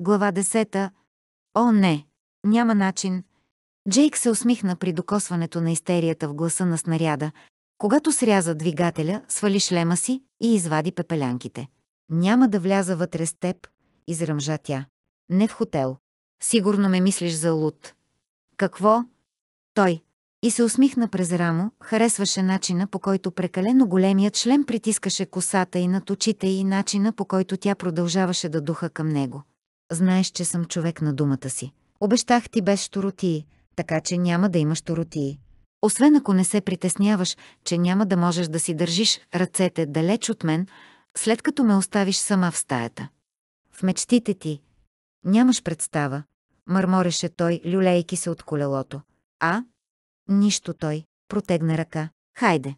Глава 10. О, не! Няма начин! Джейк се усмихна при докосването на истерията в гласа на снаряда, когато сряза двигателя, свали шлема си и извади пепелянките. Няма да вляза вътре с теб, изръмжа тя. Не в хотел. Сигурно ме мислиш за луд. Какво? Той. И се усмихна през рамо, харесваше начина по който прекалено големият шлем притискаше косата и над очите и начина по който тя продължаваше да духа към него. Знаеш, че съм човек на думата си. Обещах ти без шторотии, така че няма да имаш шторотии. Освен ако не се притесняваш, че няма да можеш да си държиш ръцете далеч от мен, след като ме оставиш сама в стаята. В мечтите ти нямаш представа, мърмореше той, люлейки се от колелото. А? Нищо той, протегна ръка. Хайде.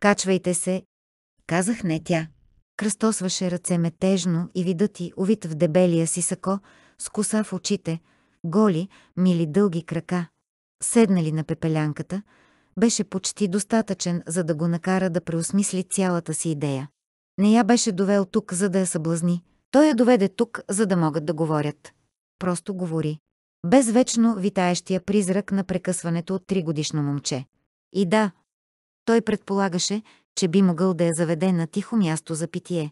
Качвайте се. Казах не тя кръстосваше ръце метежно и видът и увит в дебелия си сако, с коса в очите, голи, мили дълги крака. Седнали на пепелянката, беше почти достатъчен, за да го накара да преосмисли цялата си идея. Не я беше довел тук, за да я съблазни. Той я доведе тук, за да могат да говорят. Просто говори. Без вечно витаещия призрак на прекъсването от тригодишно момче. И да, той предполагаше, че би могъл да я заведе на тихо място за питие,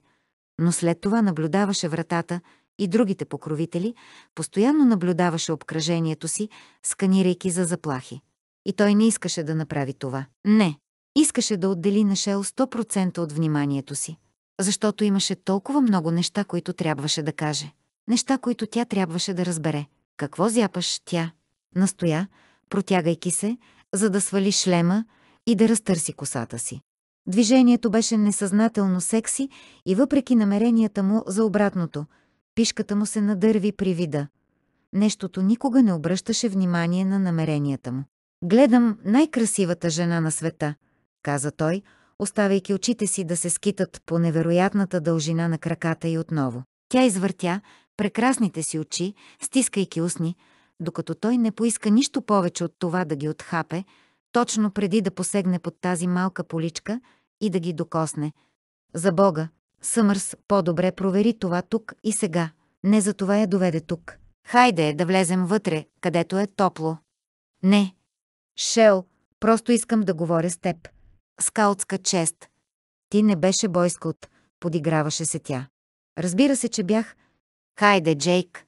но след това наблюдаваше вратата и другите покровители, постоянно наблюдаваше обкръжението си, сканирайки за заплахи. И той не искаше да направи това. Не, искаше да отдели на Шел 100% от вниманието си, защото имаше толкова много неща, които трябваше да каже. Неща, които тя трябваше да разбере. Какво зяпаш тя? Настоя, протягайки се, за да свали шлема и да разтърси косата си. Движението беше несъзнателно секси и въпреки намеренията му за обратното, пишката му се надърви при вида. Нещото никога не обръщаше внимание на намеренията му. «Гледам най-красивата жена на света», каза той, оставяйки очите си да се скитат по невероятната дължина на краката и отново. Тя извъртя прекрасните си очи, стискайки устни, докато той не поиска нищо повече от това да ги отхапе, точно преди да посегне под тази малка поличка, и да ги докосне. За Бога, Съмърс по-добре провери това тук и сега. Не за това я доведе тук. Хайде да влезем вътре, където е топло. Не. Шел, просто искам да говоря с теб. Скаутска чест. Ти не беше бойскот, подиграваше се тя. Разбира се, че бях. Хайде, Джейк.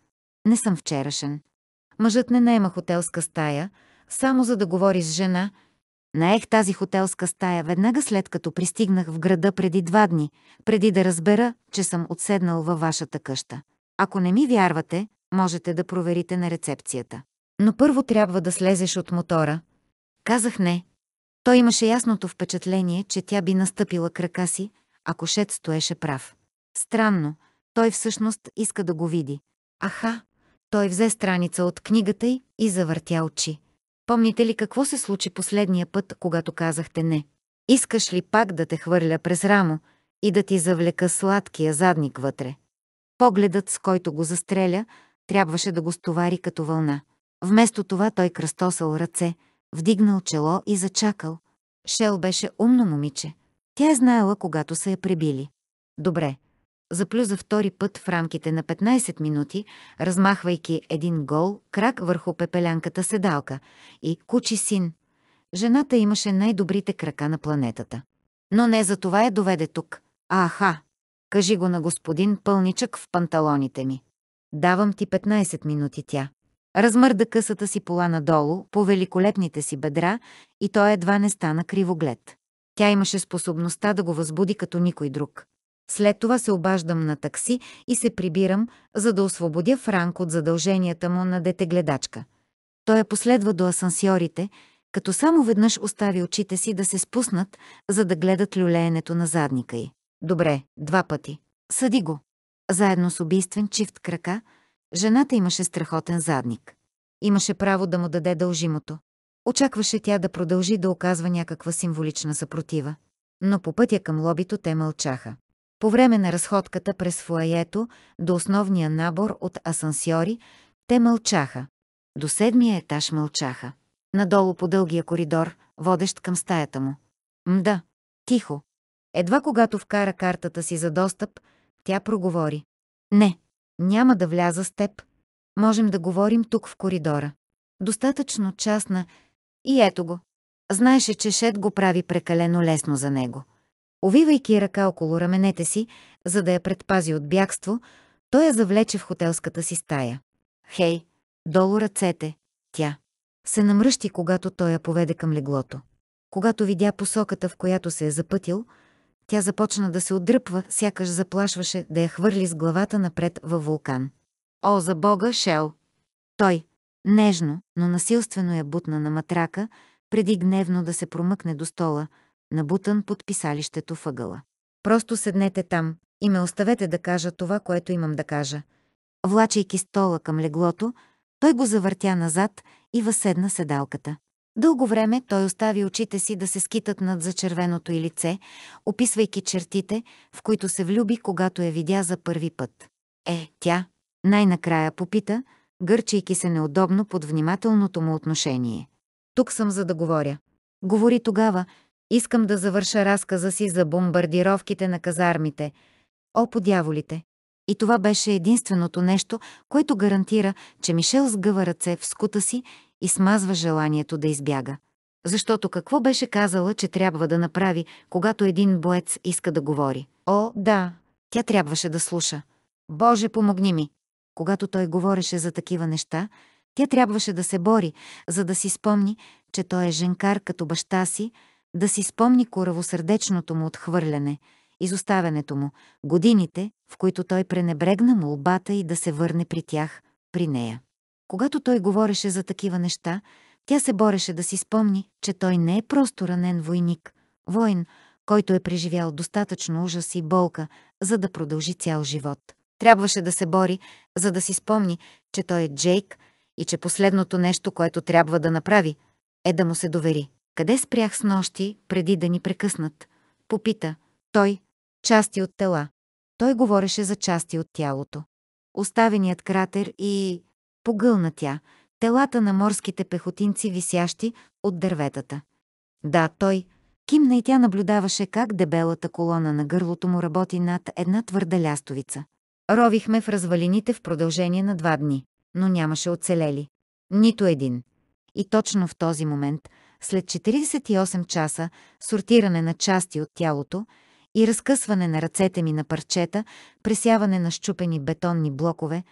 Не съм вчерашен. Мъжът не наема хотелска стая, само за да говори с жена, Наех тази хотелска стая веднага след като пристигнах в града преди два дни, преди да разбера, че съм отседнал във вашата къща. Ако не ми вярвате, можете да проверите на рецепцията. Но първо трябва да слезеш от мотора. Казах не. Той имаше ясното впечатление, че тя би настъпила крака си, ако Шет стоеше прав. Странно, той всъщност иска да го види. Аха, той взе страница от книгата й и завъртя очи. Помните ли какво се случи последния път, когато казахте не? Искаш ли пак да те хвърля през рамо и да ти завлека сладкия задник вътре? Погледът, с който го застреля, трябваше да го стовари като вълна. Вместо това той кръстосал ръце, вдигнал чело и зачакал. Шел беше умно момиче. Тя е знаела, когато са я е пребили. Добре, заплюза втори път в рамките на 15 минути, размахвайки един гол крак върху пепелянката седалка и кучи син. Жената имаше най-добрите крака на планетата. Но не за това я доведе тук. Аха! Кажи го на господин Пълничък в панталоните ми. Давам ти 15 минути тя. Размърда късата си пола надолу, по великолепните си бедра и той едва не стана кривоглед. Тя имаше способността да го възбуди като никой друг. След това се обаждам на такси и се прибирам, за да освободя Франк от задълженията му на детегледачка. Той я е последва до асансьорите, като само веднъж остави очите си да се спуснат, за да гледат люлеенето на задника й. Добре, два пъти. Съди го. Заедно с убийствен чифт крака, жената имаше страхотен задник. Имаше право да му даде дължимото. Очакваше тя да продължи да оказва някаква символична съпротива. Но по пътя към лобито те мълчаха. По време на разходката през фуаето до основния набор от асансьори, те мълчаха. До седмия етаж мълчаха. Надолу по дългия коридор, водещ към стаята му. Мда, тихо. Едва когато вкара картата си за достъп, тя проговори. Не, няма да вляза с теб. Можем да говорим тук в коридора. Достатъчно частна и ето го. Знаеше, че Шет го прави прекалено лесно за него. Овивайки ръка около раменете си, за да я предпази от бягство, той я завлече в хотелската си стая. «Хей, долу ръцете!» Тя се намръщи, когато той я поведе към леглото. Когато видя посоката, в която се е запътил, тя започна да се отдръпва, сякаш заплашваше да я хвърли с главата напред във вулкан. «О, за Бога, Шел!» Той, нежно, но насилствено я бутна на матрака, преди гневно да се промъкне до стола, набутан под писалището въгъла. Просто седнете там и ме оставете да кажа това, което имам да кажа. Влачайки стола към леглото, той го завъртя назад и възседна седалката. Дълго време той остави очите си да се скитат над зачервеното и лице, описвайки чертите, в които се влюби, когато я видя за първи път. Е, тя, най-накрая попита, гърчейки се неудобно под внимателното му отношение. Тук съм за да говоря. Говори тогава, Искам да завърша разказа си за бомбардировките на казармите. О, подяволите! И това беше единственото нещо, което гарантира, че Мишел сгъва ръце в скута си и смазва желанието да избяга. Защото какво беше казала, че трябва да направи, когато един боец иска да говори? О, да, тя трябваше да слуша. Боже, помогни ми! Когато той говореше за такива неща, тя трябваше да се бори, за да си спомни, че той е женкар като баща си, да си спомни коравосърдечното му отхвърляне, изоставянето му, годините, в които той пренебрегна молбата и да се върне при тях, при нея. Когато той говореше за такива неща, тя се бореше да си спомни, че той не е просто ранен войник, воин, който е преживял достатъчно ужас и болка, за да продължи цял живот. Трябваше да се бори, за да си спомни, че той е Джейк и че последното нещо, което трябва да направи, е да му се довери. Къде спрях с нощи, преди да ни прекъснат? Попита. Той. Части от тела. Той говореше за части от тялото. Оставеният кратер и... Погълна тя. Телата на морските пехотинци, висящи от дърветата. Да, той. Кимна и тя наблюдаваше как дебелата колона на гърлото му работи над една твърда лястовица. Ровихме в развалините в продължение на два дни, но нямаше оцелели. Нито един. И точно в този момент – след 48 часа сортиране на части от тялото и разкъсване на ръцете ми на парчета, пресяване на щупени бетонни блокове,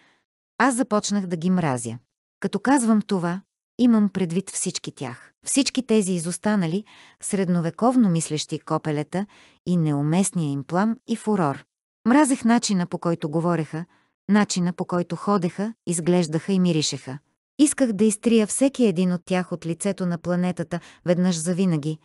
аз започнах да ги мразя. Като казвам това, имам предвид всички тях. Всички тези изостанали, средновековно мислещи копелета и неуместния им плам и фурор. Мразех начина по който говореха, начина по който ходеха, изглеждаха и миришеха. Исках да изтрия всеки един от тях от лицето на планетата веднъж завинаги.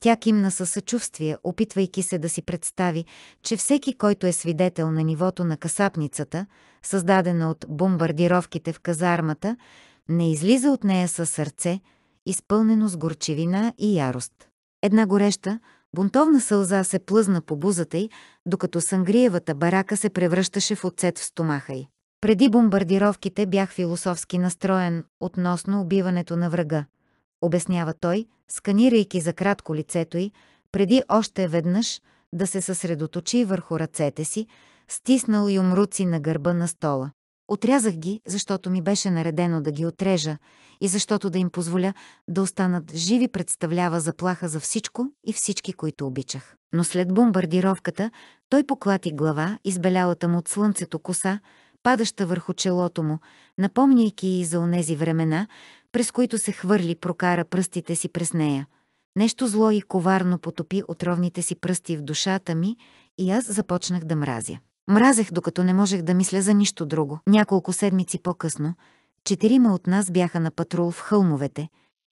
Тя кимна със съчувствие, опитвайки се да си представи, че всеки, който е свидетел на нивото на касапницата, създадена от бомбардировките в казармата, не излиза от нея със сърце, изпълнено с горчевина и ярост. Една гореща, бунтовна сълза се плъзна по бузата й, докато сангриевата барака се превръщаше в оцет в стомаха й. Преди бомбардировките бях философски настроен относно убиването на врага, обяснява той, сканирайки за кратко лицето й, преди още веднъж да се съсредоточи върху ръцете си, стиснал и умруци на гърба на стола. Отрязах ги, защото ми беше наредено да ги отрежа и защото да им позволя да останат живи представлява заплаха за всичко и всички, които обичах. Но след бомбардировката той поклати глава, избелялата му от слънцето коса, падаща върху челото му, напомняйки и за онези времена, през които се хвърли, прокара пръстите си през нея. Нещо зло и коварно потопи отровните си пръсти в душата ми и аз започнах да мразя. Мразех, докато не можех да мисля за нищо друго. Няколко седмици по-късно, четирима от нас бяха на патрул в хълмовете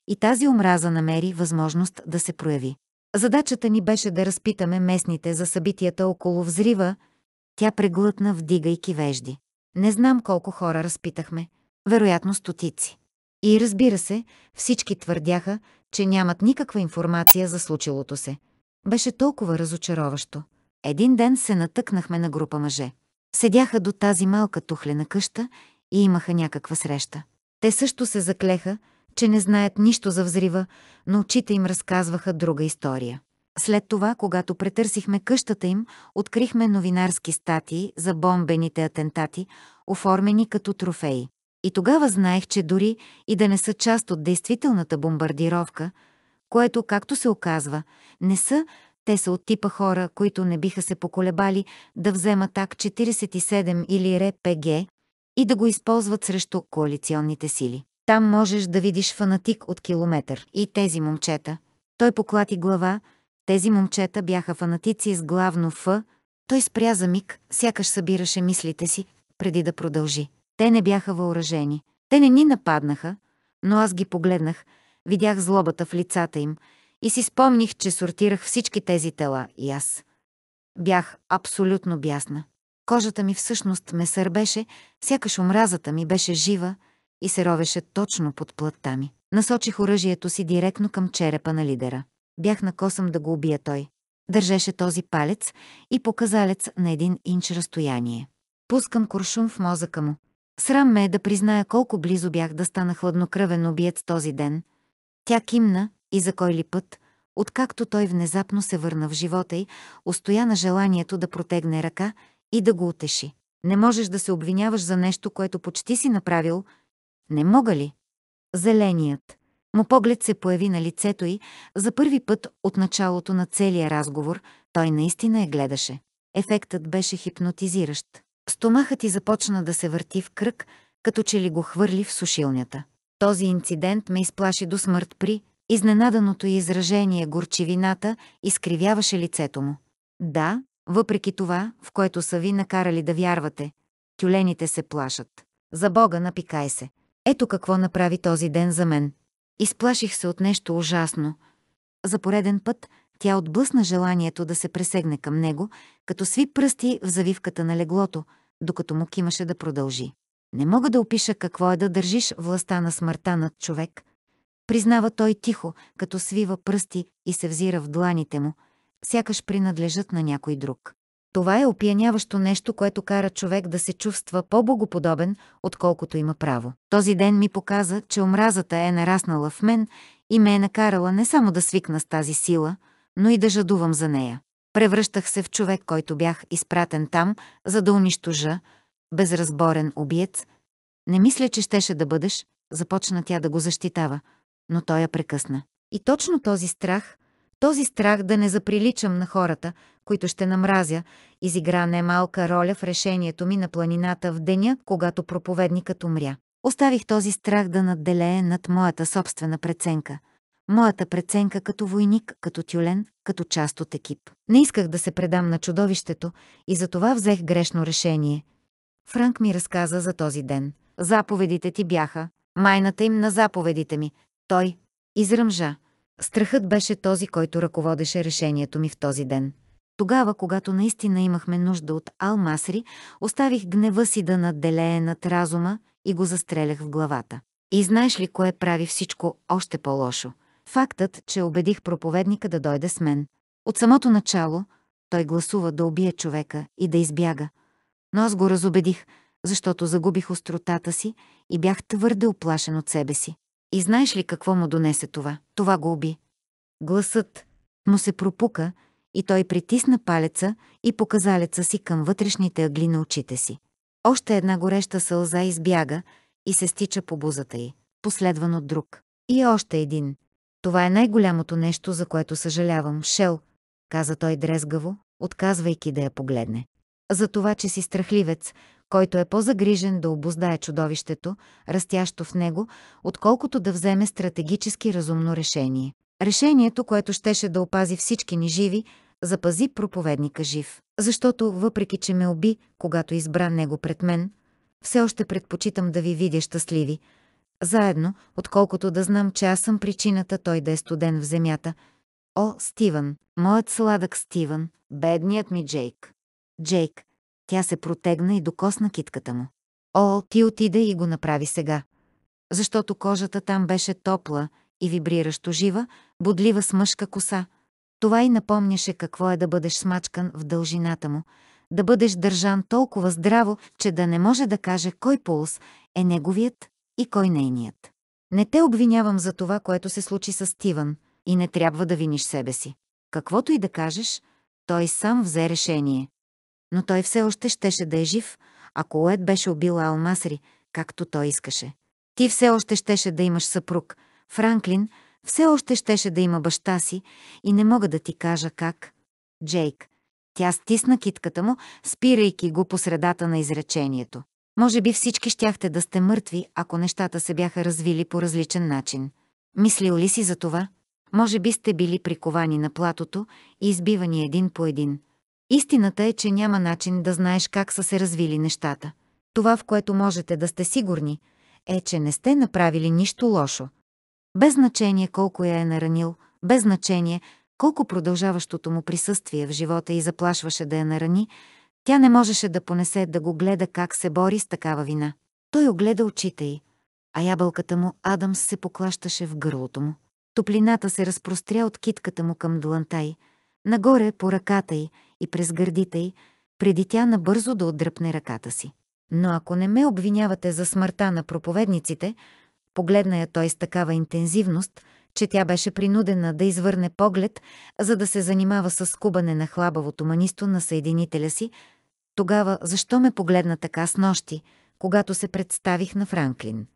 и тази омраза намери възможност да се прояви. Задачата ни беше да разпитаме местните за събитията около взрива, тя преглътна, вдигайки вежди. Не знам колко хора разпитахме, вероятно стотици. И разбира се, всички твърдяха, че нямат никаква информация за случилото се. Беше толкова разочароващо. Един ден се натъкнахме на група мъже. Седяха до тази малка тухлена къща и имаха някаква среща. Те също се заклеха, че не знаят нищо за взрива, но очите им разказваха друга история. След това, когато претърсихме къщата им, открихме новинарски статии за бомбените атентати, оформени като трофеи. И тогава знаех, че дори и да не са част от действителната бомбардировка, което, както се оказва, не са, те са от типа хора, които не биха се поколебали да вземат так 47 или РПГ и да го използват срещу коалиционните сили. Там можеш да видиш фанатик от километър и тези момчета. Той поклати глава, тези момчета бяха фанатици с главно Ф. Той спря за миг, сякаш събираше мислите си, преди да продължи. Те не бяха въоръжени. Те не ни нападнаха, но аз ги погледнах, видях злобата в лицата им и си спомних, че сортирах всички тези тела и аз. Бях абсолютно бясна. Кожата ми всъщност ме сърбеше, сякаш омразата ми беше жива и се ровеше точно под плътта ми. Насочих оръжието си директно към черепа на лидера. Бях косъм да го убия той. Държеше този палец и показалец на един инч разстояние. Пускам куршум в мозъка му. Срам ме е да призная колко близо бях да стана хладнокръвен обиец този ден. Тя кимна и за кой ли път, откакто той внезапно се върна в живота й, устоя на желанието да протегне ръка и да го утеши. Не можеш да се обвиняваш за нещо, което почти си направил. Не мога ли? Зеленият но поглед се появи на лицето й, за първи път от началото на целия разговор той наистина я гледаше. Ефектът беше хипнотизиращ. Стомахът ти започна да се върти в кръг, като че ли го хвърли в сушилнята. Този инцидент ме изплаши до смърт при изненаданото изражение горчивината изкривяваше лицето му. Да, въпреки това, в което са ви накарали да вярвате, тюлените се плашат. За Бога напикай се. Ето какво направи този ден за мен. Изплаших се от нещо ужасно. За пореден път тя отблъсна желанието да се пресегне към него, като сви пръсти в завивката на леглото, докато му кимаше да продължи. Не мога да опиша какво е да държиш властта на смъртта над човек. Признава той тихо, като свива пръсти и се взира в дланите му, сякаш принадлежат на някой друг. Това е опияняващо нещо, което кара човек да се чувства по-богоподобен, отколкото има право. Този ден ми показа, че омразата е нараснала в мен и ме е накарала не само да свикна с тази сила, но и да жадувам за нея. Превръщах се в човек, който бях изпратен там, за да унищожа, безразборен убиец. Не мисля, че щеше да бъдеш, започна тя да го защитава, но той я прекъсна. И точно този страх – този страх да не заприличам на хората, които ще намразя, изигра немалка роля в решението ми на планината в деня, когато проповедникът умря. Оставих този страх да надделее над моята собствена преценка. Моята преценка като войник, като тюлен, като част от екип. Не исках да се предам на чудовището и затова взех грешно решение. Франк ми разказа за този ден. Заповедите ти бяха. Майната им на заповедите ми. Той изръмжа. Страхът беше този, който ръководеше решението ми в този ден. Тогава, когато наистина имахме нужда от Алмасри, оставих гнева си да надделее над разума и го застрелях в главата. И знаеш ли кое прави всичко още по-лошо? Фактът, че убедих проповедника да дойде с мен. От самото начало той гласува да убие човека и да избяга. Но аз го разобедих, защото загубих остротата си и бях твърде оплашен от себе си. И знаеш ли какво му донесе това? Това го уби. Гласът му се пропука и той притисна палеца и показалеца си към вътрешните агли на очите си. Още една гореща сълза избяга и се стича по бузата й, последван от друг. И още един. Това е най-голямото нещо, за което съжалявам, Шел, каза той дрезгаво, отказвайки да я погледне. За това, че си страхливец, който е по-загрижен да обоздае чудовището, растящо в него, отколкото да вземе стратегически разумно решение. Решението, което щеше да опази всички ни живи, запази проповедника жив. Защото, въпреки че ме уби, когато избра него пред мен, все още предпочитам да ви видя щастливи, заедно, отколкото да знам, че аз съм причината той да е студен в земята. О, Стивън, моят сладък Стивън, бедният ми Джейк. Джейк, тя се протегна и докосна китката му. О, ти отиде и го направи сега. Защото кожата там беше топла и вибриращо жива, бодлива с мъжка коса. Това и напомняше какво е да бъдеш смачкан в дължината му, да бъдеш държан толкова здраво, че да не може да каже кой пулс е неговият и кой нейният. Не те обвинявам за това, което се случи с Стивън и не трябва да виниш себе си. Каквото и да кажеш, той сам взе решение но той все още щеше да е жив, ако Оед беше убил Алмасри, както той искаше. Ти все още щеше да имаш съпруг. Франклин все още щеше да има баща си и не мога да ти кажа как. Джейк. Тя стисна китката му, спирайки го по средата на изречението. Може би всички щяхте да сте мъртви, ако нещата се бяха развили по различен начин. Мислил ли си за това? Може би сте били приковани на платото и избивани един по един – Истината е, че няма начин да знаеш как са се развили нещата. Това, в което можете да сте сигурни, е, че не сте направили нищо лошо. Без значение колко я е наранил, без значение колко продължаващото му присъствие в живота и заплашваше да я нарани, тя не можеше да понесе да го гледа как се бори с такава вина. Той огледа очите й, а ябълката му Адамс се поклащаше в гърлото му. Топлината се разпростря от китката му към дланта й – нагоре по ръката й и през гърдите й, преди тя набързо да отдръпне ръката си. Но ако не ме обвинявате за смъртта на проповедниците, погледна я той с такава интензивност, че тя беше принудена да извърне поглед, за да се занимава с скубане на хлабавото манисто на съединителя си, тогава защо ме погледна така с нощи, когато се представих на Франклин?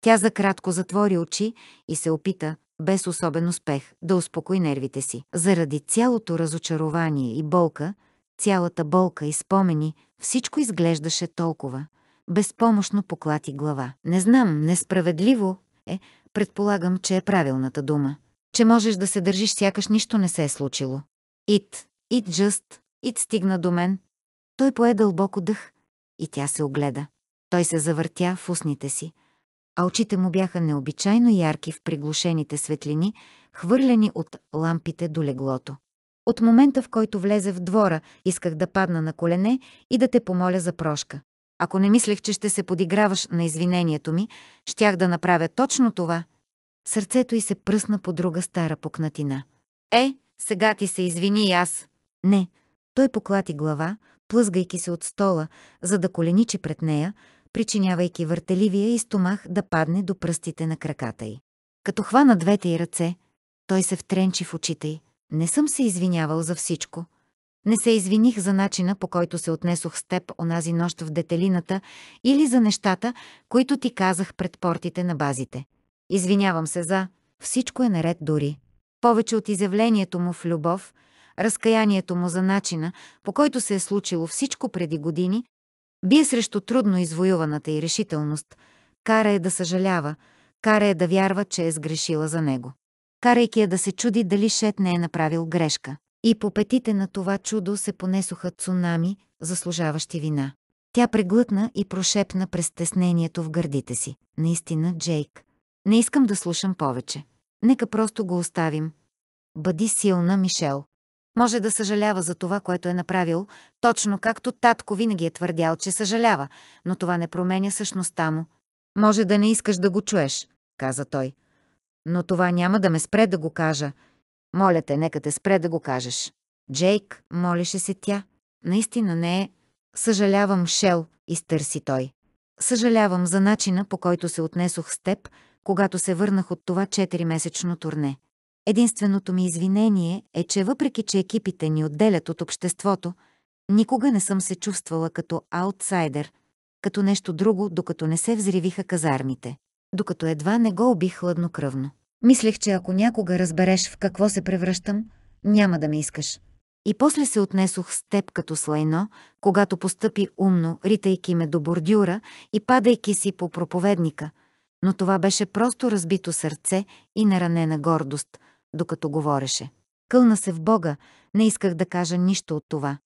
Тя за кратко затвори очи и се опита, без особен успех, да успокои нервите си. Заради цялото разочарование и болка, цялата болка и спомени, всичко изглеждаше толкова. Безпомощно поклати глава. Не знам, несправедливо е, предполагам, че е правилната дума. Че можеш да се държиш сякаш нищо не се е случило. Ит, ит just, ит стигна до мен. Той пое дълбоко дъх и тя се огледа. Той се завъртя в устните си а очите му бяха необичайно ярки в приглушените светлини, хвърлени от лампите до леглото. От момента, в който влезе в двора, исках да падна на колене и да те помоля за прошка. Ако не мислех, че ще се подиграваш на извинението ми, щях да направя точно това. Сърцето й се пръсна по друга стара пукнатина. Е, сега ти се извини и аз. Не. Той поклати глава, плъзгайки се от стола, за да коленичи пред нея, причинявайки въртеливия и стомах да падне до пръстите на краката й. Като хвана двете й ръце, той се втренчи в очите й. Не съм се извинявал за всичко. Не се извиних за начина, по който се отнесох с теб онази нощ в детелината или за нещата, които ти казах пред портите на базите. Извинявам се за... Всичко е наред дори. Повече от изявлението му в любов, разкаянието му за начина, по който се е случило всичко преди години, Бие срещу трудно извоюваната и решителност, кара е да съжалява, кара е да вярва, че е сгрешила за него. Карайки я да се чуди дали Шет не е направил грешка. И по петите на това чудо се понесоха цунами, заслужаващи вина. Тя преглътна и прошепна през теснението в гърдите си. Наистина, Джейк. Не искам да слушам повече. Нека просто го оставим. Бъди силна, Мишел. Може да съжалява за това, което е направил, точно както татко винаги е твърдял, че съжалява, но това не променя същността му. Може да не искаш да го чуеш, каза той. Но това няма да ме спре да го кажа. Моля те, нека те спре да го кажеш. Джейк, молеше се тя. Наистина не е. Съжалявам, Шел, изтърси той. Съжалявам за начина, по който се отнесох с теб, когато се върнах от това четиримесечно месечно турне. Единственото ми извинение е, че въпреки, че екипите ни отделят от обществото, никога не съм се чувствала като аутсайдер, като нещо друго, докато не се взривиха казармите, докато едва не го убих хладнокръвно. Мислех, че ако някога разбереш в какво се превръщам, няма да ме искаш. И после се отнесох с теб като слайно, когато постъпи умно, ритайки ме до бордюра и падайки си по проповедника. Но това беше просто разбито сърце и наранена гордост – докато говореше. Кълна се в Бога, не исках да кажа нищо от това.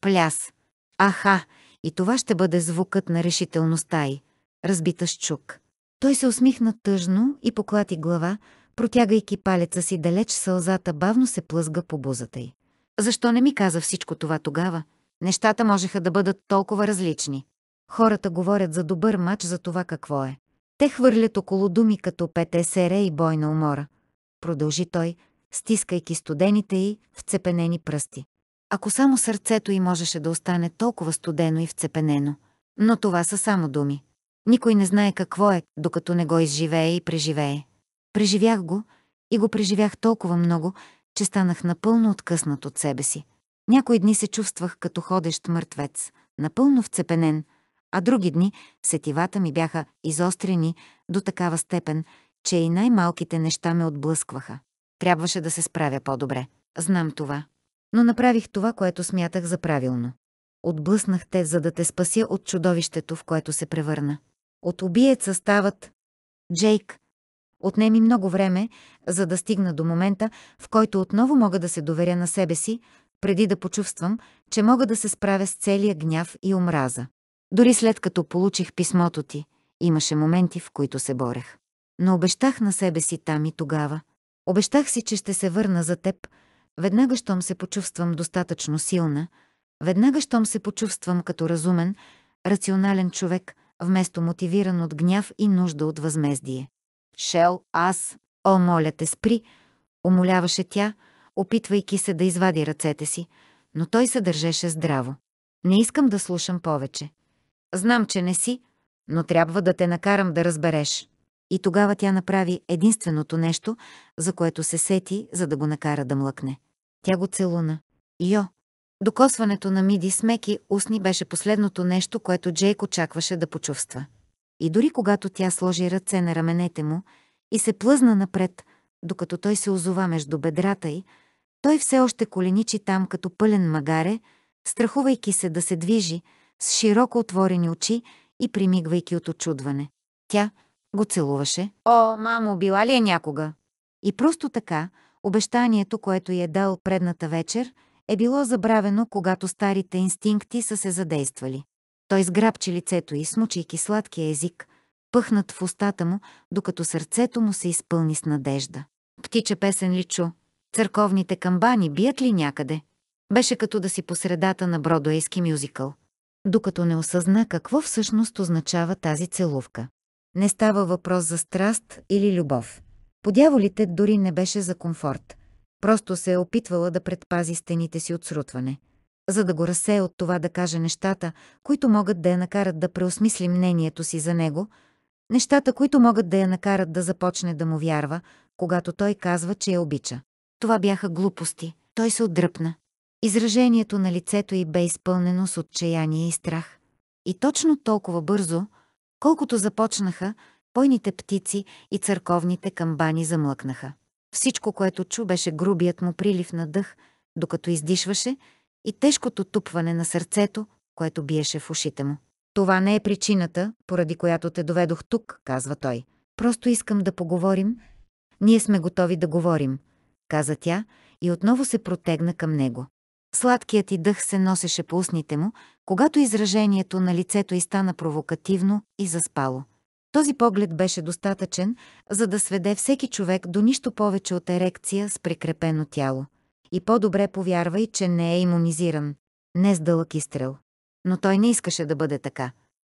Пляс. Аха, и това ще бъде звукът на решителността й. Разбита с чук. Той се усмихна тъжно и поклати глава, протягайки палеца си далеч сълзата, бавно се плъзга по бузата й. Защо не ми каза всичко това тогава? Нещата можеха да бъдат толкова различни. Хората говорят за добър мач за това какво е. Те хвърлят около думи като ПТСР и бойна умора продължи той, стискайки студените й вцепенени пръсти. Ако само сърцето й можеше да остане толкова студено и вцепенено. Но това са само думи. Никой не знае какво е, докато не го изживее и преживее. Преживях го и го преживях толкова много, че станах напълно откъснат от себе си. Някои дни се чувствах като ходещ мъртвец, напълно вцепенен, а други дни сетивата ми бяха изострени до такава степен, че и най-малките неща ме отблъскваха. Трябваше да се справя по-добре. Знам това. Но направих това, което смятах за правилно. Отблъснах те, за да те спася от чудовището, в което се превърна. От убиеца стават... Джейк. Отнеми много време, за да стигна до момента, в който отново мога да се доверя на себе си, преди да почувствам, че мога да се справя с целия гняв и омраза. Дори след като получих писмото ти, имаше моменти, в които се борех но обещах на себе си там и тогава. Обещах си, че ще се върна за теб, веднага щом се почувствам достатъчно силна, веднага щом се почувствам като разумен, рационален човек, вместо мотивиран от гняв и нужда от възмездие. Шел, аз, о, моля те, спри, умоляваше тя, опитвайки се да извади ръцете си, но той се държеше здраво. Не искам да слушам повече. Знам, че не си, но трябва да те накарам да разбереш. И тогава тя направи единственото нещо, за което се сети, за да го накара да млъкне. Тя го целуна. Йо! Докосването на Миди с меки устни беше последното нещо, което Джейк очакваше да почувства. И дори когато тя сложи ръце на раменете му и се плъзна напред, докато той се озова между бедрата й, той все още коленичи там като пълен магаре, страхувайки се да се движи, с широко отворени очи и примигвайки от очудване. Тя, го целуваше. О, мамо, била ли е някога? И просто така, обещанието, което й е дал предната вечер, е било забравено, когато старите инстинкти са се задействали. Той сграбчи лицето и, смучайки сладкия език, пъхнат в устата му, докато сърцето му се изпълни с надежда. Птича песен ли чу? Църковните камбани бият ли някъде? Беше като да си посредата на бродуейски мюзикъл. Докато не осъзна какво всъщност означава тази целувка. Не става въпрос за страст или любов. Подяволите дори не беше за комфорт. Просто се е опитвала да предпази стените си от срутване. За да го разсее от това да каже нещата, които могат да я накарат да преосмисли мнението си за него, нещата, които могат да я накарат да започне да му вярва, когато той казва, че я обича. Това бяха глупости. Той се отдръпна. Изражението на лицето й бе изпълнено с отчаяние и страх. И точно толкова бързо, Колкото започнаха, пойните птици и църковните камбани замлъкнаха. Всичко, което чу, беше грубият му прилив на дъх, докато издишваше, и тежкото тупване на сърцето, което биеше в ушите му. Това не е причината, поради която те доведох тук, казва той. Просто искам да поговорим. Ние сме готови да говорим, каза тя и отново се протегна към него. Сладкият и дъх се носеше по устните му, когато изражението на лицето й стана провокативно и заспало, този поглед беше достатъчен, за да сведе всеки човек до нищо повече от ерекция с прикрепено тяло. И по-добре повярвай, че не е иммунизиран, не с дълъг изстрел. Но той не искаше да бъде така.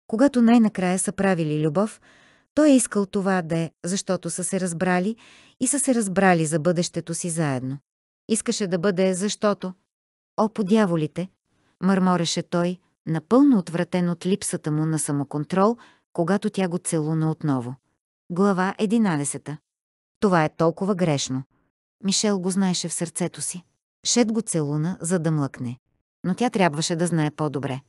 Когато най-накрая са правили любов, той е искал това да е, защото са се разбрали и са се разбрали за бъдещето си заедно. Искаше да бъде, защото... О, подяволите, мърмореше той, напълно отвратен от липсата му на самоконтрол, когато тя го целуна отново. Глава 11. Това е толкова грешно. Мишел го знаеше в сърцето си. Шет го целуна, за да млъкне. Но тя трябваше да знае по-добре.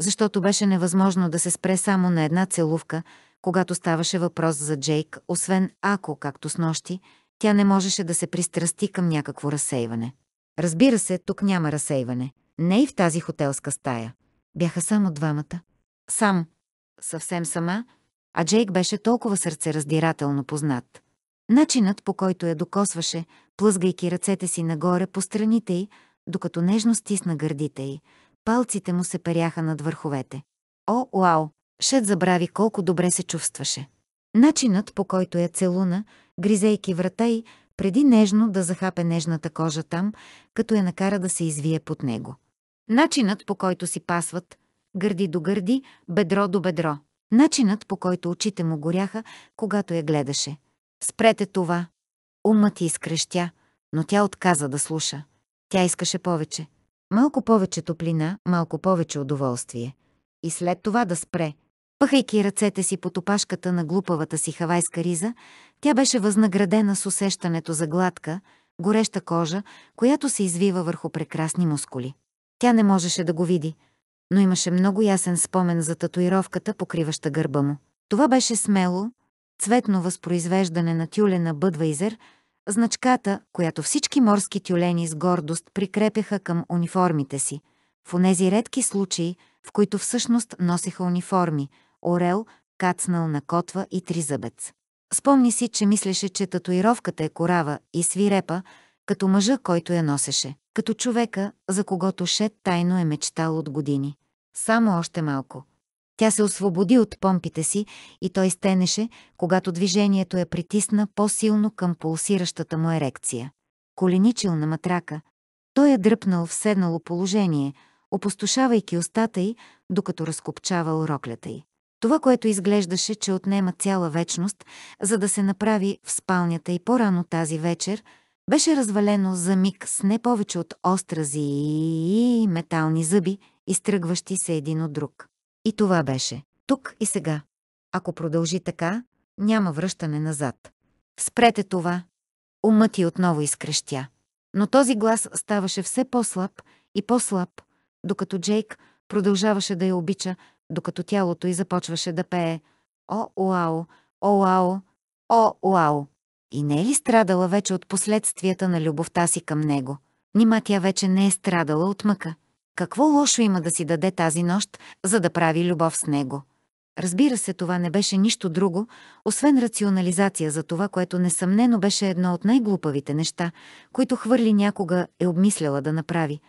Защото беше невъзможно да се спре само на една целувка, когато ставаше въпрос за Джейк, освен ако, както с нощи, тя не можеше да се пристрасти към някакво разсейване. Разбира се, тук няма разсейване. Не и в тази хотелска стая. Бяха само двамата. Сам. Съвсем сама. А Джейк беше толкова сърцераздирателно познат. Начинът, по който я докосваше, плъзгайки ръцете си нагоре по страните й, докато нежно стисна гърдите й, палците му се перяха над върховете. О, уау! Шет забрави колко добре се чувстваше. Начинът, по който я целуна, гризейки врата й, преди нежно да захапе нежната кожа там, като я накара да се извие под него. Начинът по който си пасват, гърди до гърди, бедро до бедро. Начинът по който очите му горяха, когато я гледаше. Спрете това. Умът ти изкрещя, но тя отказа да слуша. Тя искаше повече. Малко повече топлина, малко повече удоволствие. И след това да спре. Пъхайки ръцете си по топашката на глупавата си хавайска риза, тя беше възнаградена с усещането за гладка, гореща кожа, която се извива върху прекрасни мускули. Тя не можеше да го види, но имаше много ясен спомен за татуировката, покриваща гърба му. Това беше смело, цветно възпроизвеждане на тюлена Бъдвайзер, значката, която всички морски тюлени с гордост прикрепяха към униформите си, в онези редки случаи, в които всъщност носеха униформи, орел, кацнал на котва и тризъбец. Спомни си, че мислеше, че татуировката е корава и свирепа, като мъжа, който я носеше, като човека, за когото Шет тайно е мечтал от години. Само още малко. Тя се освободи от помпите си и той стенеше, когато движението я притисна по-силно към пулсиращата му ерекция. Коленичил на матрака, той я е дръпнал в седнало положение, опустошавайки устата й, докато разкопчавал роклята й. Това, което изглеждаше, че отнема цяла вечност, за да се направи в спалнята и по-рано тази вечер, беше развалено за миг с не повече от острази и метални зъби, изтръгващи се един от друг. И това беше. Тук и сега. Ако продължи така, няма връщане назад. Спрете това! Умът и отново изкрещя. Но този глас ставаше все по-слаб и по-слаб, докато Джейк продължаваше да я обича, докато тялото й започваше да пее «О, уау! О, уау! О, уау!» И не е ли страдала вече от последствията на любовта си към него? Нима тя вече не е страдала от мъка. Какво лошо има да си даде тази нощ, за да прави любов с него? Разбира се, това не беше нищо друго, освен рационализация за това, което несъмнено беше едно от най-глупавите неща, които хвърли някога е обмисляла да направи.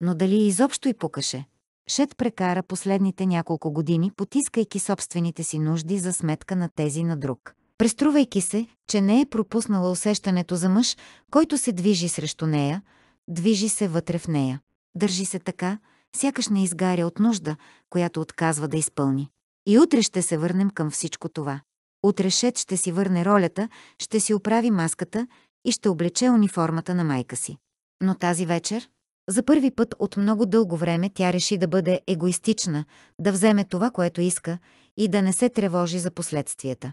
Но дали изобщо и покаше? Шет прекара последните няколко години, потискайки собствените си нужди за сметка на тези на друг преструвайки се, че не е пропуснала усещането за мъж, който се движи срещу нея, движи се вътре в нея. Държи се така, сякаш не изгаря от нужда, която отказва да изпълни. И утре ще се върнем към всичко това. Утре ще си върне ролята, ще си оправи маската и ще облече униформата на майка си. Но тази вечер, за първи път от много дълго време тя реши да бъде егоистична, да вземе това, което иска и да не се тревожи за последствията.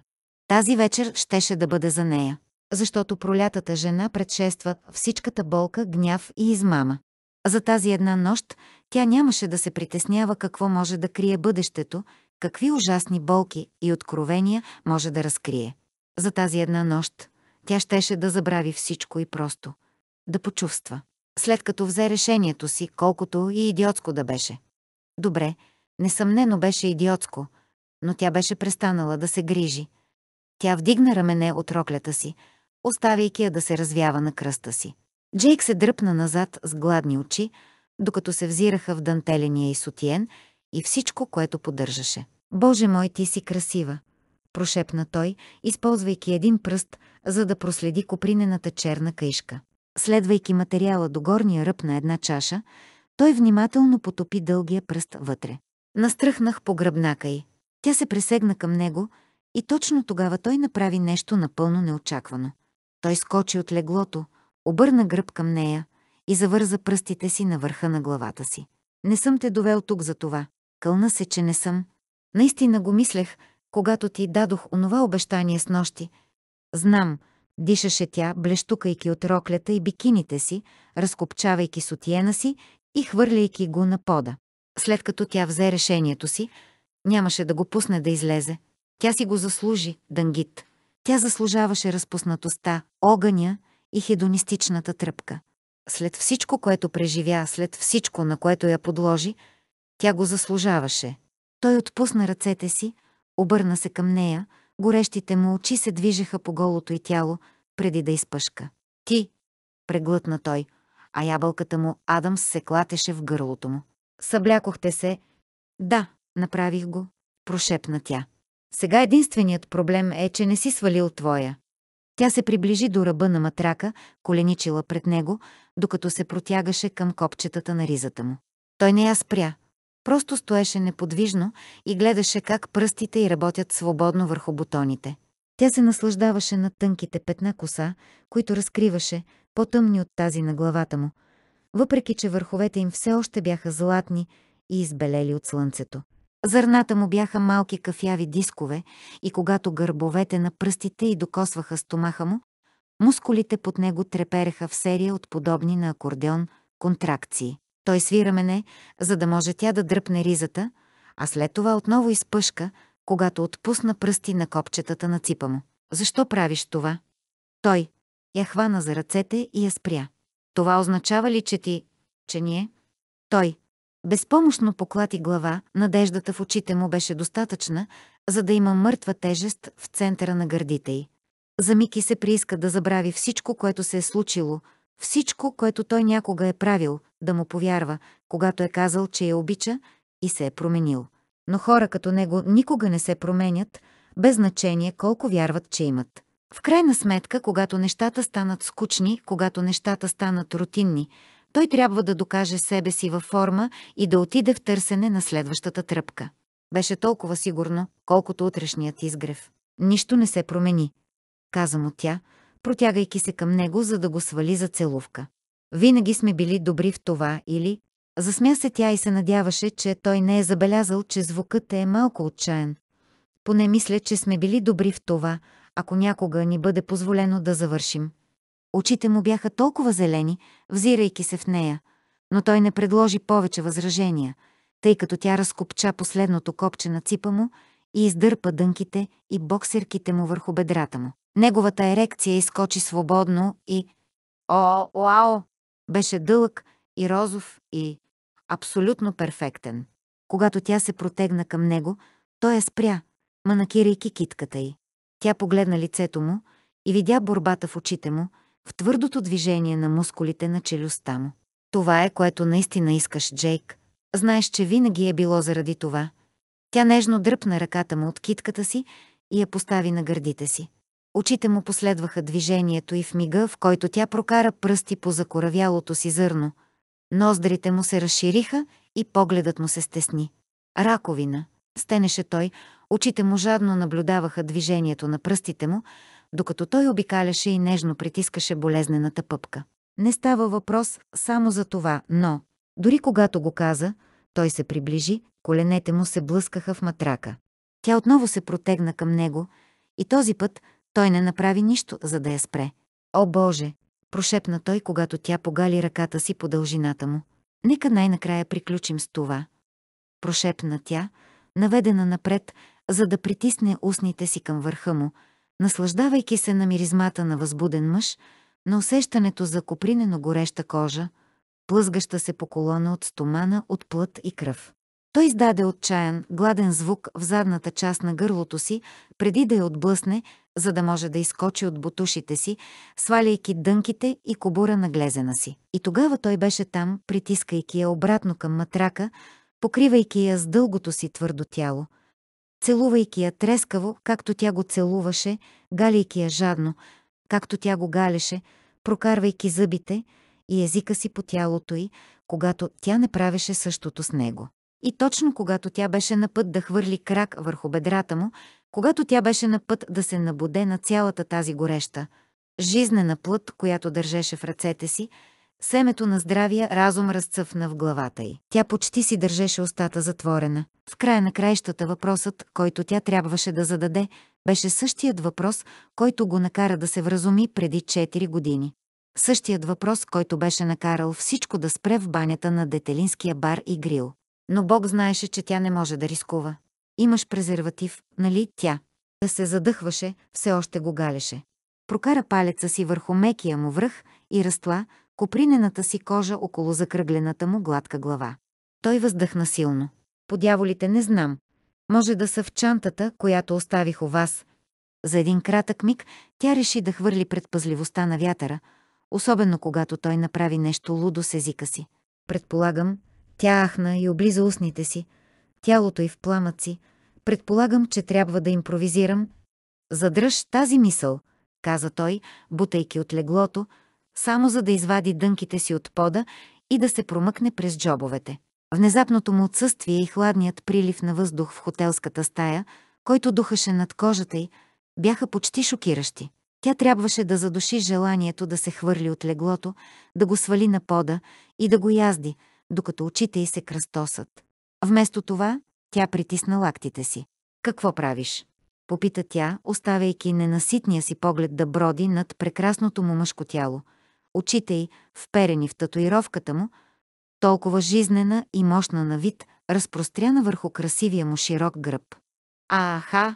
Тази вечер щеше да бъде за нея, защото пролятата жена предшества всичката болка, гняв и измама. За тази една нощ тя нямаше да се притеснява какво може да крие бъдещето, какви ужасни болки и откровения може да разкрие. За тази една нощ тя щеше да забрави всичко и просто да почувства, след като взе решението си, колкото и идиотско да беше. Добре, несъмнено беше идиотско, но тя беше престанала да се грижи, тя вдигна рамене от роклята си, оставяйки я да се развява на кръста си. Джейк се дръпна назад с гладни очи, докато се взираха в дантеления и сутиен и всичко, което поддържаше. «Боже мой, ти си красива!» прошепна той, използвайки един пръст, за да проследи копринената черна каишка. Следвайки материала до горния ръб на една чаша, той внимателно потопи дългия пръст вътре. Настръхнах по гръбнака й. Тя се пресегна към него, и точно тогава той направи нещо напълно неочаквано. Той скочи от леглото, обърна гръб към нея и завърза пръстите си на върха на главата си. Не съм те довел тук за това. Кълна се, че не съм. Наистина го мислех, когато ти дадох онова обещание с нощи. Знам, дишаше тя, блещукайки от роклята и бикините си, разкопчавайки сотиена си и хвърляйки го на пода. След като тя взе решението си, нямаше да го пусне да излезе. Тя си го заслужи, Дангит. Тя заслужаваше разпуснатостта, огъня и хедонистичната тръпка. След всичко, което преживя, след всичко, на което я подложи, тя го заслужаваше. Той отпусна ръцете си, обърна се към нея, горещите му очи се движеха по голото и тяло, преди да изпъшка. «Ти!» – преглътна той, а ябълката му Адамс се клатеше в гърлото му. «Съблякохте се!» «Да, направих го», прошепна тя. Сега единственият проблем е, че не си свалил твоя. Тя се приближи до ръба на матрака, коленичила пред него, докато се протягаше към копчетата на ризата му. Той не я спря. Просто стоеше неподвижно и гледаше как пръстите й работят свободно върху бутоните. Тя се наслаждаваше на тънките петна коса, които разкриваше, по-тъмни от тази на главата му, въпреки че върховете им все още бяха златни и избелели от слънцето. Зърната му бяха малки кафяви дискове и когато гърбовете на пръстите й докосваха стомаха му, мускулите под него трепереха в серия от подобни на акордеон контракции. Той свира мене, за да може тя да дръпне ризата, а след това отново изпъшка, когато отпусна пръсти на копчетата на ципа му. «Защо правиш това?» Той я хвана за ръцете и я спря. «Това означава ли, че ти...» «Че ние?» Той Безпомощно поклати глава, надеждата в очите му беше достатъчна, за да има мъртва тежест в центъра на гърдите й. За Мики се прииска да забрави всичко, което се е случило, всичко, което той някога е правил, да му повярва, когато е казал, че я обича и се е променил. Но хора като него никога не се променят, без значение колко вярват, че имат. В крайна сметка, когато нещата станат скучни, когато нещата станат рутинни, той трябва да докаже себе си във форма и да отиде в търсене на следващата тръпка. Беше толкова сигурно, колкото утрешният изгрев. Нищо не се промени, каза му тя, протягайки се към него, за да го свали за целувка. Винаги сме били добри в това или... Засмя се тя и се надяваше, че той не е забелязал, че звукът е малко отчаян. Поне мисля, че сме били добри в това, ако някога ни бъде позволено да завършим. Очите му бяха толкова зелени, взирайки се в нея, но той не предложи повече възражения, тъй като тя разкопча последното копче на ципа му и издърпа дънките и боксерките му върху бедрата му. Неговата ерекция изкочи свободно и «О, уау!» беше дълъг и розов и абсолютно перфектен. Когато тя се протегна към него, той я спря, манакирайки китката й. Тя погледна лицето му и видя борбата в очите му – в твърдото движение на мускулите на челюстта му. Това е, което наистина искаш, Джейк. Знаеш, че винаги е било заради това. Тя нежно дръпна ръката му от китката си и я постави на гърдите си. Очите му последваха движението и в мига, в който тя прокара пръсти по закоравялото си зърно. Ноздрите му се разшириха и погледът му се стесни. Раковина, стенеше той, очите му жадно наблюдаваха движението на пръстите му, докато той обикаляше и нежно притискаше болезнената пъпка. Не става въпрос само за това, но... Дори когато го каза, той се приближи, коленете му се блъскаха в матрака. Тя отново се протегна към него и този път той не направи нищо, за да я спре. О, Боже! прошепна той, когато тя погали ръката си по дължината му. Нека най-накрая приключим с това. Прошепна тя, наведена напред, за да притисне устните си към върха му, наслаждавайки се на миризмата на възбуден мъж, на усещането за копринено гореща кожа, плъзгаща се по колона от стомана от плът и кръв. Той издаде отчаян, гладен звук в задната част на гърлото си, преди да я отблъсне, за да може да изкочи от бутушите си, сваляйки дънките и кобура на глезена си. И тогава той беше там, притискайки я обратно към матрака, покривайки я с дългото си твърдо тяло – целувайки я трескаво, както тя го целуваше, галейки я жадно, както тя го галеше, прокарвайки зъбите и езика си по тялото й, когато тя не правеше същото с него. И точно когато тя беше на път да хвърли крак върху бедрата му, когато тя беше на път да се набуде на цялата тази гореща, жизнена плът, която държеше в ръцете си, Семето на здравия разум разцъфна в главата й. Тя почти си държеше устата затворена. В края на краищата въпросът, който тя трябваше да зададе, беше същият въпрос, който го накара да се вразуми преди 4 години. Същият въпрос, който беше накарал всичко да спре в банята на детелинския бар и грил. Но Бог знаеше, че тя не може да рискува. Имаш презерватив, нали тя? Да се задъхваше, все още го галеше. Прокара палеца си върху мекия му връх и разтла, копринената си кожа около закръглената му гладка глава. Той въздъхна силно. Подяволите не знам. Може да са в чантата, която оставих у вас. За един кратък миг тя реши да хвърли предпазливостта на вятъра, особено когато той направи нещо лудо с езика си. Предполагам, тя ахна и облиза устните си, тялото й в пламъци. Предполагам, че трябва да импровизирам. Задръж тази мисъл, каза той, бутайки от леглото, само за да извади дънките си от пода и да се промъкне през джобовете. Внезапното му отсъствие и хладният прилив на въздух в хотелската стая, който духаше над кожата й, бяха почти шокиращи. Тя трябваше да задуши желанието да се хвърли от леглото, да го свали на пода и да го язди, докато очите й се кръстосат. Вместо това, тя притисна лактите си. «Какво правиш?» попита тя, оставяйки ненаситния си поглед да броди над прекрасното му мъжко тяло – очите й, вперени в татуировката му, толкова жизнена и мощна на вид, разпростряна върху красивия му широк гръб. Аха!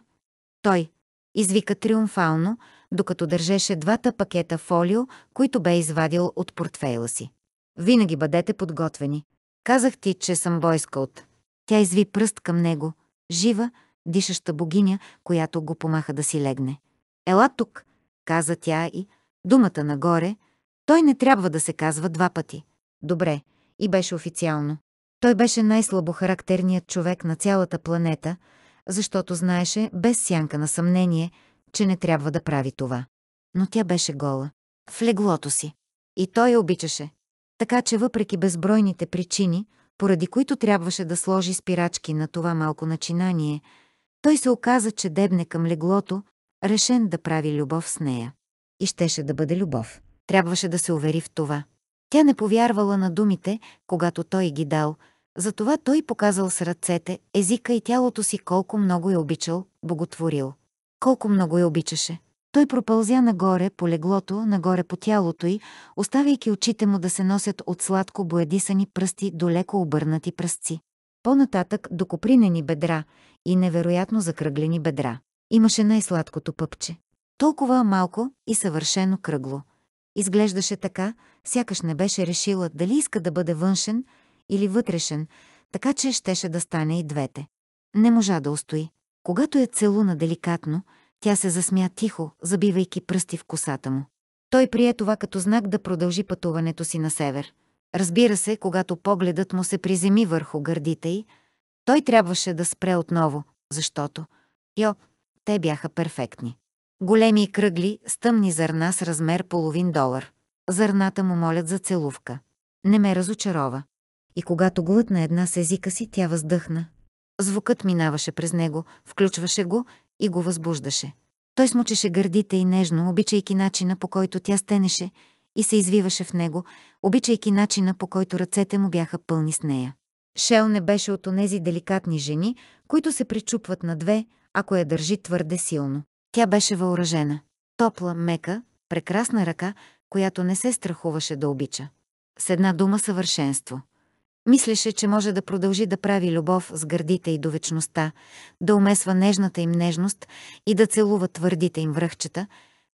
Той извика триумфално, докато държеше двата пакета фолио, които бе извадил от портфейла си. Винаги бъдете подготвени. Казах ти, че съм бойска от. Тя изви пръст към него, жива, дишаща богиня, която го помаха да си легне. Ела тук, каза тя и, думата нагоре, той не трябва да се казва два пъти. Добре, и беше официално. Той беше най слабо характерният човек на цялата планета, защото знаеше без сянка на съмнение, че не трябва да прави това. Но тя беше гола. В леглото си. И той я обичаше. Така че въпреки безбройните причини, поради които трябваше да сложи спирачки на това малко начинание, той се оказа, че дебне към леглото, решен да прави любов с нея. И щеше да бъде любов. Трябваше да се увери в това. Тя не повярвала на думите, когато той ги дал, затова той показал с ръцете, езика и тялото си колко много е обичал, боготворил. Колко много я обичаше. Той пропълзя нагоре по леглото, нагоре по тялото й, оставяйки очите му да се носят от сладко боядисани пръсти до леко обърнати пръстци. По-нататък до копринени бедра и невероятно закръглени бедра. Имаше най-сладкото пъпче. Толкова малко и съвършено кръгло. Изглеждаше така, сякаш не беше решила дали иска да бъде външен или вътрешен, така че щеше да стане и двете. Не можа да устои. Когато я е целуна деликатно, тя се засмя тихо, забивайки пръсти в косата му. Той прие това като знак да продължи пътуването си на север. Разбира се, когато погледът му се приземи върху гърдите й, той трябваше да спре отново, защото... Йо, те бяха перфектни. Големи и кръгли, с тъмни зърна с размер половин долар. Зърната му молят за целувка. Не ме разочарова. И когато глътна една с езика си, тя въздъхна. Звукът минаваше през него, включваше го и го възбуждаше. Той смучеше гърдите и нежно, обичайки начина по който тя стенеше и се извиваше в него, обичайки начина по който ръцете му бяха пълни с нея. Шел не беше от онези деликатни жени, които се причупват на две, ако я държи твърде силно. Тя беше въоръжена. Топла, мека, прекрасна ръка, която не се страхуваше да обича. С една дума съвършенство. Мислеше, че може да продължи да прави любов с гърдите и до вечността, да умесва нежната им нежност и да целува твърдите им връхчета,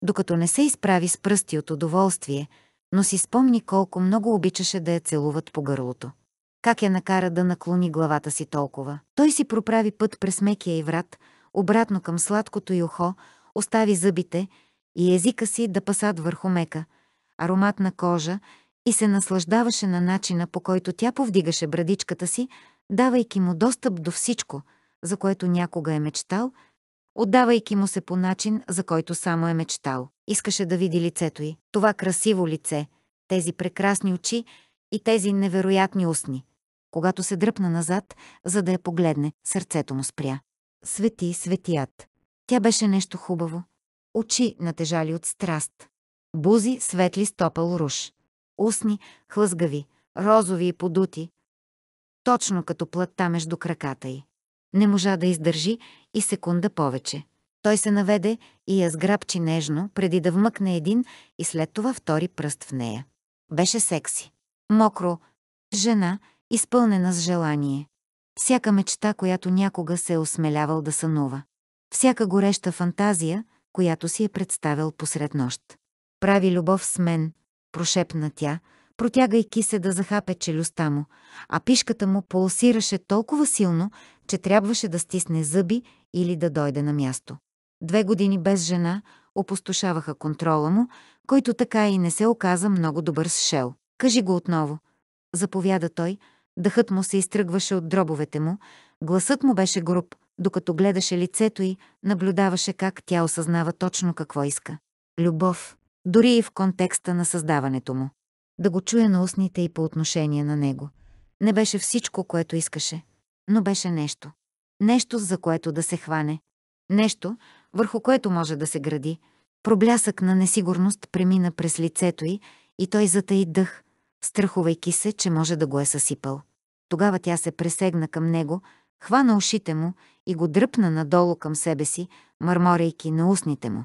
докато не се изправи с пръсти от удоволствие, но си спомни колко много обичаше да я целуват по гърлото. Как я накара да наклони главата си толкова? Той си проправи път през мекия и врат – обратно към сладкото й ухо, остави зъбите и езика си да пасат върху мека, ароматна кожа и се наслаждаваше на начина, по който тя повдигаше брадичката си, давайки му достъп до всичко, за което някога е мечтал, отдавайки му се по начин, за който само е мечтал. Искаше да види лицето й, това красиво лице, тези прекрасни очи и тези невероятни устни. Когато се дръпна назад, за да я погледне, сърцето му спря свети светият. Тя беше нещо хубаво. Очи натежали от страст. Бузи светли стопъл руш. Устни, хлъзгави, розови и подути. Точно като плътта между краката й. Не можа да издържи и секунда повече. Той се наведе и я сграбчи нежно, преди да вмъкне един и след това втори пръст в нея. Беше секси. Мокро, жена, изпълнена с желание всяка мечта, която някога се е осмелявал да сънува, всяка гореща фантазия, която си е представил посред нощ. Прави любов с мен, прошепна тя, протягайки се да захапе челюстта му, а пишката му пулсираше толкова силно, че трябваше да стисне зъби или да дойде на място. Две години без жена опустошаваха контрола му, който така и не се оказа много добър с Шел. Кажи го отново. Заповяда той, Дъхът му се изтръгваше от дробовете му, гласът му беше груб, докато гледаше лицето й, наблюдаваше как тя осъзнава точно какво иска. Любов, дори и в контекста на създаването му. Да го чуе на устните и по отношение на него. Не беше всичко, което искаше, но беше нещо. Нещо, за което да се хване. Нещо, върху което може да се гради. Проблясък на несигурност премина през лицето й и той затаи дъх, страхувайки се, че може да го е съсипал. Тогава тя се пресегна към него, хвана ушите му и го дръпна надолу към себе си, мърморейки на устните му.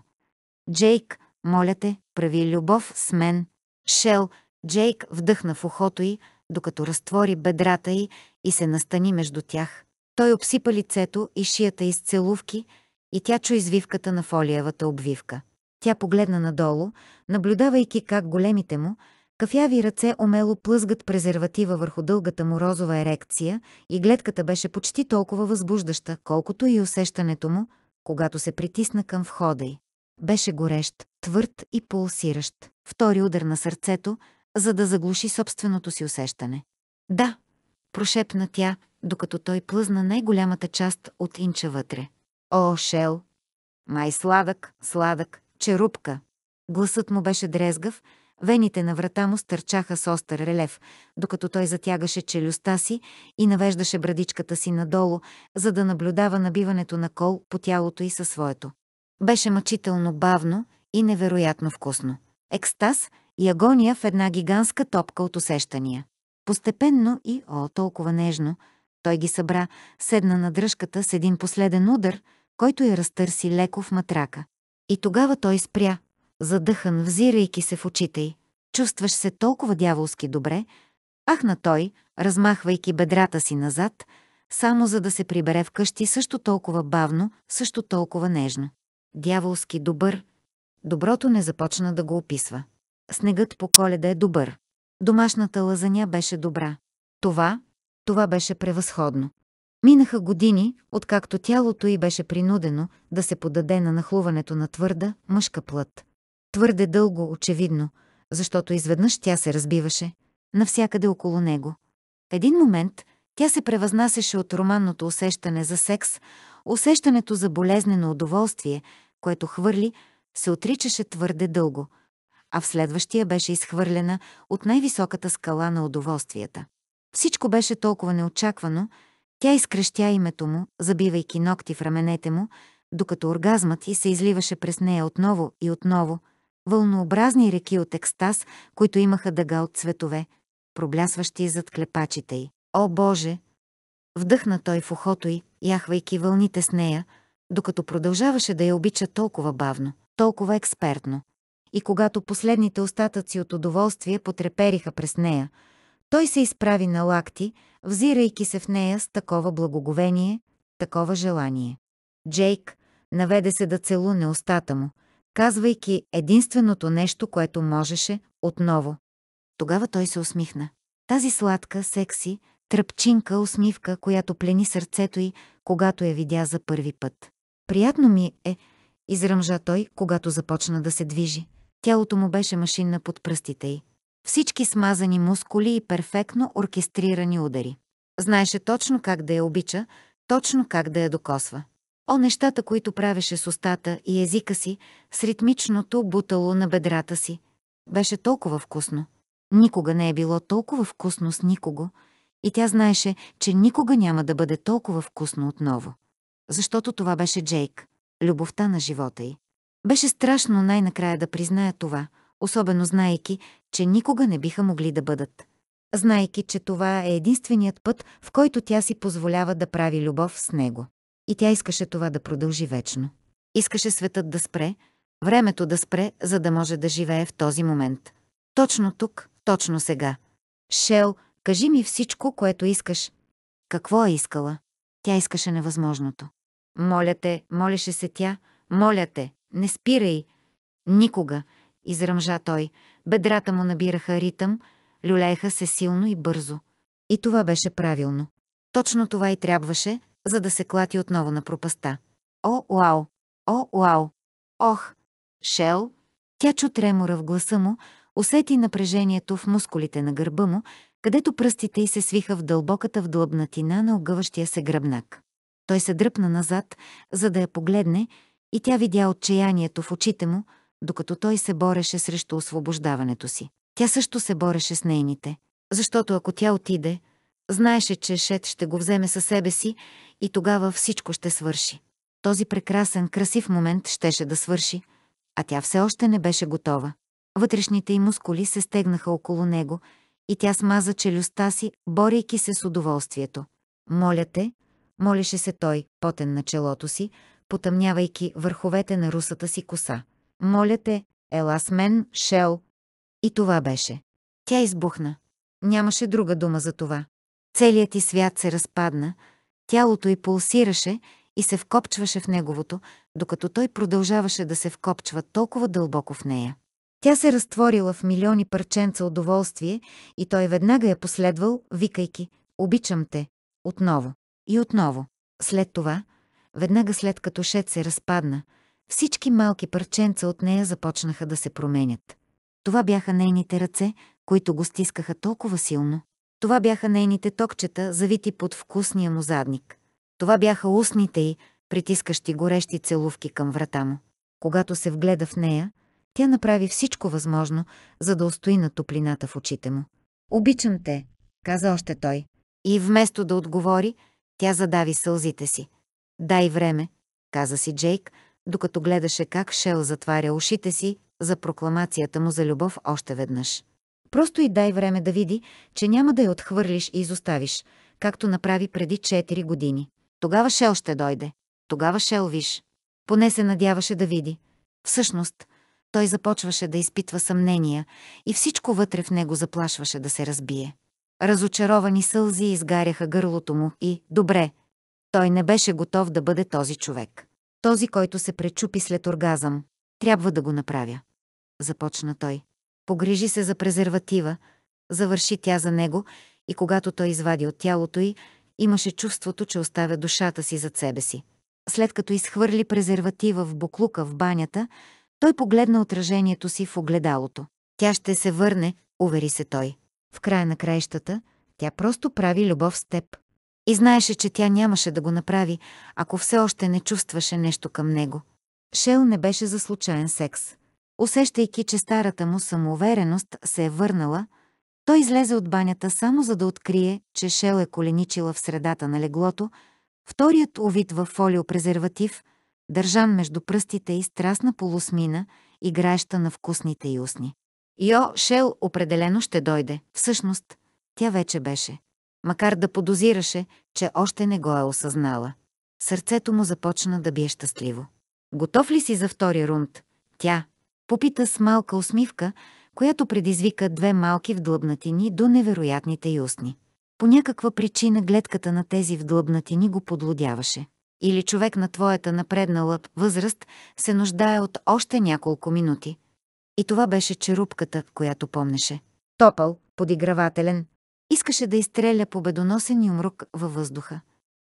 «Джейк, моля те, прави любов с мен». Шел, Джейк вдъхна в ухото й, докато разтвори бедрата й и се настани между тях. Той обсипа лицето и шията из целувки и тя чу извивката на фолиевата обвивка. Тя погледна надолу, наблюдавайки как големите му, Кафяви ръце умело плъзгат презерватива върху дългата му розова ерекция и гледката беше почти толкова възбуждаща, колкото и усещането му, когато се притисна към входа й. Беше горещ, твърд и пулсиращ. Втори удар на сърцето, за да заглуши собственото си усещане. Да, прошепна тя, докато той плъзна най-голямата част от инча вътре. О, Шел! Май сладък, сладък, черупка! Гласът му беше дрезгав, Вените на врата му стърчаха с остър релеф, докато той затягаше челюста си и навеждаше брадичката си надолу, за да наблюдава набиването на кол по тялото и със своето. Беше мъчително бавно и невероятно вкусно. Екстаз и агония в една гигантска топка от усещания. Постепенно и, о, толкова нежно, той ги събра, седна на дръжката с един последен удар, който я разтърси леко в матрака. И тогава той спря, задъхан, взирайки се в очите й. Чувстваш се толкова дяволски добре, ахна той, размахвайки бедрата си назад, само за да се прибере вкъщи също толкова бавно, също толкова нежно. Дяволски добър. Доброто не започна да го описва. Снегът по коледа е добър. Домашната лазаня беше добра. Това, това беше превъзходно. Минаха години, откакто тялото й беше принудено да се подаде на нахлуването на твърда, мъжка плът. Твърде дълго, очевидно, защото изведнъж тя се разбиваше, навсякъде около него. Един момент тя се превъзнасяше от романното усещане за секс, усещането за болезнено удоволствие, което хвърли, се отричаше твърде дълго, а в следващия беше изхвърлена от най-високата скала на удоволствията. Всичко беше толкова неочаквано, тя изкрещя името му, забивайки ногти в раменете му, докато оргазмът и се изливаше през нея отново и отново – Вълнообразни реки от екстаз, които имаха дъга от цветове, проблясващи зад клепачите й. О, Боже! Вдъхна той в ухото й, яхвайки вълните с нея, докато продължаваше да я обича толкова бавно, толкова експертно. И когато последните остатъци от удоволствие потрепериха през нея, той се изправи на лакти, взирайки се в нея с такова благоговение, такова желание. Джейк наведе се да целуне устата му, казвайки единственото нещо, което можеше, отново. Тогава той се усмихна. Тази сладка, секси, тръпчинка усмивка, която плени сърцето й, когато я видя за първи път. Приятно ми е, изръмжа той, когато започна да се движи. Тялото му беше машинна под пръстите й. Всички смазани мускули и перфектно оркестрирани удари. Знаеше точно как да я обича, точно как да я докосва. О нещата, които правеше с устата и езика си, с ритмичното бутало на бедрата си. Беше толкова вкусно. Никога не е било толкова вкусно с никого и тя знаеше, че никога няма да бъде толкова вкусно отново. Защото това беше Джейк, любовта на живота й. Беше страшно най-накрая да призная това, особено знаеки, че никога не биха могли да бъдат. Знайки, че това е единственият път, в който тя си позволява да прави любов с него и тя искаше това да продължи вечно. Искаше светът да спре, времето да спре, за да може да живее в този момент. Точно тук, точно сега. Шел, кажи ми всичко, което искаш. Какво е искала? Тя искаше невъзможното. Моля те, молеше се тя, моля те, не спирай. Никога, изръмжа той. Бедрата му набираха ритъм, люлееха се силно и бързо. И това беше правилно. Точно това и трябваше, за да се клати отново на пропаста. О, уау! О, уау! Ох! Шел! Тя чу тремора в гласа му, усети напрежението в мускулите на гърба му, където пръстите й се свиха в дълбоката вдлъбнатина на огъващия се гръбнак. Той се дръпна назад, за да я погледне, и тя видя отчаянието в очите му, докато той се бореше срещу освобождаването си. Тя също се бореше с нейните, защото ако тя отиде, знаеше, че Шет ще го вземе със себе си и тогава всичко ще свърши. Този прекрасен, красив момент щеше да свърши, а тя все още не беше готова. Вътрешните й мускули се стегнаха около него и тя смаза челюстта си, борейки се с удоволствието. «Моля те», молеше се той, потен на челото си, потъмнявайки върховете на русата си коса. «Моля те, ела с мен, Шел!» И това беше. Тя избухна. Нямаше друга дума за това. Целият ти свят се разпадна, Тялото й пулсираше и се вкопчваше в неговото, докато той продължаваше да се вкопчва толкова дълбоко в нея. Тя се разтворила в милиони парченца удоволствие и той веднага я последвал, викайки «Обичам те!» отново и отново. След това, веднага след като Шет се разпадна, всички малки парченца от нея започнаха да се променят. Това бяха нейните ръце, които го стискаха толкова силно, това бяха нейните токчета, завити под вкусния му задник. Това бяха устните й, притискащи горещи целувки към врата му. Когато се вгледа в нея, тя направи всичко възможно, за да устои на топлината в очите му. «Обичам те», каза още той. И вместо да отговори, тя задави сълзите си. «Дай време», каза си Джейк, докато гледаше как Шел затваря ушите си за прокламацията му за любов още веднъж. Просто и дай време да види, че няма да я отхвърлиш и изоставиш, както направи преди 4 години. Тогава Шел ще дойде. Тогава Шел виж. Поне се надяваше да види. Всъщност, той започваше да изпитва съмнения и всичко вътре в него заплашваше да се разбие. Разочаровани сълзи изгаряха гърлото му и «Добре!» Той не беше готов да бъде този човек. Този, който се пречупи след оргазъм. Трябва да го направя. Започна той. Погрижи се за презерватива, завърши тя за него и когато той извади от тялото й, имаше чувството, че оставя душата си зад себе си. След като изхвърли презерватива в буклука в банята, той погледна отражението си в огледалото. Тя ще се върне, увери се той. В края на краищата, тя просто прави любов с теб. И знаеше, че тя нямаше да го направи, ако все още не чувстваше нещо към него. Шел не беше за случайен секс усещайки, че старата му самоувереност се е върнала, той излезе от банята само за да открие, че Шел е коленичила в средата на леглото, вторият увит в фолиопрезерватив, държан между пръстите и страстна полусмина, играеща на вкусните и устни. Йо, Шел определено ще дойде. Всъщност, тя вече беше. Макар да подозираше, че още не го е осъзнала. Сърцето му започна да бие щастливо. Готов ли си за втори рунд? Тя, Попита с малка усмивка, която предизвика две малки вдлъбнатини до невероятните й устни. По някаква причина гледката на тези вдлъбнатини го подлодяваше. Или човек на твоята напреднала възраст се нуждае от още няколко минути. И това беше черупката, която помнеше. Топъл, подигравателен. Искаше да изстреля победоносен юмрук във въздуха.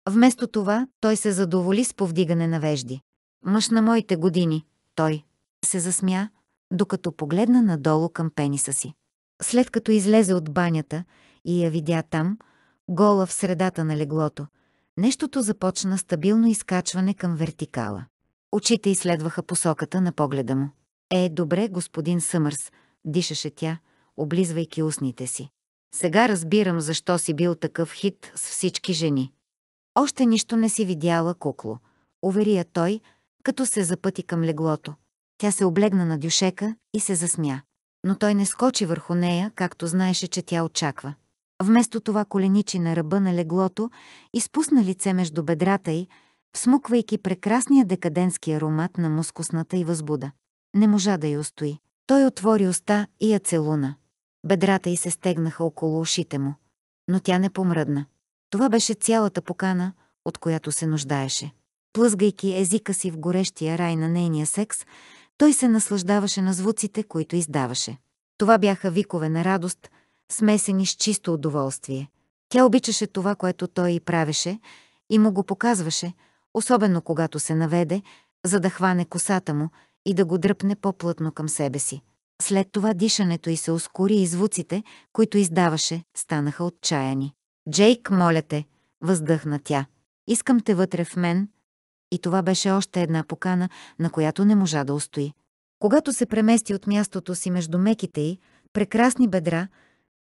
Вместо това, той се задоволи с повдигане на вежди. Мъж на моите години, той, се засмя, докато погледна надолу към пениса си. След като излезе от банята и я видя там, гола в средата на леглото, нещото започна стабилно изкачване към вертикала. Очите изследваха посоката на погледа му. Е, добре, господин Съмърс, дишаше тя, облизвайки устните си. Сега разбирам защо си бил такъв хит с всички жени. Още нищо не си видяла кукло, увери я той, като се запъти към леглото. Тя се облегна на дюшека и се засмя. Но той не скочи върху нея, както знаеше, че тя очаква. Вместо това коленичи на ръба на леглото и спусна лице между бедрата й, всмуквайки прекрасния декаденски аромат на мускусната й възбуда. Не можа да я устои. Той отвори уста и я целуна. Бедрата й се стегнаха около ушите му. Но тя не помръдна. Това беше цялата покана, от която се нуждаеше. Плъзгайки езика си в горещия рай на нейния секс, той се наслаждаваше на звуците, които издаваше. Това бяха викове на радост, смесени с чисто удоволствие. Тя обичаше това, което той и правеше, и му го показваше, особено когато се наведе, за да хване косата му и да го дръпне по-плътно към себе си. След това дишането й се ускори и звуците, които издаваше, станаха отчаяни. «Джейк, моля те!» – въздъхна тя. «Искам те вътре в мен, и това беше още една покана, на която не можа да устои. Когато се премести от мястото си между меките й, прекрасни бедра,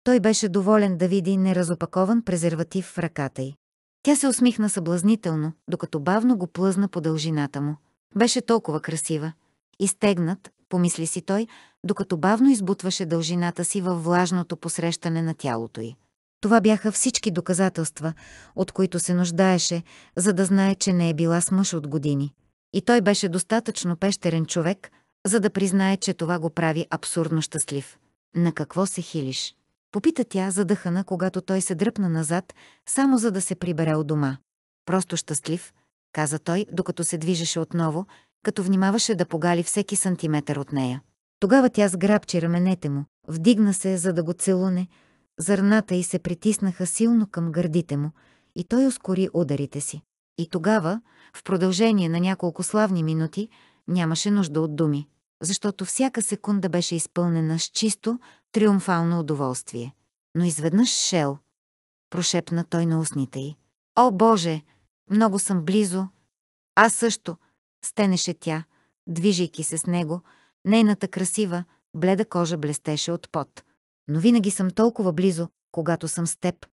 той беше доволен да види неразопакован презерватив в ръката й. Тя се усмихна съблазнително, докато бавно го плъзна по дължината му. Беше толкова красива. Изтегнат, помисли си той, докато бавно избутваше дължината си във влажното посрещане на тялото й. Това бяха всички доказателства, от които се нуждаеше, за да знае, че не е била с мъж от години. И той беше достатъчно пещерен човек, за да признае, че това го прави абсурдно щастлив. На какво се хилиш? Попита тя задъхана, когато той се дръпна назад, само за да се прибере от дома. Просто щастлив, каза той, докато се движеше отново, като внимаваше да погали всеки сантиметър от нея. Тогава тя сграбчи раменете му, вдигна се, за да го целуне, Зърната й се притиснаха силно към гърдите му и той ускори ударите си. И тогава, в продължение на няколко славни минути, нямаше нужда от думи, защото всяка секунда беше изпълнена с чисто, триумфално удоволствие. Но изведнъж Шел, прошепна той на устните й. О, Боже, много съм близо. Аз също, стенеше тя, движейки се с него, нейната красива, бледа кожа блестеше от пот но винаги съм толкова близо, когато съм с теб.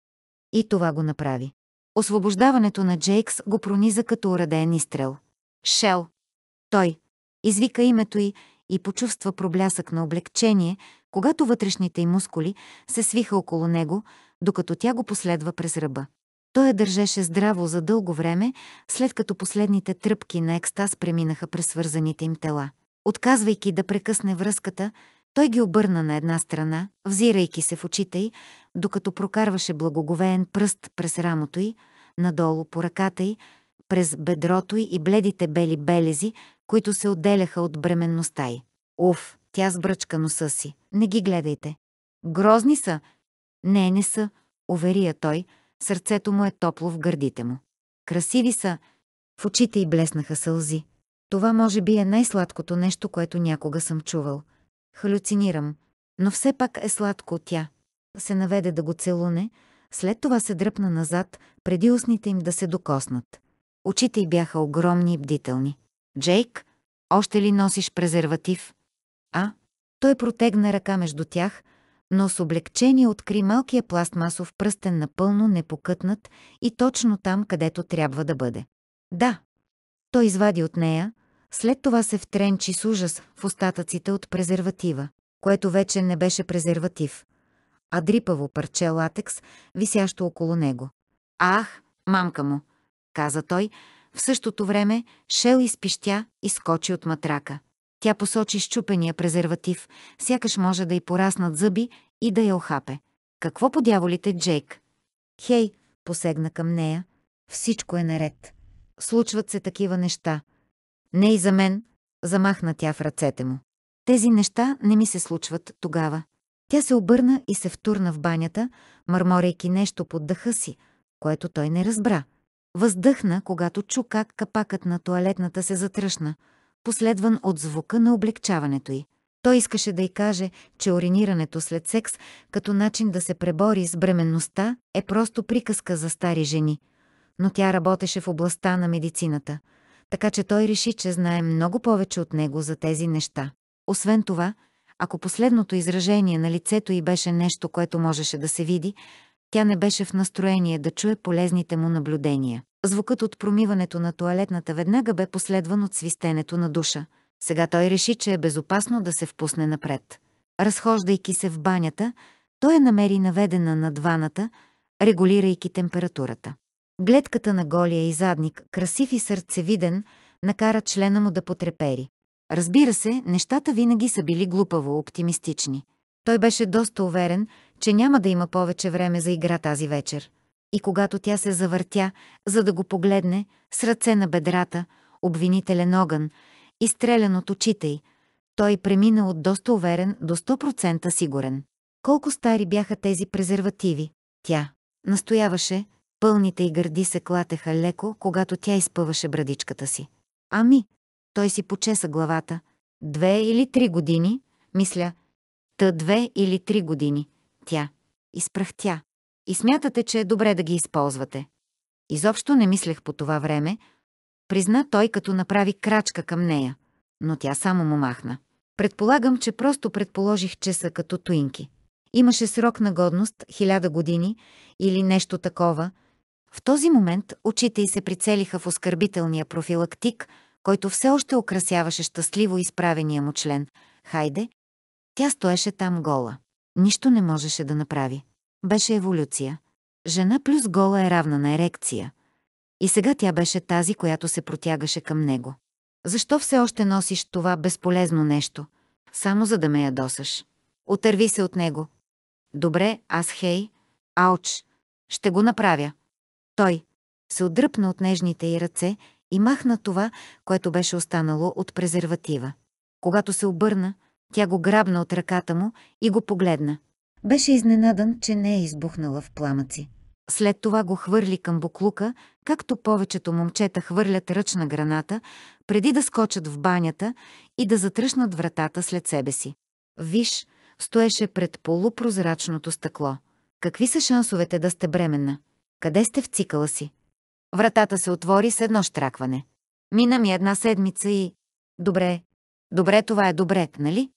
И това го направи. Освобождаването на Джейкс го прониза като уреден изстрел. Шел. Той. Извика името й и почувства проблясък на облегчение, когато вътрешните й мускули се свиха около него, докато тя го последва през ръба. Той я държеше здраво за дълго време, след като последните тръпки на екстаз преминаха през свързаните им тела. Отказвайки да прекъсне връзката, той ги обърна на една страна, взирайки се в очите й, докато прокарваше благоговеен пръст през рамото й, надолу по ръката й, през бедрото й и бледите бели белези, които се отделяха от бременността й. Уф, тя сбръчка носа си. Не ги гледайте. Грозни са. Не, не са, уверия той, сърцето му е топло в гърдите му. Красиви са. В очите й блеснаха сълзи. Това може би е най-сладкото нещо, което някога съм чувал – Халюцинирам, но все пак е сладко от тя. Се наведе да го целуне, след това се дръпна назад, преди устните им да се докоснат. Очите й бяха огромни и бдителни. Джейк, още ли носиш презерватив? А? Той протегна ръка между тях, но с облегчение откри малкия пластмасов пръстен напълно непокътнат и точно там, където трябва да бъде. Да. Той извади от нея, след това се втренчи с ужас в остатъците от презерватива, което вече не беше презерватив, а дрипаво парче латекс, висящо около него. «Ах, мамка му!» каза той. В същото време Шел изпищя и скочи от матрака. Тя посочи щупения презерватив, сякаш може да й пораснат зъби и да я охапе. «Какво подяволите, Джейк?» «Хей!» посегна към нея. «Всичко е наред. Случват се такива неща. Не и за мен, замахна тя в ръцете му. Тези неща не ми се случват тогава. Тя се обърна и се втурна в банята, мърморейки нещо под дъха си, което той не разбра. Въздъхна, когато чу как капакът на туалетната се затръшна, последван от звука на облегчаването й. Той искаше да й каже, че оринирането след секс като начин да се пребори с бременността е просто приказка за стари жени, но тя работеше в областта на медицината – така че той реши, че знае много повече от него за тези неща. Освен това, ако последното изражение на лицето й беше нещо, което можеше да се види, тя не беше в настроение да чуе полезните му наблюдения. Звукът от промиването на туалетната веднага бе последван от свистенето на душа. Сега той реши, че е безопасно да се впусне напред. Разхождайки се в банята, той я намери наведена над ваната, регулирайки температурата. Гледката на голия и задник, красив и сърцевиден, накара члена му да потрепери. Разбира се, нещата винаги са били глупаво оптимистични. Той беше доста уверен, че няма да има повече време за игра тази вечер. И когато тя се завъртя, за да го погледне, с ръце на бедрата, обвинителен огън, изстрелян от очите й, той премина от доста уверен до 100% сигурен. Колко стари бяха тези презервативи? Тя настояваше, Пълните и гърди се клатеха леко, когато тя изпъваше брадичката си. Ами, той си почеса главата. Две или три години, мисля. Та две или три години. Тя. Изпрах тя. И смятате, че е добре да ги използвате. Изобщо не мислех по това време, призна той като направи крачка към нея, но тя само му махна. Предполагам, че просто предположих, че са като туинки. Имаше срок на годност, хиляда години или нещо такова – в този момент очите й се прицелиха в оскърбителния профилактик, който все още украсяваше щастливо изправения му член. Хайде! Тя стоеше там гола. Нищо не можеше да направи. Беше еволюция. Жена плюс гола е равна на ерекция. И сега тя беше тази, която се протягаше към него. Защо все още носиш това безполезно нещо? Само за да ме ядосаш. Отърви се от него. Добре, аз хей. Ауч. Ще го направя. Той се отдръпна от нежните й ръце и махна това, което беше останало от презерватива. Когато се обърна, тя го грабна от ръката му и го погледна. Беше изненадан, че не е избухнала в пламъци. След това го хвърли към буклука, както повечето момчета хвърлят ръчна граната, преди да скочат в банята и да затръшнат вратата след себе си. Виж, стоеше пред полупрозрачното стъкло. Какви са шансовете да сте бременна? Къде сте в цикъла си? Вратата се отвори с едно штракване. Мина ми една седмица и... Добре. Добре, това е добре, нали?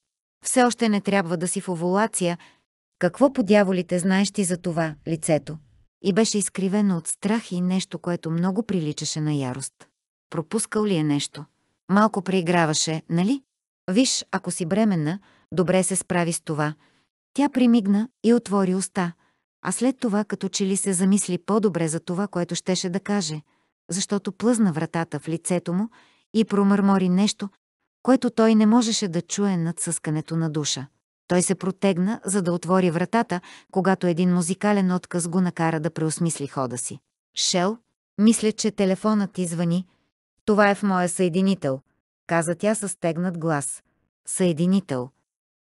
Все още не трябва да си в овулация. Какво по дяволите знаеш ти за това, лицето? И беше изкривено от страх и нещо, което много приличаше на ярост. Пропускал ли е нещо? Малко преиграваше, нали? Виж, ако си бременна, добре се справи с това. Тя примигна и отвори уста, а след това като че ли се замисли по-добре за това, което щеше да каже, защото плъзна вратата в лицето му и промърмори нещо, което той не можеше да чуе над съскането на душа. Той се протегна, за да отвори вратата, когато един музикален отказ го накара да преосмисли хода си. «Шел, мисля, че телефонът извъни. Това е в моя съединител», каза тя със стегнат глас. «Съединител.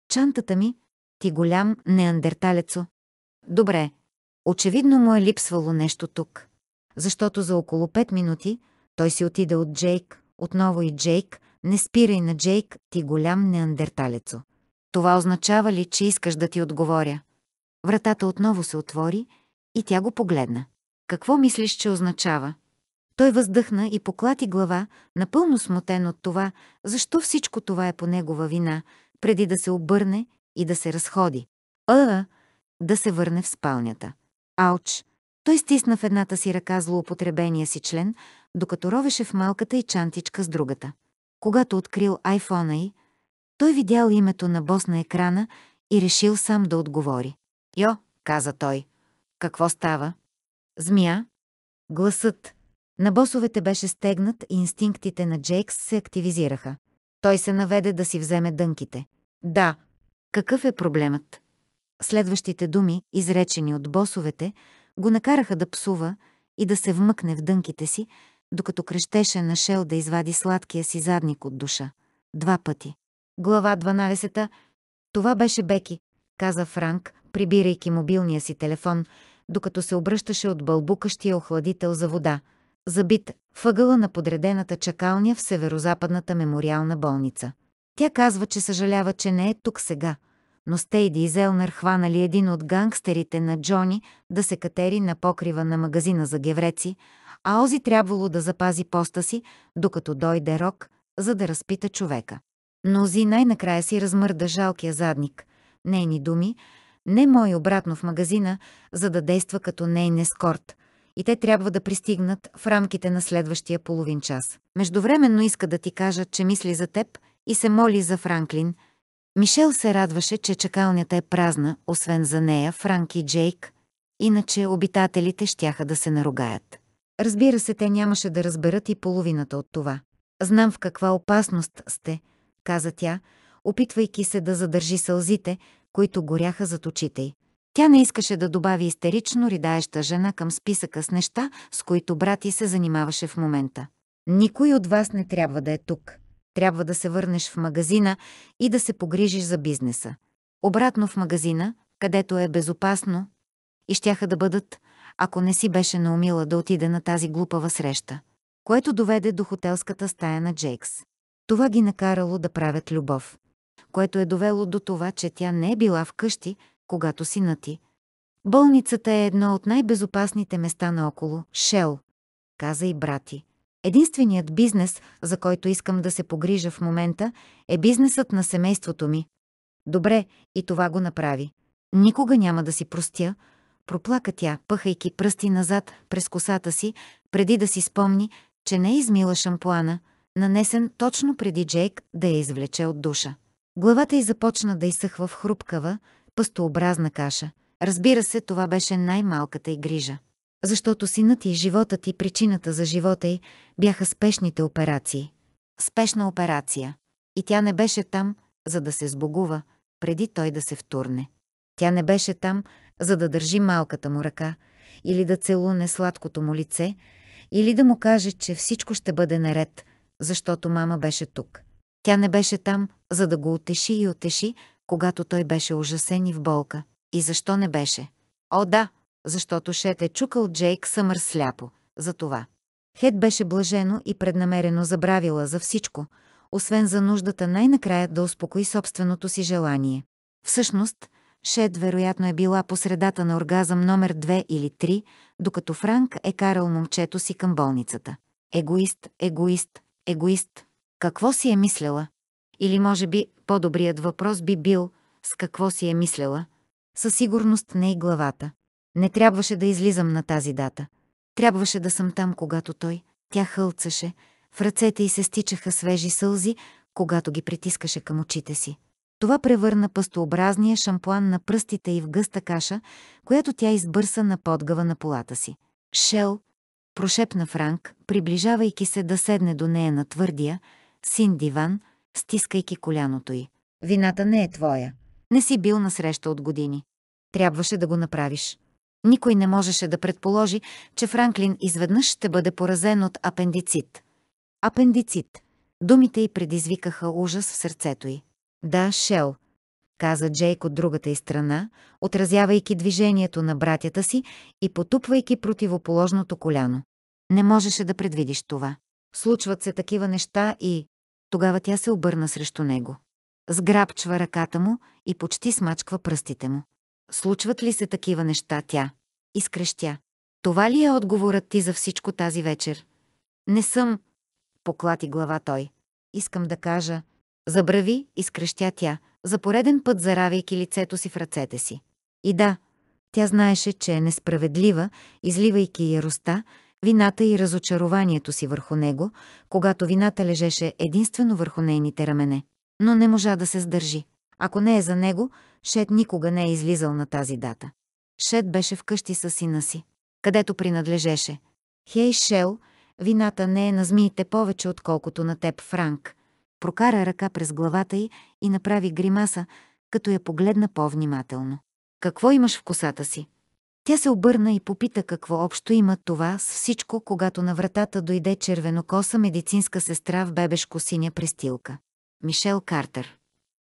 Чантата ми, ти голям неандерталецо, Добре. Очевидно му е липсвало нещо тук. Защото за около 5 минути той си отида от Джейк, отново и Джейк, не спирай на Джейк, ти голям неандерталецо. Това означава ли, че искаш да ти отговоря? Вратата отново се отвори и тя го погледна. Какво мислиш, че означава? Той въздъхна и поклати глава, напълно смутен от това, защо всичко това е по негова вина, преди да се обърне и да се разходи. А, да се върне в спалнята. Ауч! Той стисна в едната си ръка злоупотребения си член, докато ровеше в малката и чантичка с другата. Когато открил айфона й, той видял името на бос на екрана и решил сам да отговори. «Йо», каза той, – «какво става?» «Змия?» Гласът на босовете беше стегнат и инстинктите на Джейкс се активизираха. Той се наведе да си вземе дънките. «Да, какъв е проблемът?» Следващите думи, изречени от босовете, го накараха да псува и да се вмъкне в дънките си, докато крещеше на Шел да извади сладкия си задник от душа. Два пъти. Глава 12. Това беше Беки, каза Франк, прибирайки мобилния си телефон, докато се обръщаше от бълбукащия охладител за вода, забит въгъла на подредената чакалня в северо-западната мемориална болница. Тя казва, че съжалява, че не е тук сега, но Стейди и Зелнер хванали един от гангстерите на Джони да се катери на покрива на магазина за гевреци, а Ози трябвало да запази поста си, докато дойде Рок, за да разпита човека. Но Ози най-накрая си размърда жалкия задник. Нейни думи, не мой обратно в магазина, за да действа като нейн ескорт – и те трябва да пристигнат в рамките на следващия половин час. Междувременно иска да ти кажа, че мисли за теб и се моли за Франклин – Мишел се радваше, че чакалнята е празна, освен за нея Франк и Джейк, иначе обитателите щяха да се наругаят. Разбира се, те нямаше да разберат и половината от това. Знам в каква опасност сте, каза тя, опитвайки се да задържи сълзите, които горяха зад очите й. Тя не искаше да добави истерично ридаеща жена към списъка с неща, с които брати се занимаваше в момента. Никой от вас не трябва да е тук. Трябва да се върнеш в магазина и да се погрижиш за бизнеса. Обратно в магазина, където е безопасно, и щяха да бъдат, ако не си беше наумила да отиде на тази глупава среща, което доведе до хотелската стая на Джейкс. Това ги накарало да правят любов, което е довело до това, че тя не е била вкъщи, когато си нати. Болницата е едно от най-безопасните места наоколо, Шел, каза и брати. Единственият бизнес, за който искам да се погрижа в момента, е бизнесът на семейството ми. Добре, и това го направи. Никога няма да си простя, проплака тя, пъхайки пръсти назад през косата си, преди да си спомни, че не е измила шампуана, нанесен точно преди Джейк да я извлече от душа. Главата й започна да изсъхва в хрупкава, пъстообразна каша. Разбира се, това беше най-малката й грижа защото синът и животът и причината за живота й бяха спешните операции. Спешна операция. И тя не беше там, за да се сбогува, преди той да се втурне. Тя не беше там, за да държи малката му ръка, или да целуне сладкото му лице, или да му каже, че всичко ще бъде наред, защото мама беше тук. Тя не беше там, за да го отеши и отеши, когато той беше ужасен и в болка. И защо не беше? О, да, защото Шет е чукал Джейк Съмър сляпо, за това. Хет беше блажено и преднамерено забравила за всичко, освен за нуждата най-накрая да успокои собственото си желание. Всъщност, Шет вероятно е била по средата на оргазъм номер 2 или 3, докато Франк е карал момчето си към болницата. Егоист, егоист, егоист. Какво си е мислела? Или може би по-добрият въпрос би бил с какво си е мислела? Със сигурност не и главата. Не трябваше да излизам на тази дата. Трябваше да съм там, когато той. Тя хълцаше, в ръцете й се стичаха свежи сълзи, когато ги притискаше към очите си. Това превърна пъстообразния шампуан на пръстите й в гъста каша, която тя избърса на подгъва на полата си. «Шел!» – прошепна Франк, приближавайки се да седне до нея на твърдия, син диван, стискайки коляното й. «Вината не е твоя. Не си бил насреща от години. Трябваше да го направиш. Никой не можеше да предположи, че Франклин изведнъж ще бъде поразен от апендицит. Апендицит. Думите й предизвикаха ужас в сърцето й. Да, Шел, каза Джейк от другата й страна, отразявайки движението на братята си и потупвайки противоположното коляно. Не можеше да предвидиш това. Случват се такива неща и... Тогава тя се обърна срещу него. Сграбчва ръката му и почти смачква пръстите му. Случват ли се такива неща тя? Изкрещя. Това ли е отговорът ти за всичко тази вечер? Не съм. Поклати глава той. Искам да кажа. Забрави, изкрещя тя, за пореден път заравяйки лицето си в ръцете си. И да, тя знаеше, че е несправедлива, изливайки яроста, вината и разочарованието си върху него, когато вината лежеше единствено върху нейните рамене. Но не можа да се сдържи. Ако не е за него, Шет никога не е излизал на тази дата. Шет беше вкъщи със сина си, където принадлежеше. Хей, Шел, вината не е на змиите повече, отколкото на теб, Франк. Прокара ръка през главата й и направи гримаса, като я погледна по-внимателно. Какво имаш в косата си? Тя се обърна и попита какво общо има това с всичко, когато на вратата дойде червенокоса медицинска сестра в бебешко синя престилка. Мишел Картер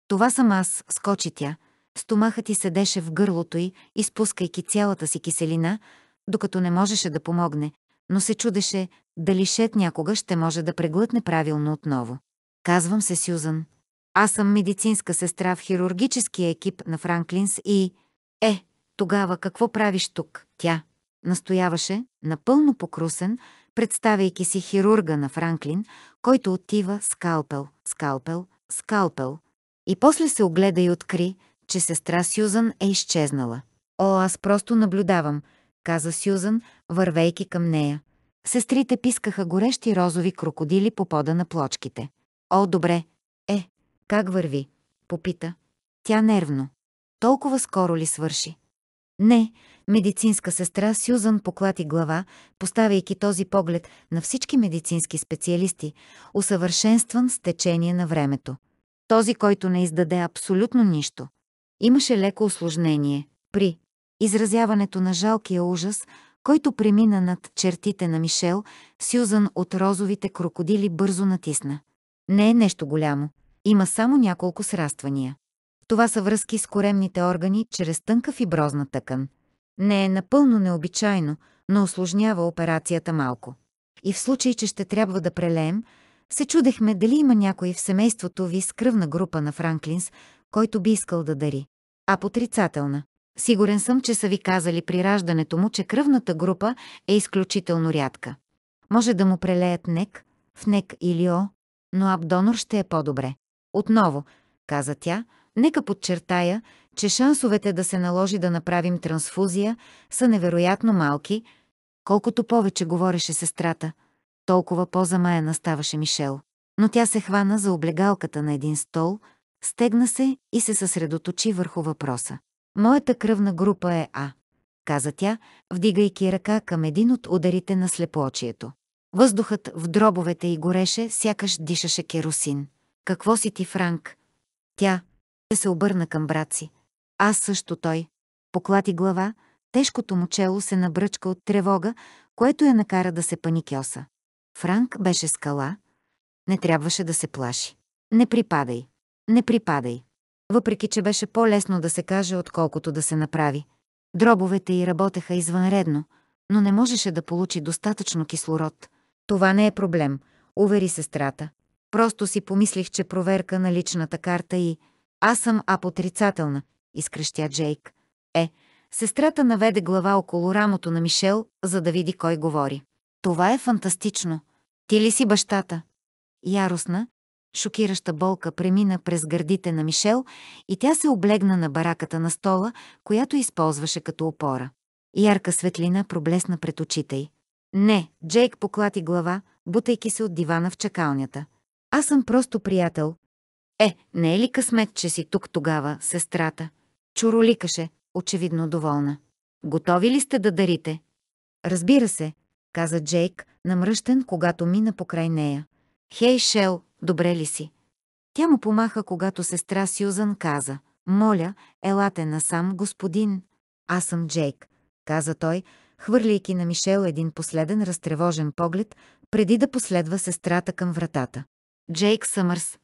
това съм аз, скочи тя. Стомахът ти седеше в гърлото й, изпускайки цялата си киселина, докато не можеше да помогне, но се чудеше дали Шет някога ще може да преглътне правилно отново. Казвам се Сюзан. Аз съм медицинска сестра в хирургическия екип на Франклинс и... Е, тогава какво правиш тук, тя? Настояваше, напълно покрусен, представяйки си хирурга на Франклин, който отива скалпел, скалпел, скалпел, и после се огледа и откри, че сестра Сюзан е изчезнала. О, аз просто наблюдавам, каза Сюзан, вървейки към нея. Сестрите пискаха горещи розови крокодили по пода на плочките. О, добре. Е, как върви? Попита. Тя нервно. Толкова скоро ли свърши? Не, медицинска сестра Сюзан поклати глава, поставяйки този поглед на всички медицински специалисти, усъвършенстван с течение на времето този, който не издаде абсолютно нищо. Имаше леко осложнение при изразяването на жалкия ужас, който премина над чертите на Мишел, Сюзан от розовите крокодили бързо натисна. Не е нещо голямо. Има само няколко сраствания. Това са връзки с коремните органи чрез тънка фиброзна тъкан. Не е напълно необичайно, но осложнява операцията малко. И в случай, че ще трябва да прелеем, се чудехме дали има някой в семейството ви с кръвна група на Франклинс, който би искал да дари. А потрицателна. Сигурен съм, че са ви казали при раждането му, че кръвната група е изключително рядка. Може да му прелеят нек, в нек или о, но абдонор ще е по-добре. Отново, каза тя, нека подчертая, че шансовете да се наложи да направим трансфузия са невероятно малки, колкото повече говореше сестрата – толкова по-замаяна ставаше Мишел. Но тя се хвана за облегалката на един стол, стегна се и се съсредоточи върху въпроса. «Моята кръвна група е А», каза тя, вдигайки ръка към един от ударите на слепоочието. Въздухът в дробовете й гореше, сякаш дишаше керосин. «Какво си ти, Франк?» Тя се обърна към брат си. Аз също той. Поклати глава, тежкото му чело се набръчка от тревога, което я накара да се паникьоса. Франк беше скала. Не трябваше да се плаши. Не припадай. Не припадай. Въпреки, че беше по-лесно да се каже, отколкото да се направи. Дробовете й работеха извънредно, но не можеше да получи достатъчно кислород. Това не е проблем, увери сестрата. Просто си помислих, че проверка на личната карта и... Аз съм апотрицателна, изкрещя Джейк. Е, сестрата наведе глава около рамото на Мишел, за да види кой говори. Това е фантастично. Ти ли си бащата? Яростна, шокираща болка премина през гърдите на Мишел и тя се облегна на бараката на стола, която използваше като опора. Ярка светлина проблесна пред очите й. Не, Джейк поклати глава, бутайки се от дивана в чакалнята. Аз съм просто приятел. Е, не е ли късмет, че си тук тогава, сестрата? Чуроликаше, очевидно доволна. Готови ли сте да дарите? Разбира се, каза Джейк, намръщен, когато мина покрай нея. Хей, Шел, добре ли си? Тя му помаха, когато сестра Сюзан каза. Моля, елате насам, господин. Аз съм Джейк, каза той, хвърляйки на Мишел един последен разтревожен поглед, преди да последва сестрата към вратата. Джейк Съмърс.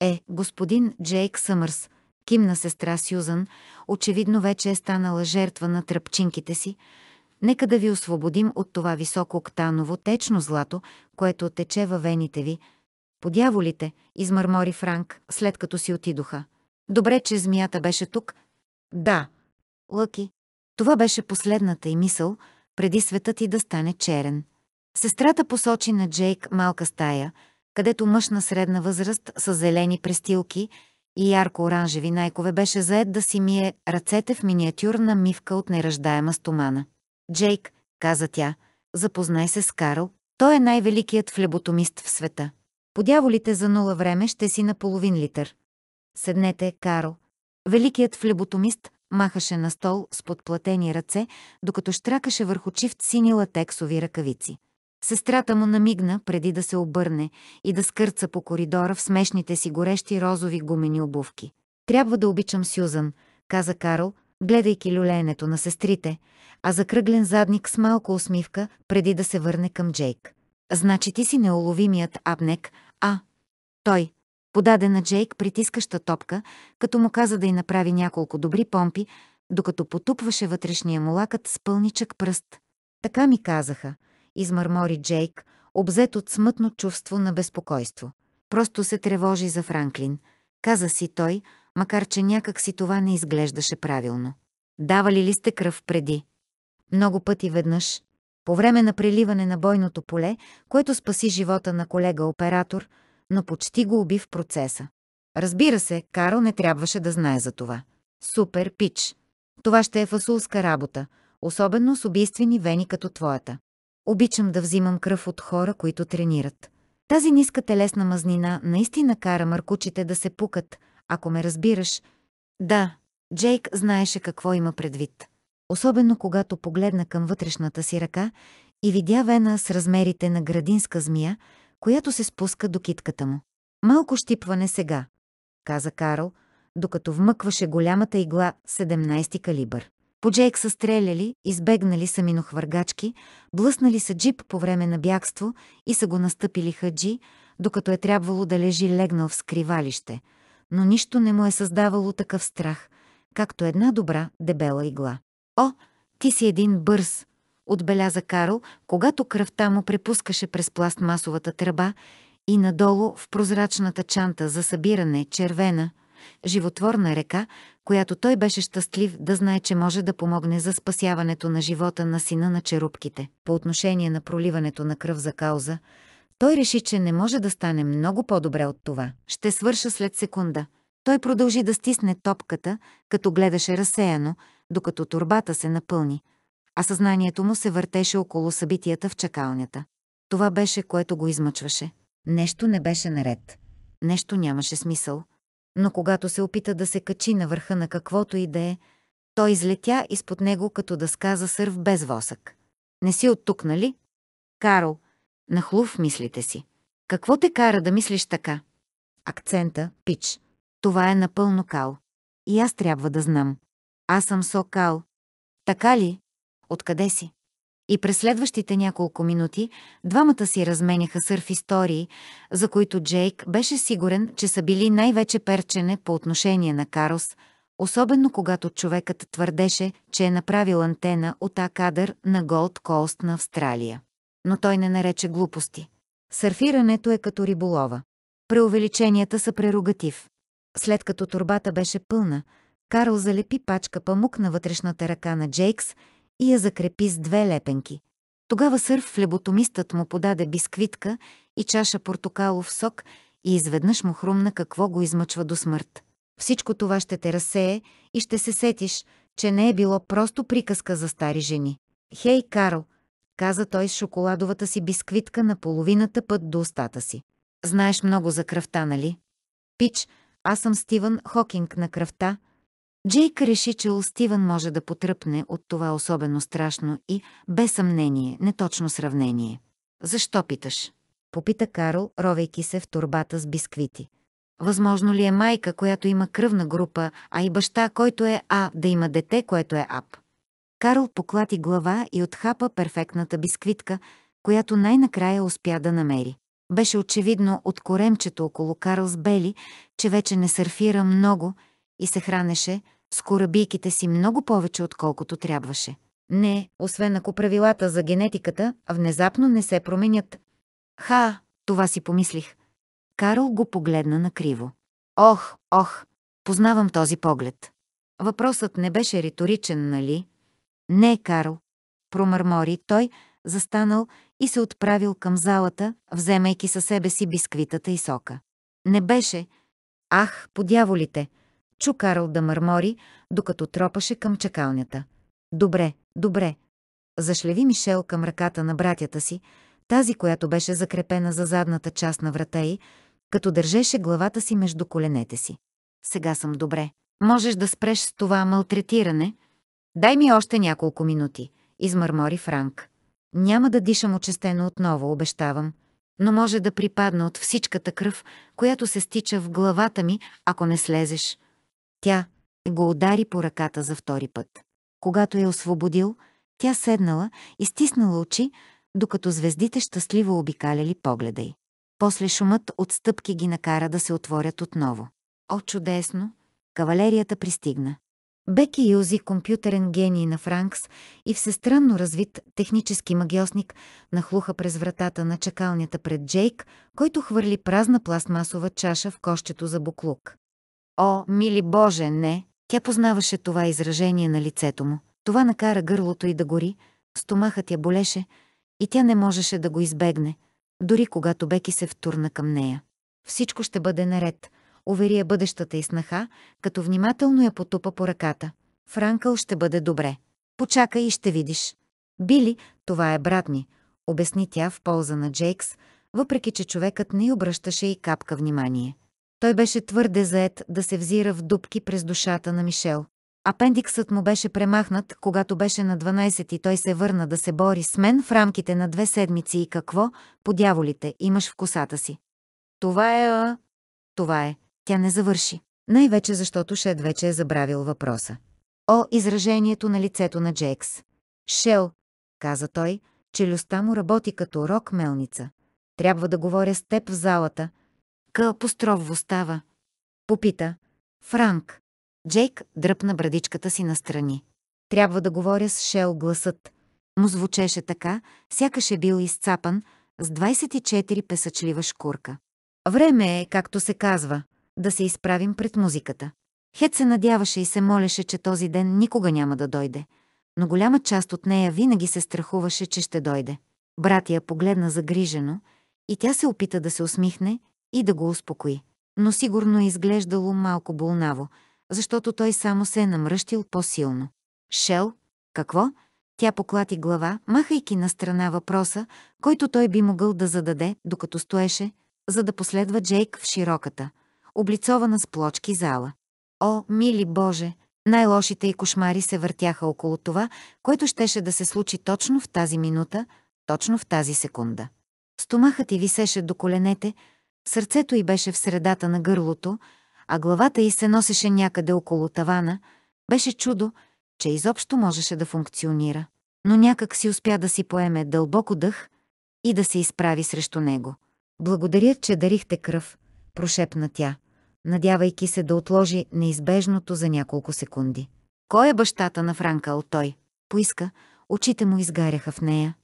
Е, господин Джейк Съмърс, кимна сестра Сюзан, очевидно вече е станала жертва на тръпчинките си, Нека да ви освободим от това високо октаново течно злато, което тече във вените ви. Подяволите, измърмори Франк, след като си отидоха. Добре, че змията беше тук. Да. Лъки. Това беше последната и мисъл, преди светът и да стане черен. Сестрата посочи на Джейк малка стая, където мъж на средна възраст с зелени престилки и ярко-оранжеви найкове беше заед да си мие ръцете в миниатюрна мивка от неръждаема стомана. Джейк, каза тя, запознай се с Карл, той е най-великият флеботомист в света. Подяволите за нула време ще си на половин литър. Седнете, Карл. Великият флеботомист махаше на стол с подплатени ръце, докато штракаше върху чифт сини латексови ръкавици. Сестрата му намигна преди да се обърне и да скърца по коридора в смешните си горещи розови гумени обувки. Трябва да обичам Сюзан, каза Карл, гледайки люлеенето на сестрите, а закръглен задник с малко усмивка, преди да се върне към Джейк. Значи ти си неуловимият абнек, а... Той подаде на Джейк притискаща топка, като му каза да й направи няколко добри помпи, докато потупваше вътрешния му лакът с пълничък пръст. Така ми казаха, измърмори Джейк, обзет от смътно чувство на безпокойство. Просто се тревожи за Франклин, каза си той, макар че някак си това не изглеждаше правилно. Давали ли сте кръв преди? Много пъти веднъж, по време на преливане на бойното поле, което спаси живота на колега-оператор, но почти го уби в процеса. Разбира се, Карл не трябваше да знае за това. Супер пич! Това ще е фасулска работа, особено с убийствени вени като твоята. Обичам да взимам кръв от хора, които тренират. Тази ниска телесна мазнина наистина кара мъркучите да се пукат – ако ме разбираш. Да, Джейк знаеше какво има предвид. Особено когато погледна към вътрешната си ръка и видя вена с размерите на градинска змия, която се спуска до китката му. Малко щипване сега, каза Карл, докато вмъкваше голямата игла 17 калибър. По Джейк са стреляли, избегнали са минохвъргачки, блъснали са джип по време на бягство и са го настъпили хаджи, докато е трябвало да лежи легнал в скривалище – но нищо не му е създавало такъв страх, както една добра, дебела игла. О, ти си един бърз, отбеляза Карл, когато кръвта му препускаше през пластмасовата тръба и надолу в прозрачната чанта за събиране червена, животворна река, която той беше щастлив да знае, че може да помогне за спасяването на живота на сина на черупките. По отношение на проливането на кръв за кауза, той реши, че не може да стане много по-добре от това. Ще свърша след секунда. Той продължи да стисне топката, като гледаше разсеяно, докато турбата се напълни, а съзнанието му се въртеше около събитията в чакалнята. Това беше, което го измъчваше. Нещо не беше наред. Нещо нямаше смисъл. Но когато се опита да се качи на върха на каквото и да е, той излетя изпод него като дъска за сърв без восък. Не си от тук, нали? Карл, Нахлу в мислите си. Какво те кара да мислиш така? Акцента, пич. Това е напълно кал. И аз трябва да знам. Аз съм со кал. Така ли? Откъде си? И през следващите няколко минути двамата си разменяха сърф истории, за които Джейк беше сигурен, че са били най-вече перчене по отношение на Карос, особено когато човекът твърдеше, че е направил антена от Акадър на Голд Коуст на Австралия но той не нарече глупости. Сърфирането е като риболова. Преувеличенията са прерогатив. След като турбата беше пълна, Карл залепи пачка памук на вътрешната ръка на Джейкс и я закрепи с две лепенки. Тогава сърф леботомистът му подаде бисквитка и чаша портокалов сок и изведнъж му хрумна какво го измъчва до смърт. Всичко това ще те разсее и ще се сетиш, че не е било просто приказка за стари жени. Хей, Карл, каза той с шоколадовата си бисквитка на половината път до устата си. Знаеш много за кръвта, нали? Пич, аз съм Стивън Хокинг на кръвта. Джейк реши, че Стивън може да потръпне от това особено страшно и, без съмнение, неточно сравнение. Защо питаш? Попита Карл, ровейки се в турбата с бисквити. Възможно ли е майка, която има кръвна група, а и баща, който е А, да има дете, което е АП? Карл поклати глава и отхапа перфектната бисквитка, която най-накрая успя да намери. Беше очевидно от коремчето около Карл с Бели, че вече не сърфира много и се хранеше с корабийките си много повече, отколкото трябваше. Не, освен ако правилата за генетиката внезапно не се променят. Ха, това си помислих. Карл го погледна накриво. Ох, ох, познавам този поглед. Въпросът не беше риторичен, нали? Не Карл, промърмори той, застанал и се отправил към залата, вземайки със себе си бисквитата и сока. Не беше. Ах, подяволите! Чу Карл да мърмори, докато тропаше към чакалнята. Добре, добре. Зашлеви Мишел към ръката на братята си, тази, която беше закрепена за задната част на врата й, като държеше главата си между коленете си. Сега съм добре. Можеш да спреш с това малтретиране, Дай ми още няколко минути, измърмори Франк. Няма да дишам очестено отново, обещавам, но може да припадна от всичката кръв, която се стича в главата ми, ако не слезеш. Тя го удари по ръката за втори път. Когато я освободил, тя седнала и стиснала очи, докато звездите щастливо обикаляли погледа й. После шумът от стъпки ги накара да се отворят отново. О, чудесно! Кавалерията пристигна. Беки Юзи, компютърен гений на Франкс и всестранно развит технически магиосник, нахлуха през вратата на чакалнята пред Джейк, който хвърли празна пластмасова чаша в кощето за буклук. О, мили Боже, не! Тя познаваше това изражение на лицето му. Това накара гърлото й да гори, стомахът я болеше и тя не можеше да го избегне, дори когато Беки се втурна към нея. Всичко ще бъде наред – увери я бъдещата и снаха, като внимателно я потупа по ръката. Франкъл ще бъде добре. Почакай и ще видиш. Били, това е брат ми, обясни тя в полза на Джейкс, въпреки че човекът не й обръщаше и капка внимание. Той беше твърде заед да се взира в дубки през душата на Мишел. Апендиксът му беше премахнат, когато беше на 12 и той се върна да се бори с мен в рамките на две седмици и какво, по дяволите, имаш в косата си. Това е... А... Това е. Тя не завърши. Най-вече защото Шед вече е забравил въпроса. О, изражението на лицето на Джекс. Шел, каза той, челюстта му работи като рок мелница. Трябва да говоря с теб в залата. Къл постровво става. Попита. Франк. Джейк дръпна брадичката си настрани. Трябва да говоря с Шел гласът. Му звучеше така, сякаш е бил изцапан, с 24 песъчлива шкурка. Време е, както се казва, да се изправим пред музиката. Хет се надяваше и се молеше, че този ден никога няма да дойде, но голяма част от нея винаги се страхуваше, че ще дойде. Братия погледна загрижено и тя се опита да се усмихне и да го успокои. Но сигурно е изглеждало малко болнаво, защото той само се е намръщил по-силно. Шел, какво? Тя поклати глава, махайки на страна въпроса, който той би могъл да зададе, докато стоеше, за да последва Джейк в широката, облицована с плочки зала. О, мили Боже, най-лошите и кошмари се въртяха около това, което щеше да се случи точно в тази минута, точно в тази секунда. Стомахът й висеше до коленете, сърцето й беше в средата на гърлото, а главата й се носеше някъде около тавана. Беше чудо, че изобщо можеше да функционира. Но някак си успя да си поеме дълбоко дъх и да се изправи срещу него. Благодаря, че дарихте кръв, прошепна тя надявайки се да отложи неизбежното за няколко секунди. Кой е бащата на Франкъл той? Поиска, очите му изгаряха в нея.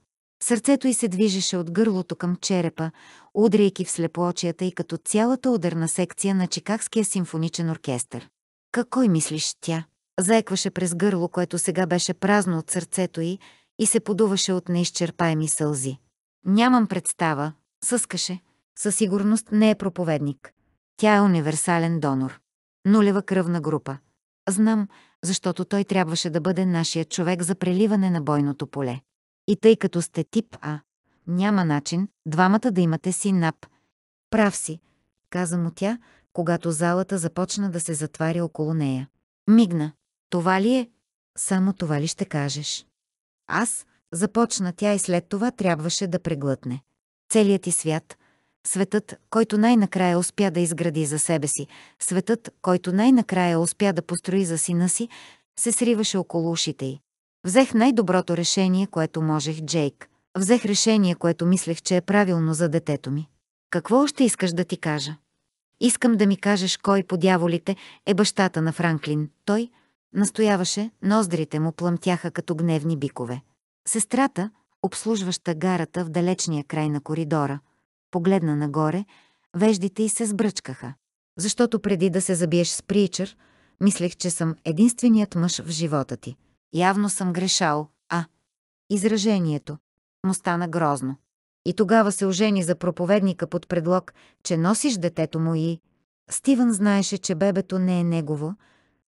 Сърцето й се движеше от гърлото към черепа, удряйки в слепоочията и като цялата ударна секция на Чикагския симфоничен оркестър. Какой мислиш тя? Заекваше през гърло, което сега беше празно от сърцето й и се подуваше от неизчерпаеми сълзи. Нямам представа, съскаше. Със сигурност не е проповедник. Тя е универсален донор. Нулева кръвна група. Знам, защото той трябваше да бъде нашия човек за преливане на бойното поле. И тъй като сте тип А, няма начин двамата да имате си нап. Прав си, каза му тя, когато залата започна да се затваря около нея. Мигна. Това ли е? Само това ли ще кажеш? Аз, започна тя и след това трябваше да преглътне. Целият ти свят, Светът, който най-накрая успя да изгради за себе си, светът, който най-накрая успя да построи за сина си, се сриваше около ушите й. Взех най-доброто решение, което можех, Джейк. Взех решение, което мислех, че е правилно за детето ми. Какво още искаш да ти кажа? Искам да ми кажеш кой по дяволите е бащата на Франклин. Той настояваше, ноздрите му плъмтяха като гневни бикове. Сестрата, обслужваща гарата в далечния край на коридора – погледна нагоре, веждите й се сбръчкаха. Защото преди да се забиеш с причър, мислех, че съм единственият мъж в живота ти. Явно съм грешал, а... Изражението му стана грозно. И тогава се ожени за проповедника под предлог, че носиш детето му и... Стивън знаеше, че бебето не е негово.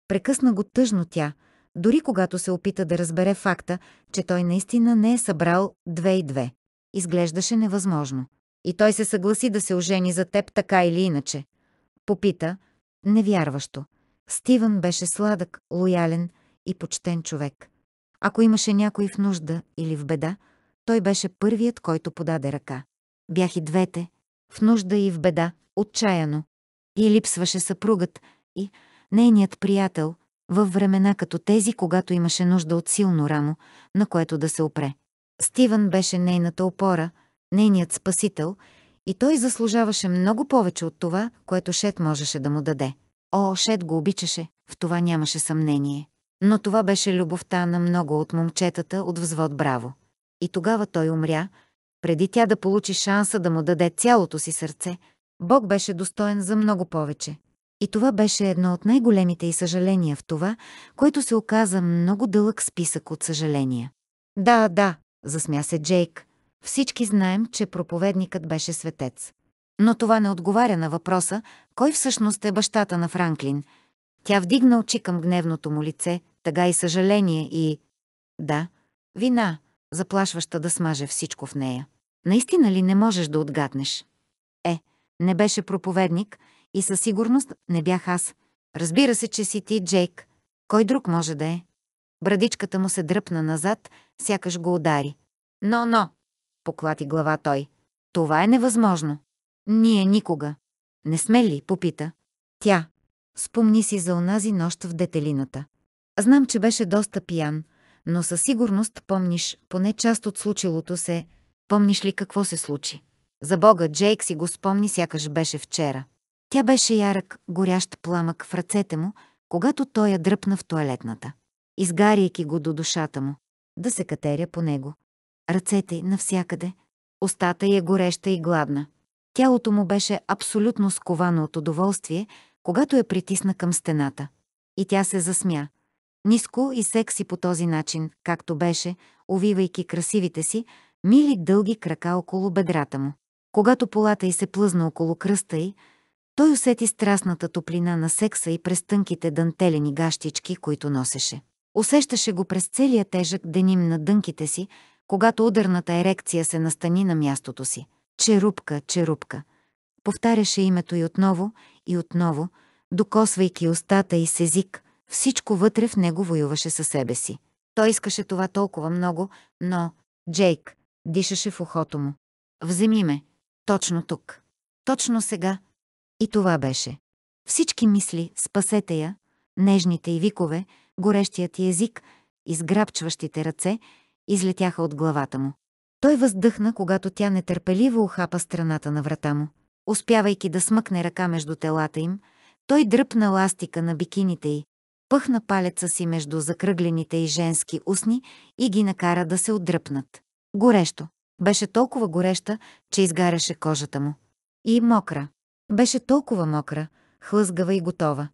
Прекъсна го тъжно тя, дори когато се опита да разбере факта, че той наистина не е събрал две и две. Изглеждаше невъзможно и той се съгласи да се ожени за теб така или иначе. Попита, невярващо. Стивън беше сладък, лоялен и почтен човек. Ако имаше някой в нужда или в беда, той беше първият, който подаде ръка. Бях и двете, в нужда и в беда, отчаяно. И липсваше съпругът и нейният приятел във времена като тези, когато имаше нужда от силно рамо, на което да се опре. Стивън беше нейната опора – нейният спасител, и той заслужаваше много повече от това, което Шет можеше да му даде. О, Шет го обичаше, в това нямаше съмнение. Но това беше любовта на много от момчетата от взвод Браво. И тогава той умря, преди тя да получи шанса да му даде цялото си сърце. Бог беше достоен за много повече. И това беше едно от най-големите и съжаления в това, което се оказа много дълъг списък от съжаления. Да, да, засмя се Джейк. Всички знаем, че проповедникът беше светец. Но това не отговаря на въпроса, кой всъщност е бащата на Франклин. Тя вдигна очи към гневното му лице, тъга и съжаление и... Да, вина, заплашваща да смаже всичко в нея. Наистина ли не можеш да отгаднеш? Е, не беше проповедник и със сигурност не бях аз. Разбира се, че си ти, Джейк. Кой друг може да е? Брадичката му се дръпна назад, сякаш го удари. Но, но, поклати глава той. Това е невъзможно. Ние никога. Не сме ли, попита. Тя. Спомни си за онази нощ в детелината. Знам, че беше доста пиян, но със сигурност помниш поне част от случилото се. Помниш ли какво се случи? За Бога, Джейк си го спомни, сякаш беше вчера. Тя беше ярък, горящ пламък в ръцете му, когато той я дръпна в туалетната, изгаряйки го до душата му, да се катеря по него ръцете й навсякъде, устата й е гореща и гладна. Тялото му беше абсолютно сковано от удоволствие, когато я притисна към стената. И тя се засмя. Ниско и секси по този начин, както беше, увивайки красивите си, мили дълги крака около бедрата му. Когато полата й се плъзна около кръста й, той усети страстната топлина на секса и през тънките дантелени гащички, които носеше. Усещаше го през целия тежък деним на дънките си, когато ударната ерекция се настани на мястото си. Черупка, черупка. Повтаряше името и отново, и отново, докосвайки устата и с език, всичко вътре в него воюваше със себе си. Той искаше това толкова много, но Джейк дишаше в ухото му. Вземи ме. Точно тук. Точно сега. И това беше. Всички мисли, спасете я, нежните и викове, горещият език, изграбчващите ръце – излетяха от главата му. Той въздъхна, когато тя нетърпеливо ухапа страната на врата му. Успявайки да смъкне ръка между телата им, той дръпна ластика на бикините й, пъхна палеца си между закръглените и женски устни и ги накара да се отдръпнат. Горещо. Беше толкова гореща, че изгаряше кожата му. И мокра. Беше толкова мокра, хлъзгава и готова.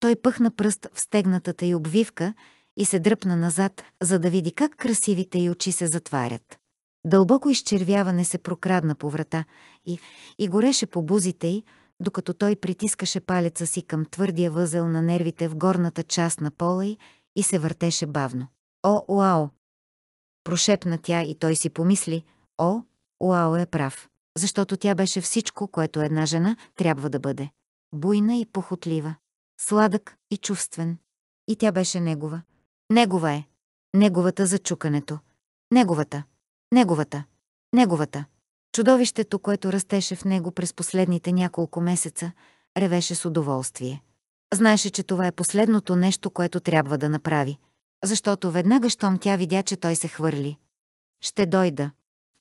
Той пъхна пръст в стегнатата й обвивка и се дръпна назад, за да види как красивите й очи се затварят. Дълбоко изчервяване се прокрадна по врата и, и гореше по бузите й, докато той притискаше палеца си към твърдия възел на нервите в горната част на пола й и се въртеше бавно. О, уао! Прошепна тя и той си помисли, о, уао е прав, защото тя беше всичко, което една жена трябва да бъде. Буйна и похотлива, сладък и чувствен. И тя беше негова. Негова е. Неговата за чукането. Неговата. Неговата. Неговата. Чудовището, което растеше в него през последните няколко месеца, ревеше с удоволствие. Знаеше, че това е последното нещо, което трябва да направи, защото веднага, щом тя видя, че той се хвърли. «Ще дойда»,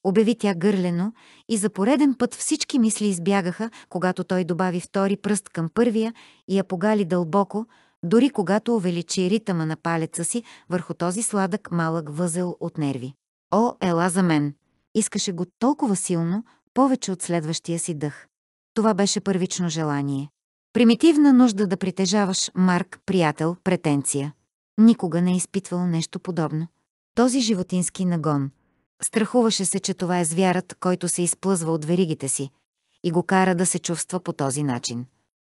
обяви тя гърлено и за пореден път всички мисли избягаха, когато той добави втори пръст към първия и я погали дълбоко, дори когато увеличи ритъма на палеца си върху този сладък малък възел от нерви. О, ела за мен! Искаше го толкова силно, повече от следващия си дъх. Това беше първично желание. Примитивна нужда да притежаваш Марк, приятел, претенция. Никога не е изпитвал нещо подобно. Този животински нагон. Страхуваше се, че това е звярат, който се изплъзва от веригите си и го кара да се чувства по този начин.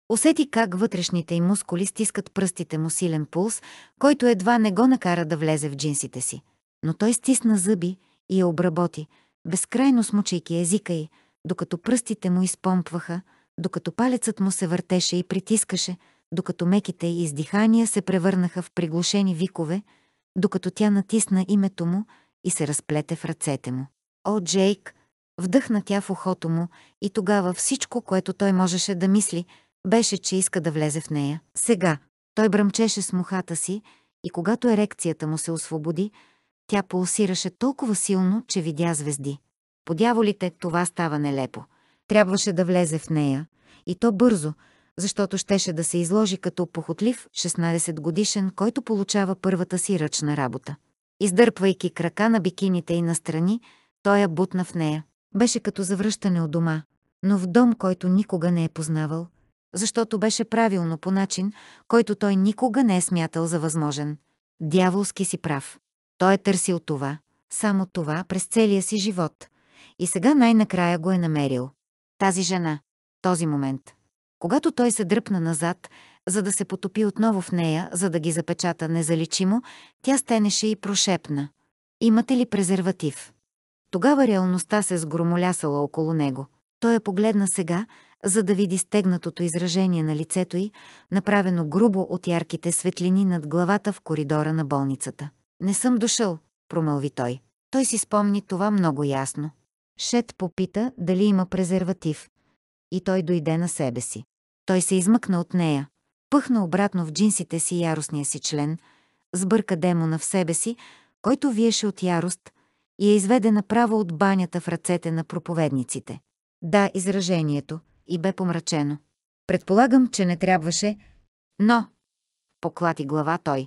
Усети как вътрешните им мускули стискат пръстите му силен пулс, който едва не го накара да влезе в джинсите си. Но той стисна зъби и я обработи, безкрайно смучайки езика й, докато пръстите му изпомпваха, докато палецът му се въртеше и притискаше, докато меките й издихания се превърнаха в приглушени викове, докато тя натисна името му и се разплете в ръцете му. О, Джейк! Вдъхна тя в ухото му и тогава всичко, което той можеше да мисли – беше, че иска да влезе в нея. Сега той бръмчеше с мухата си и когато ерекцията му се освободи, тя пулсираше толкова силно, че видя звезди. Подяволите, това става нелепо. Трябваше да влезе в нея, и то бързо, защото щеше да се изложи като похотлив 16-годишен, който получава първата си ръчна работа. Издърпвайки крака на бикините и настрани, той я бутна в нея. Беше като завръщане от дома, но в дом, който никога не е познавал, защото беше правилно по начин, който той никога не е смятал за възможен. Дяволски си прав. Той е търсил това, само това през целия си живот. И сега най-накрая го е намерил. Тази жена, този момент. Когато той се дръпна назад, за да се потопи отново в нея, за да ги запечата незаличимо, тя стенеше и прошепна. Имате ли презерватив? Тогава реалността се сгромолясала около него. Той я погледна сега, за да види стегнатото изражение на лицето й, направено грубо от ярките светлини над главата в коридора на болницата. «Не съм дошъл», промълви той. Той си спомни това много ясно. Шет попита дали има презерватив. И той дойде на себе си. Той се измъкна от нея. Пъхна обратно в джинсите си яростния си член, сбърка демона в себе си, който виеше от ярост, и я изведе направо от банята в ръцете на проповедниците. Да, изражението – и бе помрачено. Предполагам, че не трябваше, но... Поклати глава той.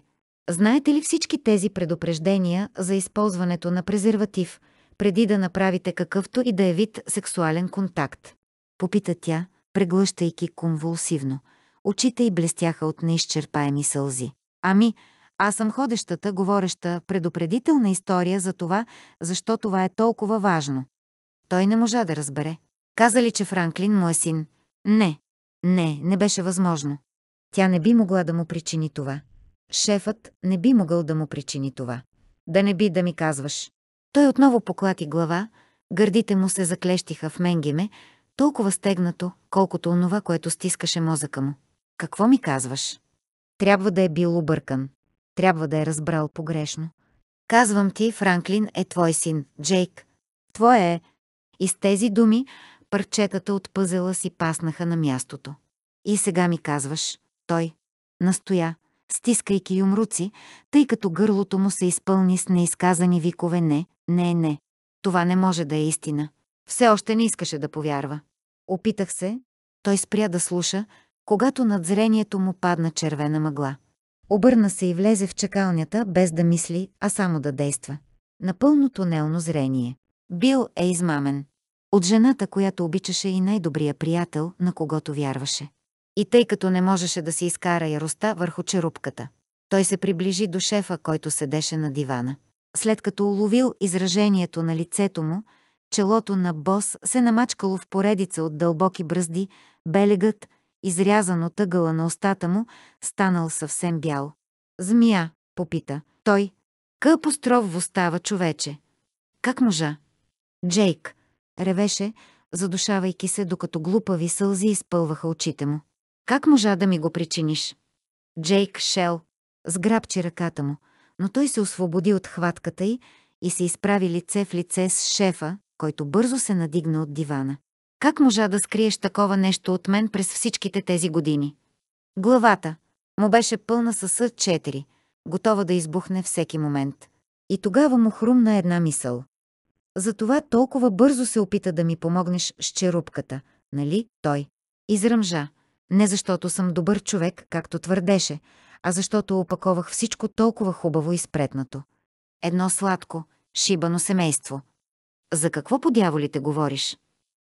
Знаете ли всички тези предупреждения за използването на презерватив, преди да направите какъвто и да е вид сексуален контакт? Попита тя, преглъщайки конвулсивно. Очите й блестяха от неизчерпаеми сълзи. Ами, аз съм ходещата, говореща, предупредителна история за това, защо това е толкова важно. Той не можа да разбере. Каза ли, че Франклин му е син? Не. Не, не беше възможно. Тя не би могла да му причини това. Шефът не би могъл да му причини това. Да не би да ми казваш. Той отново поклати глава, гърдите му се заклещиха в менгиме, толкова стегнато, колкото онова, което стискаше мозъка му. Какво ми казваш? Трябва да е бил объркан. Трябва да е разбрал погрешно. Казвам ти, Франклин е твой син, Джейк. Твое е. И с тези думи парчетата от пъзела си паснаха на мястото. И сега ми казваш, той, настоя, стискайки юмруци, тъй като гърлото му се изпълни с неизказани викове «не, не, не». Това не може да е истина. Все още не искаше да повярва. Опитах се, той спря да слуша, когато над зрението му падна червена мъгла. Обърна се и влезе в чакалнята, без да мисли, а само да действа. Напълно тунелно зрение. Бил е измамен. От жената, която обичаше и най-добрия приятел, на когото вярваше. И тъй като не можеше да се изкара яроста върху черупката, той се приближи до шефа, който седеше на дивана. След като уловил изражението на лицето му, челото на бос се намачкало в поредица от дълбоки бръзди, белегът, изрязан от ъгъла на устата му, станал съвсем бял. «Змия», попита той. «Къпостров устава човече. Как можа?» «Джейк, Ревеше, задушавайки се, докато глупави сълзи изпълваха очите му. Как можа да ми го причиниш? Джейк Шел сграбчи ръката му, но той се освободи от хватката й и се изправи лице в лице с шефа, който бързо се надигна от дивана. Как можа да скриеш такова нещо от мен през всичките тези години? Главата му беше пълна със съд 4 готова да избухне всеки момент. И тогава му хрумна една мисъл. Затова толкова бързо се опита да ми помогнеш с черупката, нали, той? Изръмжа. Не защото съм добър човек, както твърдеше, а защото опаковах всичко толкова хубаво и спретнато. Едно сладко, шибано семейство. За какво по дяволите говориш?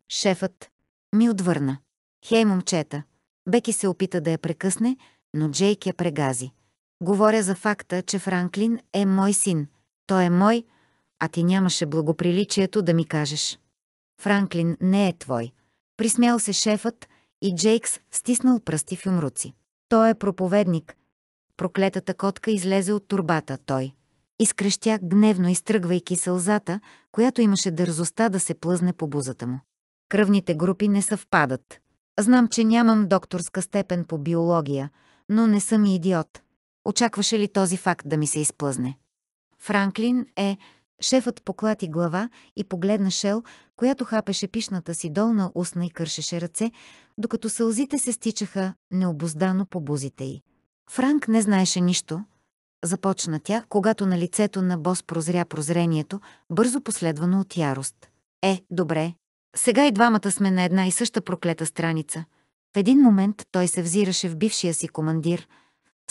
Шефът ми отвърна. Хей, момчета! Беки се опита да я прекъсне, но Джейк я прегази. Говоря за факта, че Франклин е мой син. Той е мой, а ти нямаше благоприличието да ми кажеш. Франклин не е твой. Присмял се шефът и Джейкс стиснал пръсти в юмруци. Той е проповедник. Проклетата котка излезе от турбата той. Изкрещя гневно, изтръгвайки сълзата, която имаше дързостта да се плъзне по бузата му. Кръвните групи не съвпадат. Знам, че нямам докторска степен по биология, но не съм и идиот. Очакваше ли този факт да ми се изплъзне? Франклин е Шефът поклати глава и погледна Шел, която хапеше пишната си долна устна и кършеше ръце, докато сълзите се стичаха необоздано по бузите й. Франк не знаеше нищо. Започна тя, когато на лицето на бос прозря прозрението, бързо последвано от ярост. Е, добре. Сега и двамата сме на една и съща проклета страница. В един момент той се взираше в бившия си командир.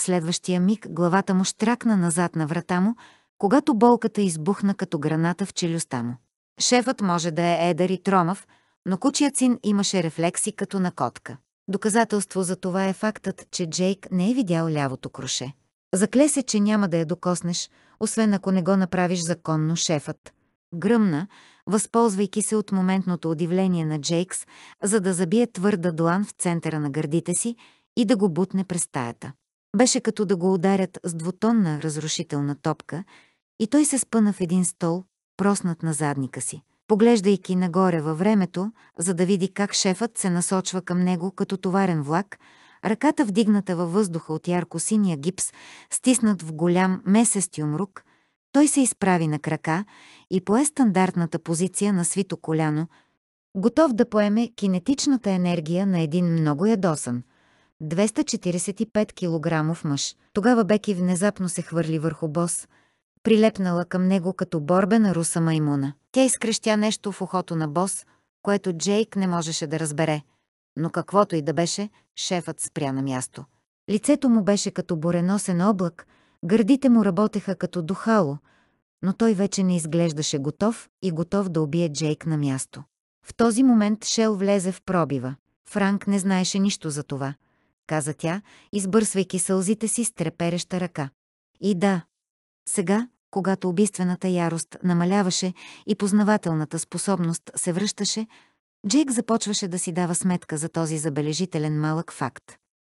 Следващия миг главата му штракна назад на врата му, когато болката избухна като граната в челюста му. Шефът може да е едър и тромав, но кучият син имаше рефлекси като на котка. Доказателство за това е фактът, че Джейк не е видял лявото круше. Закле се, че няма да я докоснеш, освен ако не го направиш законно шефът. Гръмна, възползвайки се от моментното удивление на Джейкс, за да забие твърда длан в центъра на гърдите си и да го бутне през стаята. Беше като да го ударят с двутонна разрушителна топка, и той се спъна в един стол, проснат на задника си, поглеждайки нагоре във времето, за да види как шефът се насочва към него като товарен влак, ръката вдигната във въздуха от ярко-синия гипс, стиснат в голям месест юмрук, той се изправи на крака и пое стандартната позиция на свито коляно, готов да поеме кинетичната енергия на един много ядосан – 245 кг мъж. Тогава Беки внезапно се хвърли върху бос – прилепнала към него като борбена руса маймуна. Тя изкръщя нещо в ухото на бос, което Джейк не можеше да разбере. Но каквото и да беше, шефът спря на място. Лицето му беше като буреносен облак, гърдите му работеха като духало, но той вече не изглеждаше готов и готов да убие Джейк на място. В този момент Шел влезе в пробива. Франк не знаеше нищо за това, каза тя, избърсвайки сълзите си с трепереща ръка. И да, сега, когато убийствената ярост намаляваше и познавателната способност се връщаше, Джейк започваше да си дава сметка за този забележителен малък факт.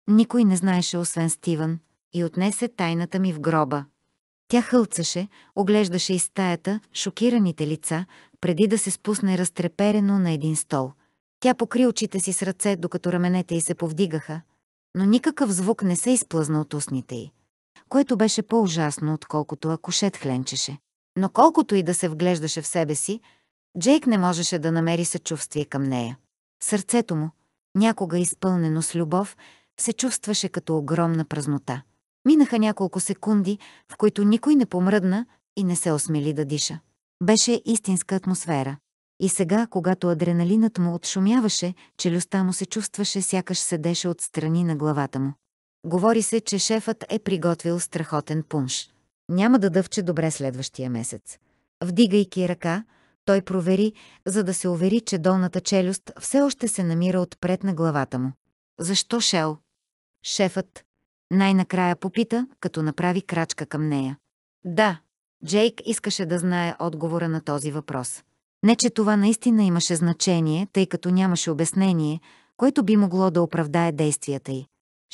Никой не знаеше освен Стивън и отнесе тайната ми в гроба. Тя хълцаше, оглеждаше из стаята шокираните лица, преди да се спусне разтреперено на един стол. Тя покри очите си с ръце, докато раменете й се повдигаха, но никакъв звук не се изплъзна от устните й което беше по-ужасно, отколкото ако хленчеше. Но колкото и да се вглеждаше в себе си, Джейк не можеше да намери съчувствие към нея. Сърцето му, някога изпълнено с любов, се чувстваше като огромна празнота. Минаха няколко секунди, в които никой не помръдна и не се осмели да диша. Беше истинска атмосфера. И сега, когато адреналинът му отшумяваше, челюстта му се чувстваше, сякаш седеше отстрани на главата му. Говори се, че шефът е приготвил страхотен пунш. Няма да дъвче добре следващия месец. Вдигайки ръка, той провери, за да се увери, че долната челюст все още се намира отпред на главата му. Защо Шел? Шефът най-накрая попита, като направи крачка към нея. Да, Джейк искаше да знае отговора на този въпрос. Не, че това наистина имаше значение, тъй като нямаше обяснение, което би могло да оправдае действията й.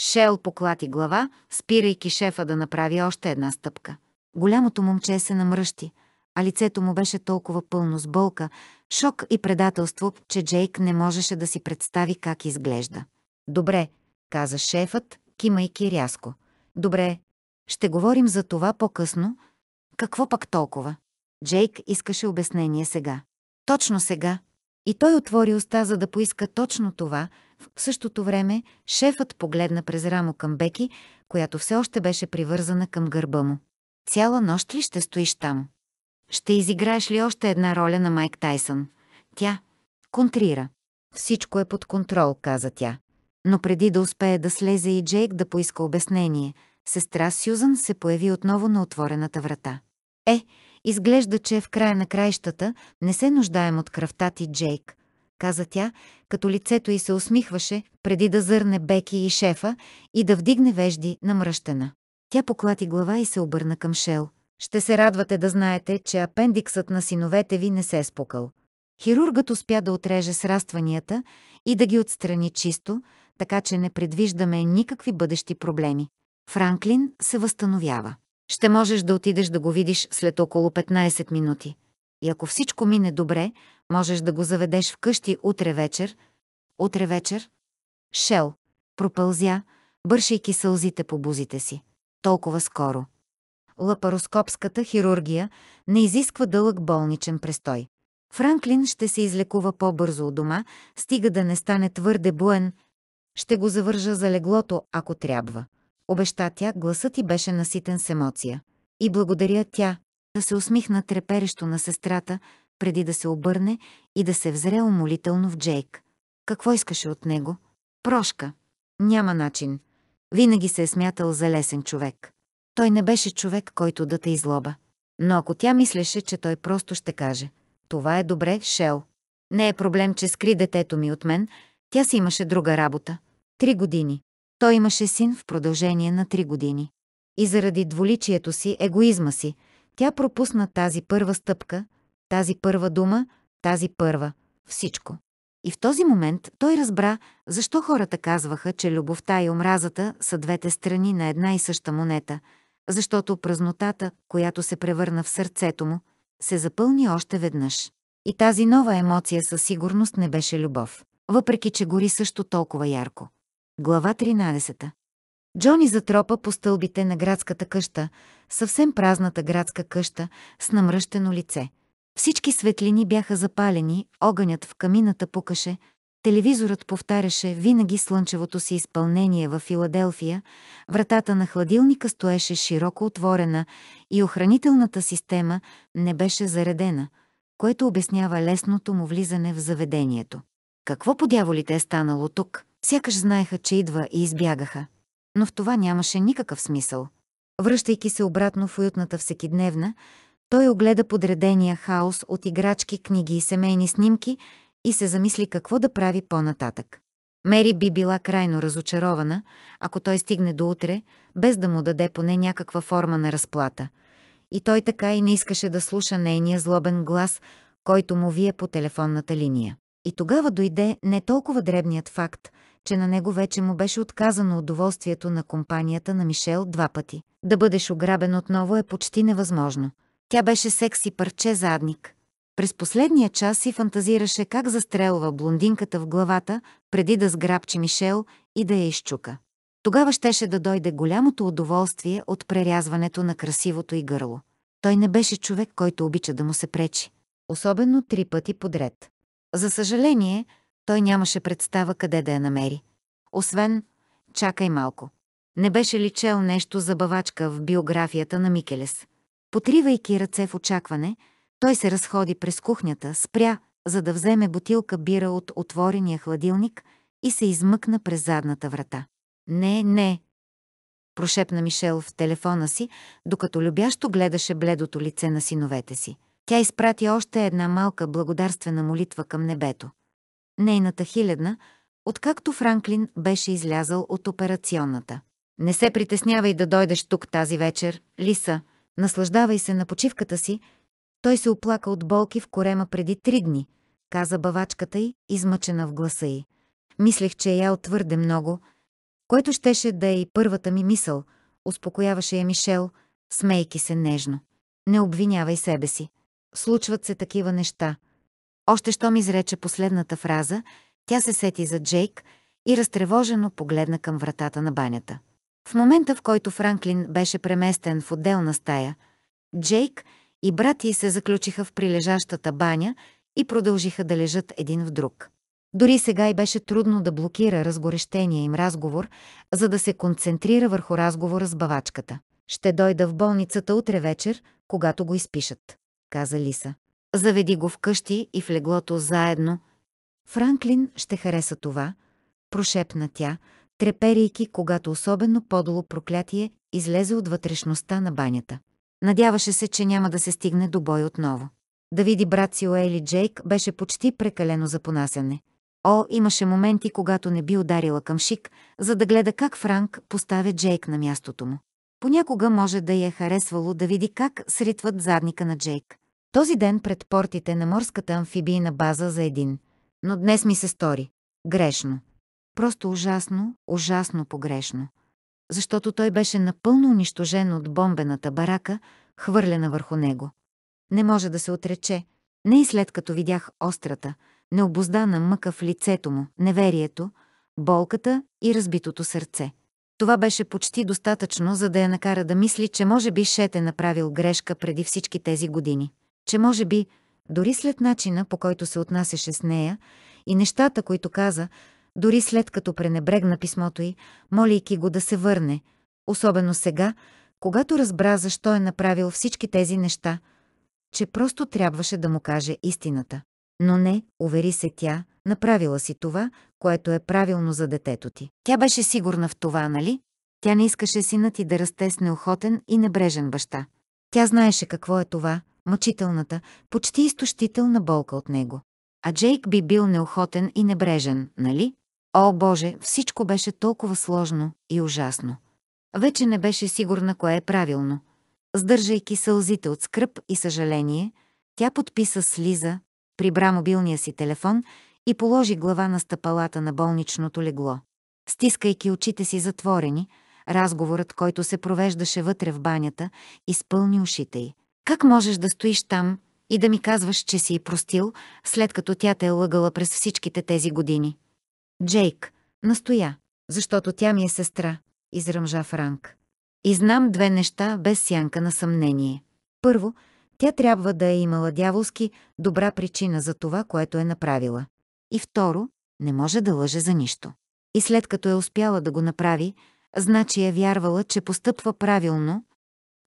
Шел поклати глава, спирайки шефа да направи още една стъпка. Голямото момче се намръщи, а лицето му беше толкова пълно с болка, шок и предателство, че Джейк не можеше да си представи как изглежда. «Добре», каза шефът, кимайки рязко. «Добре, ще говорим за това по-късно. Какво пък толкова?» Джейк искаше обяснение сега. Точно сега, и той отвори уста, за да поиска точно това. В същото време шефът погледна през рамо към Беки, която все още беше привързана към гърба му. Цяла нощ ли ще стоиш там? Ще изиграеш ли още една роля на Майк Тайсън? Тя контрира. Всичко е под контрол, каза тя. Но преди да успее да слезе и Джейк да поиска обяснение, сестра Сюзан се появи отново на отворената врата. Е, Изглежда, че в края на краищата не се нуждаем от кръвта ти, Джейк, каза тя, като лицето й се усмихваше, преди да зърне Беки и шефа и да вдигне вежди намръщена. Тя поклати глава и се обърна към Шел. Ще се радвате да знаете, че апендиксът на синовете ви не се е спукал. Хирургът успя да отреже срастванията и да ги отстрани чисто, така че не предвиждаме никакви бъдещи проблеми. Франклин се възстановява. Ще можеш да отидеш да го видиш след около 15 минути. И ако всичко мине добре, можеш да го заведеш вкъщи утре вечер. Утре вечер? Шел. Пропълзя, бършейки сълзите по бузите си. Толкова скоро. Лапароскопската хирургия не изисква дълъг болничен престой. Франклин ще се излекува по-бързо от дома, стига да не стане твърде буен. Ще го завържа за леглото, ако трябва обеща тя, гласът ти беше наситен с емоция. И благодаря тя, да се усмихна треперещо на сестрата, преди да се обърне и да се взре умолително в Джейк. Какво искаше от него? Прошка. Няма начин. Винаги се е смятал за лесен човек. Той не беше човек, който да те излоба. Но ако тя мислеше, че той просто ще каже «Това е добре, Шел. Не е проблем, че скри детето ми от мен, тя си имаше друга работа. Три години. Той имаше син в продължение на три години. И заради дволичието си, егоизма си, тя пропусна тази първа стъпка, тази първа дума, тази първа, всичко. И в този момент той разбра, защо хората казваха, че любовта и омразата са двете страни на една и съща монета, защото празнотата, която се превърна в сърцето му, се запълни още веднъж. И тази нова емоция със сигурност не беше любов, въпреки че гори също толкова ярко. Глава 13. Джони затропа по стълбите на градската къща, съвсем празната градска къща с намръщено лице. Всички светлини бяха запалени, огънят в камината пукаше, телевизорът повтаряше винаги слънчевото си изпълнение в Филаделфия, вратата на хладилника стоеше широко отворена и охранителната система не беше заредена, което обяснява лесното му влизане в заведението. Какво подяволите е станало тук? Сякаш знаеха, че идва и избягаха. Но в това нямаше никакъв смисъл. Връщайки се обратно в уютната всекидневна, той огледа подредения хаос от играчки, книги и семейни снимки и се замисли какво да прави по-нататък. Мери би била крайно разочарована, ако той стигне до утре, без да му даде поне някаква форма на разплата. И той така и не искаше да слуша нейния злобен глас, който му вие по телефонната линия. И тогава дойде не толкова дребният факт, че на него вече му беше отказано удоволствието на компанията на Мишел два пъти. Да бъдеш ограбен отново е почти невъзможно. Тя беше секси парче задник. През последния час си фантазираше как застрелва блондинката в главата, преди да сграбчи Мишел и да я изчука. Тогава щеше да дойде голямото удоволствие от прерязването на красивото и гърло. Той не беше човек, който обича да му се пречи. Особено три пъти подред. За съжаление, той нямаше представа къде да я намери. Освен, чакай малко. Не беше ли чел нещо за бавачка в биографията на Микелес? Потривайки ръце в очакване, той се разходи през кухнята, спря, за да вземе бутилка бира от отворения хладилник и се измъкна през задната врата. Не, не, прошепна Мишел в телефона си, докато любящо гледаше бледото лице на синовете си. Тя изпрати още една малка благодарствена молитва към небето нейната хилядна, откакто Франклин беше излязал от операционната. Не се притеснявай да дойдеш тук тази вечер, Лиса. Наслаждавай се на почивката си. Той се оплака от болки в корема преди три дни, каза бавачката й, измъчена в гласа й. Мислех, че е я отвърде много, който щеше да е и първата ми мисъл, успокояваше я Мишел, смейки се нежно. Не обвинявай себе си. Случват се такива неща. Още що ми изрече последната фраза, тя се сети за Джейк и разтревожено погледна към вратата на банята. В момента, в който Франклин беше преместен в отделна стая, Джейк и брати се заключиха в прилежащата баня и продължиха да лежат един в друг. Дори сега и беше трудно да блокира разгорещения им разговор, за да се концентрира върху разговора с бавачката. «Ще дойда в болницата утре вечер, когато го изпишат», каза Лиса. Заведи го вкъщи и в леглото заедно. Франклин ще хареса това, прошепна тя, треперейки, когато особено подло проклятие излезе от вътрешността на банята. Надяваше се, че няма да се стигне до бой отново. Да види брат си Уейли Джейк беше почти прекалено за понасяне. О, имаше моменти, когато не би ударила към шик, за да гледа как Франк поставя Джейк на мястото му. Понякога може да я е харесвало да види как сритват задника на Джейк. Този ден пред портите на морската амфибийна база за един. Но днес ми се стори. Грешно. Просто ужасно, ужасно погрешно. Защото той беше напълно унищожен от бомбената барака, хвърлена върху него. Не може да се отрече. Не и след като видях острата, необоздана мъка в лицето му, неверието, болката и разбитото сърце. Това беше почти достатъчно, за да я накара да мисли, че може би Шет е направил грешка преди всички тези години че може би, дори след начина по който се отнасяше с нея и нещата, които каза, дори след като пренебрегна писмото й, молейки го да се върне, особено сега, когато разбра защо е направил всички тези неща, че просто трябваше да му каже истината. Но не, увери се тя, направила си това, което е правилно за детето ти. Тя беше сигурна в това, нали? Тя не искаше сина ти да расте с неохотен и небрежен баща. Тя знаеше какво е това, мъчителната, почти изтощителна болка от него. А Джейк би бил неохотен и небрежен, нали? О, Боже, всичко беше толкова сложно и ужасно. Вече не беше сигурна кое е правилно. Сдържайки сълзите от скръп и съжаление, тя подписа с Лиза, прибра мобилния си телефон и положи глава на стъпалата на болничното легло. Стискайки очите си затворени, разговорът, който се провеждаше вътре в банята, изпълни ушите й. Как можеш да стоиш там и да ми казваш, че си и простил, след като тя те е лъгала през всичките тези години? Джейк, настоя, защото тя ми е сестра, изръмжа Франк. И знам две неща без сянка на съмнение. Първо, тя трябва да е имала дяволски добра причина за това, което е направила. И второ, не може да лъже за нищо. И след като е успяла да го направи, значи е вярвала, че постъпва правилно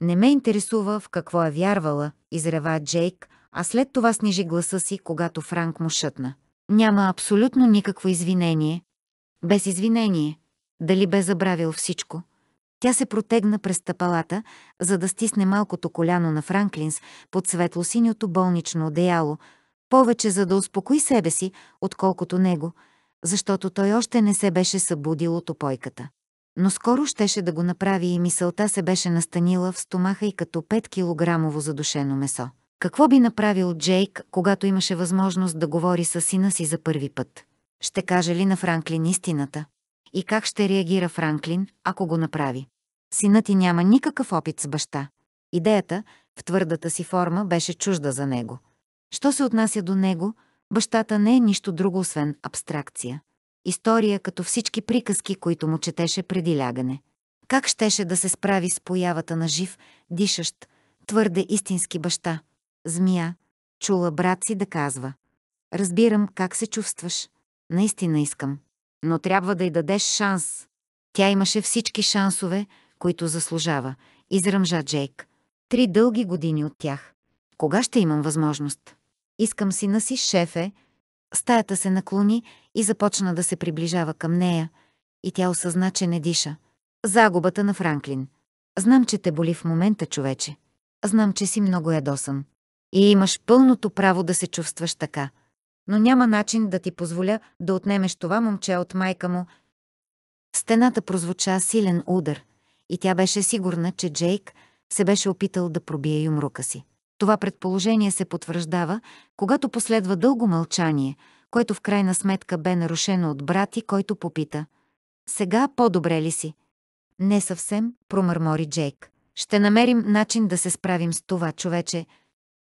не ме интересува в какво е вярвала, изрева Джейк, а след това снижи гласа си, когато Франк му шътна. Няма абсолютно никакво извинение. Без извинение. Дали бе забравил всичко? Тя се протегна през тъпалата, за да стисне малкото коляно на Франклинс под светло-синьото болнично одеяло, повече за да успокои себе си, отколкото него, защото той още не се беше събудил от опойката но скоро щеше да го направи и мисълта се беше настанила в стомаха и като 5-килограмово задушено месо. Какво би направил Джейк, когато имаше възможност да говори с сина си за първи път? Ще каже ли на Франклин истината? И как ще реагира Франклин, ако го направи? Синът ти няма никакъв опит с баща. Идеята, в твърдата си форма, беше чужда за него. Що се отнася до него, бащата не е нищо друго, освен абстракция история като всички приказки, които му четеше преди лягане. Как щеше да се справи с появата на жив, дишащ, твърде истински баща? Змия, чула брат си да казва. Разбирам как се чувстваш. Наистина искам. Но трябва да й дадеш шанс. Тя имаше всички шансове, които заслужава, изръмжа Джейк. Три дълги години от тях. Кога ще имам възможност? Искам сина си, шефе, Стаята се наклони и започна да се приближава към нея, и тя осъзна, че не диша. Загубата на Франклин. Знам, че те боли в момента, човече. Знам, че си много ядосан. И имаш пълното право да се чувстваш така. Но няма начин да ти позволя да отнемеш това момче от майка му. Стената прозвуча силен удар, и тя беше сигурна, че Джейк се беше опитал да пробие юмрука си. Това предположение се потвърждава, когато последва дълго мълчание, което в крайна сметка бе нарушено от брати, който попита. Сега по-добре ли си? Не съвсем, промърмори Джейк. Ще намерим начин да се справим с това, човече.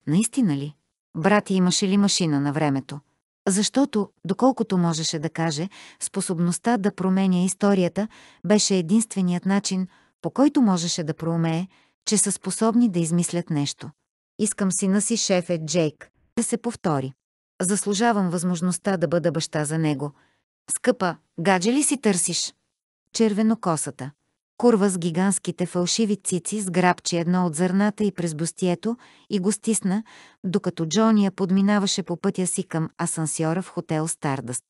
Наистина ли? Брати имаше ли машина на времето? Защото, доколкото можеше да каже, способността да променя историята беше единственият начин, по който можеше да проумее, че са способни да измислят нещо. Искам сина си шефе Джейк да се повтори. Заслужавам възможността да бъда баща за него. Скъпа, гадже ли си търсиш? Червено косата. Курва с гигантските фалшиви цици сграбчи едно от зърната и през бустието и го стисна, докато Джония подминаваше по пътя си към асансьора в хотел Стардъст.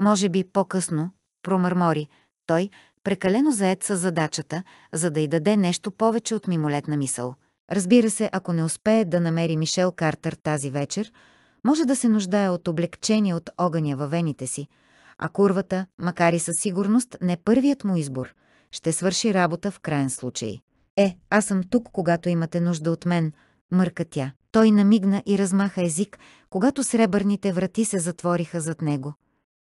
Може би по-късно, промърмори, той, прекалено заед с задачата, за да й даде нещо повече от мимолетна мисъл – Разбира се, ако не успее да намери Мишел Картер тази вечер, може да се нуждае от облегчение от огъня във вените си, а курвата, макар и със сигурност не е първият му избор, ще свърши работа в крайен случай. Е, аз съм тук, когато имате нужда от мен, мърка тя. Той намигна и размаха език, когато сребърните врати се затвориха зад него.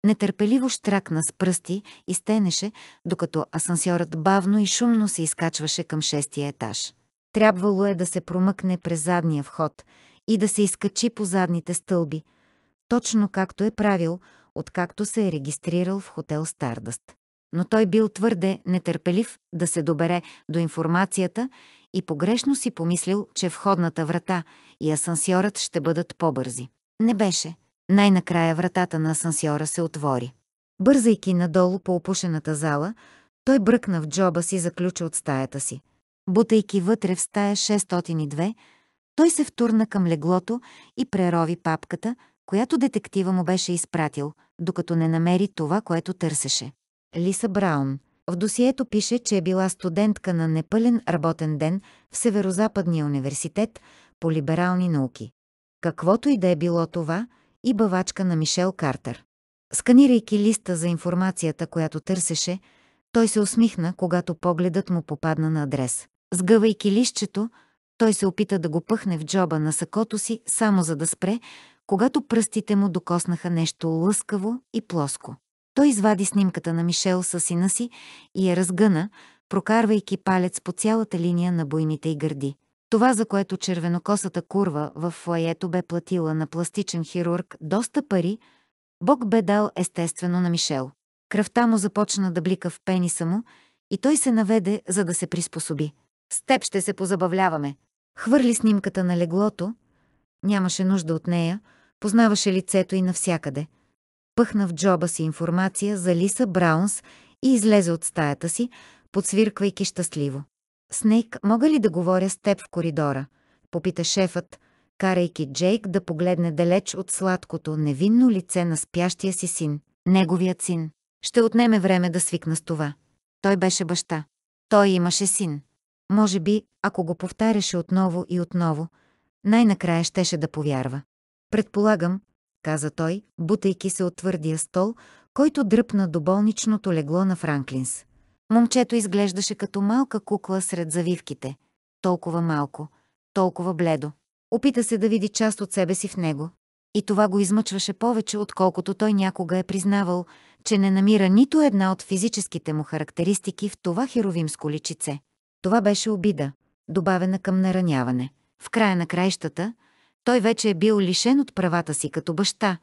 Нетърпеливо штракна с пръсти и стенеше, докато асансьорът бавно и шумно се изкачваше към шестия етаж. Трябвало е да се промъкне през задния вход и да се изкачи по задните стълби, точно както е правил, откакто се е регистрирал в хотел Стардъст. Но той бил твърде нетърпелив да се добере до информацията и погрешно си помислил, че входната врата и асансьорът ще бъдат по-бързи. Не беше. Най-накрая вратата на асансьора се отвори. Бързайки надолу по опушената зала, той бръкна в джоба си за ключа от стаята си. Бутайки вътре в стая 602, той се втурна към леглото и прерови папката, която детектива му беше изпратил, докато не намери това, което търсеше. Лиса Браун. В досието пише, че е била студентка на непълен работен ден в Северо-Западния университет по либерални науки. Каквото и да е било това, и бавачка на Мишел Картер. Сканирайки листа за информацията, която търсеше, той се усмихна, когато погледът му попадна на адрес. Сгъвайки лището, той се опита да го пъхне в джоба на сакото си, само за да спре, когато пръстите му докоснаха нещо лъскаво и плоско. Той извади снимката на Мишел със сина си и я разгъна, прокарвайки палец по цялата линия на бойните и гърди. Това, за което червенокосата курва в флаето бе платила на пластичен хирург доста пари, Бог бе дал естествено на Мишел. Кръвта му започна да блика в пениса му и той се наведе, за да се приспособи. С теб ще се позабавляваме. Хвърли снимката на леглото. Нямаше нужда от нея. Познаваше лицето и навсякъде. Пъхна в джоба си информация за Лиса Браунс и излезе от стаята си, подсвирквайки щастливо. Снейк, мога ли да говоря с теб в коридора? Попита шефът, карайки Джейк да погледне далеч от сладкото, невинно лице на спящия си син, неговият син. Ще отнеме време да свикна с това. Той беше баща. Той имаше син. Може би, ако го повтаряше отново и отново, най-накрая щеше да повярва. Предполагам, каза той, бутайки се от твърдия стол, който дръпна до болничното легло на Франклинс. Момчето изглеждаше като малка кукла сред завивките. Толкова малко, толкова бледо. Опита се да види част от себе си в него. И това го измъчваше повече, отколкото той някога е признавал, че не намира нито една от физическите му характеристики в това херовимско личице. Това беше обида, добавена към нараняване. В края на краищата, той вече е бил лишен от правата си като баща.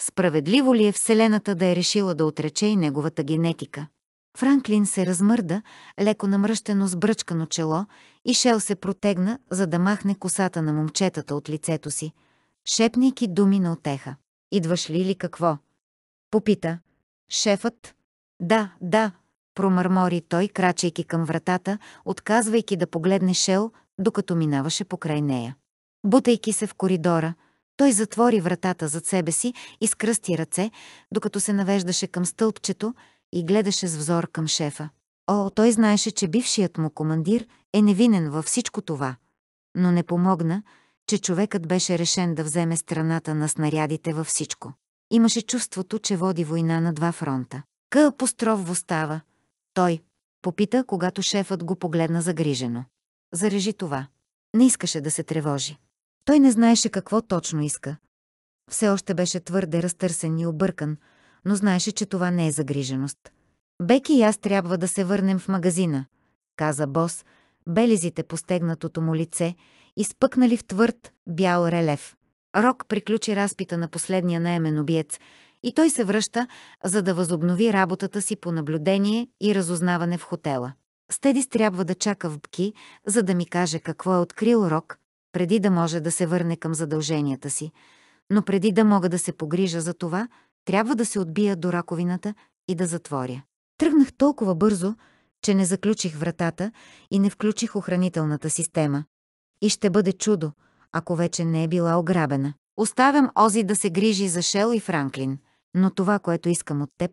Справедливо ли е Вселената да е решила да отрече и неговата генетика? Франклин се размърда, леко намръщено с бръчкано чело, и Шел се протегна, за да махне косата на момчетата от лицето си, шепнейки думи на отеха. «Идваш ли или какво?» Попита. Шефът. «Да, да, промърмори той, крачейки към вратата, отказвайки да погледне Шел, докато минаваше покрай нея. Бутайки се в коридора, той затвори вратата зад себе си и скръсти ръце, докато се навеждаше към стълбчето и гледаше с взор към шефа. О, той знаеше, че бившият му командир е невинен във всичко това, но не помогна, че човекът беше решен да вземе страната на снарядите във всичко. Имаше чувството, че води война на два фронта. К апостроф става, той попита, когато шефът го погледна загрижено. Зарежи това. Не искаше да се тревожи. Той не знаеше какво точно иска. Все още беше твърде разтърсен и объркан, но знаеше, че това не е загриженост. Беки и аз трябва да се върнем в магазина, каза бос, белизите по стегнатото му лице, изпъкнали в твърд бял релеф. Рок приключи разпита на последния наемен обиец, и той се връща, за да възобнови работата си по наблюдение и разузнаване в хотела. Стедис трябва да чака в бки, за да ми каже какво е открил Рок, преди да може да се върне към задълженията си. Но преди да мога да се погрижа за това, трябва да се отбия до раковината и да затворя. Тръгнах толкова бързо, че не заключих вратата и не включих охранителната система. И ще бъде чудо, ако вече не е била ограбена. Оставям Ози да се грижи за Шел и Франклин но това, което искам от теб,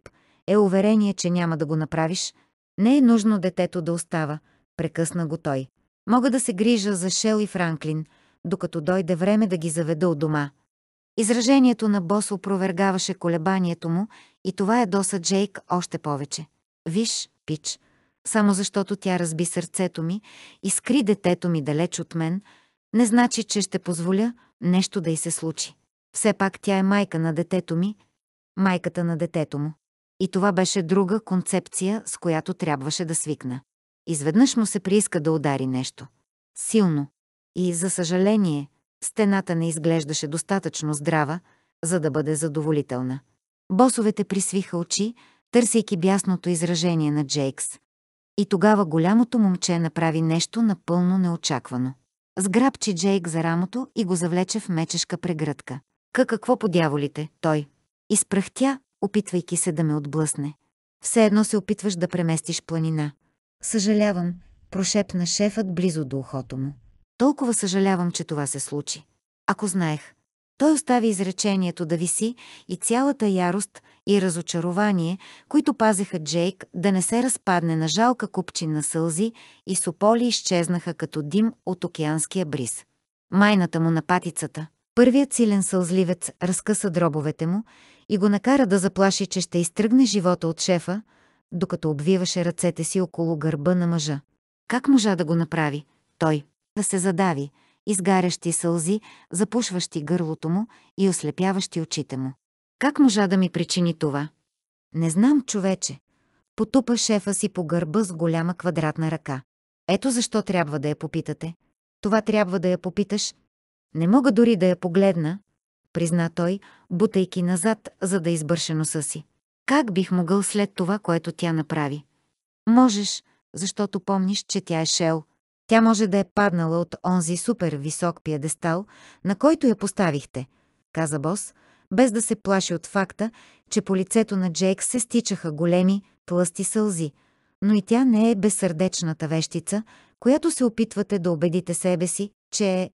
е уверение, че няма да го направиш. Не е нужно детето да остава, прекъсна го той. Мога да се грижа за Шел и Франклин, докато дойде време да ги заведа от дома. Изражението на Бос опровергаваше колебанието му и това е доса Джейк още повече. Виж, пич, само защото тя разби сърцето ми и скри детето ми далеч от мен, не значи, че ще позволя нещо да й се случи. Все пак тя е майка на детето ми, майката на детето му. И това беше друга концепция, с която трябваше да свикна. Изведнъж му се прииска да удари нещо. Силно. И, за съжаление, стената не изглеждаше достатъчно здрава, за да бъде задоволителна. Босовете присвиха очи, търсейки бясното изражение на Джейкс. И тогава голямото момче направи нещо напълно неочаквано. Сграбчи Джейк за рамото и го завлече в мечешка прегръдка. Ка какво подяволите, той, Изпръхтя, опитвайки се да ме отблъсне. Все едно се опитваш да преместиш планина. Съжалявам, прошепна шефът близо до ухото му. Толкова съжалявам, че това се случи. Ако знаех. Той остави изречението да виси и цялата ярост и разочарование, които пазеха Джейк да не се разпадне на жалка купчина сълзи и сополи изчезнаха като дим от океанския бриз. Майната му на патицата, първият силен сълзливец разкъса дробовете му, и го накара да заплаши, че ще изтръгне живота от шефа, докато обвиваше ръцете си около гърба на мъжа. Как можа да го направи? Той да се задави, изгарящи сълзи, запушващи гърлото му и ослепяващи очите му. Как можа да ми причини това? Не знам, човече. Потупа шефа си по гърба с голяма квадратна ръка. Ето защо трябва да я попитате. Това трябва да я попиташ. Не мога дори да я погледна, призна той, бутайки назад, за да избърше носа си. Как бих могъл след това, което тя направи? Можеш, защото помниш, че тя е шел. Тя може да е паднала от онзи супер висок пиедестал, на който я поставихте, каза Бос, без да се плаши от факта, че по лицето на Джейк се стичаха големи, тлъсти сълзи. Но и тя не е безсърдечната вещица, която се опитвате да убедите себе си, че е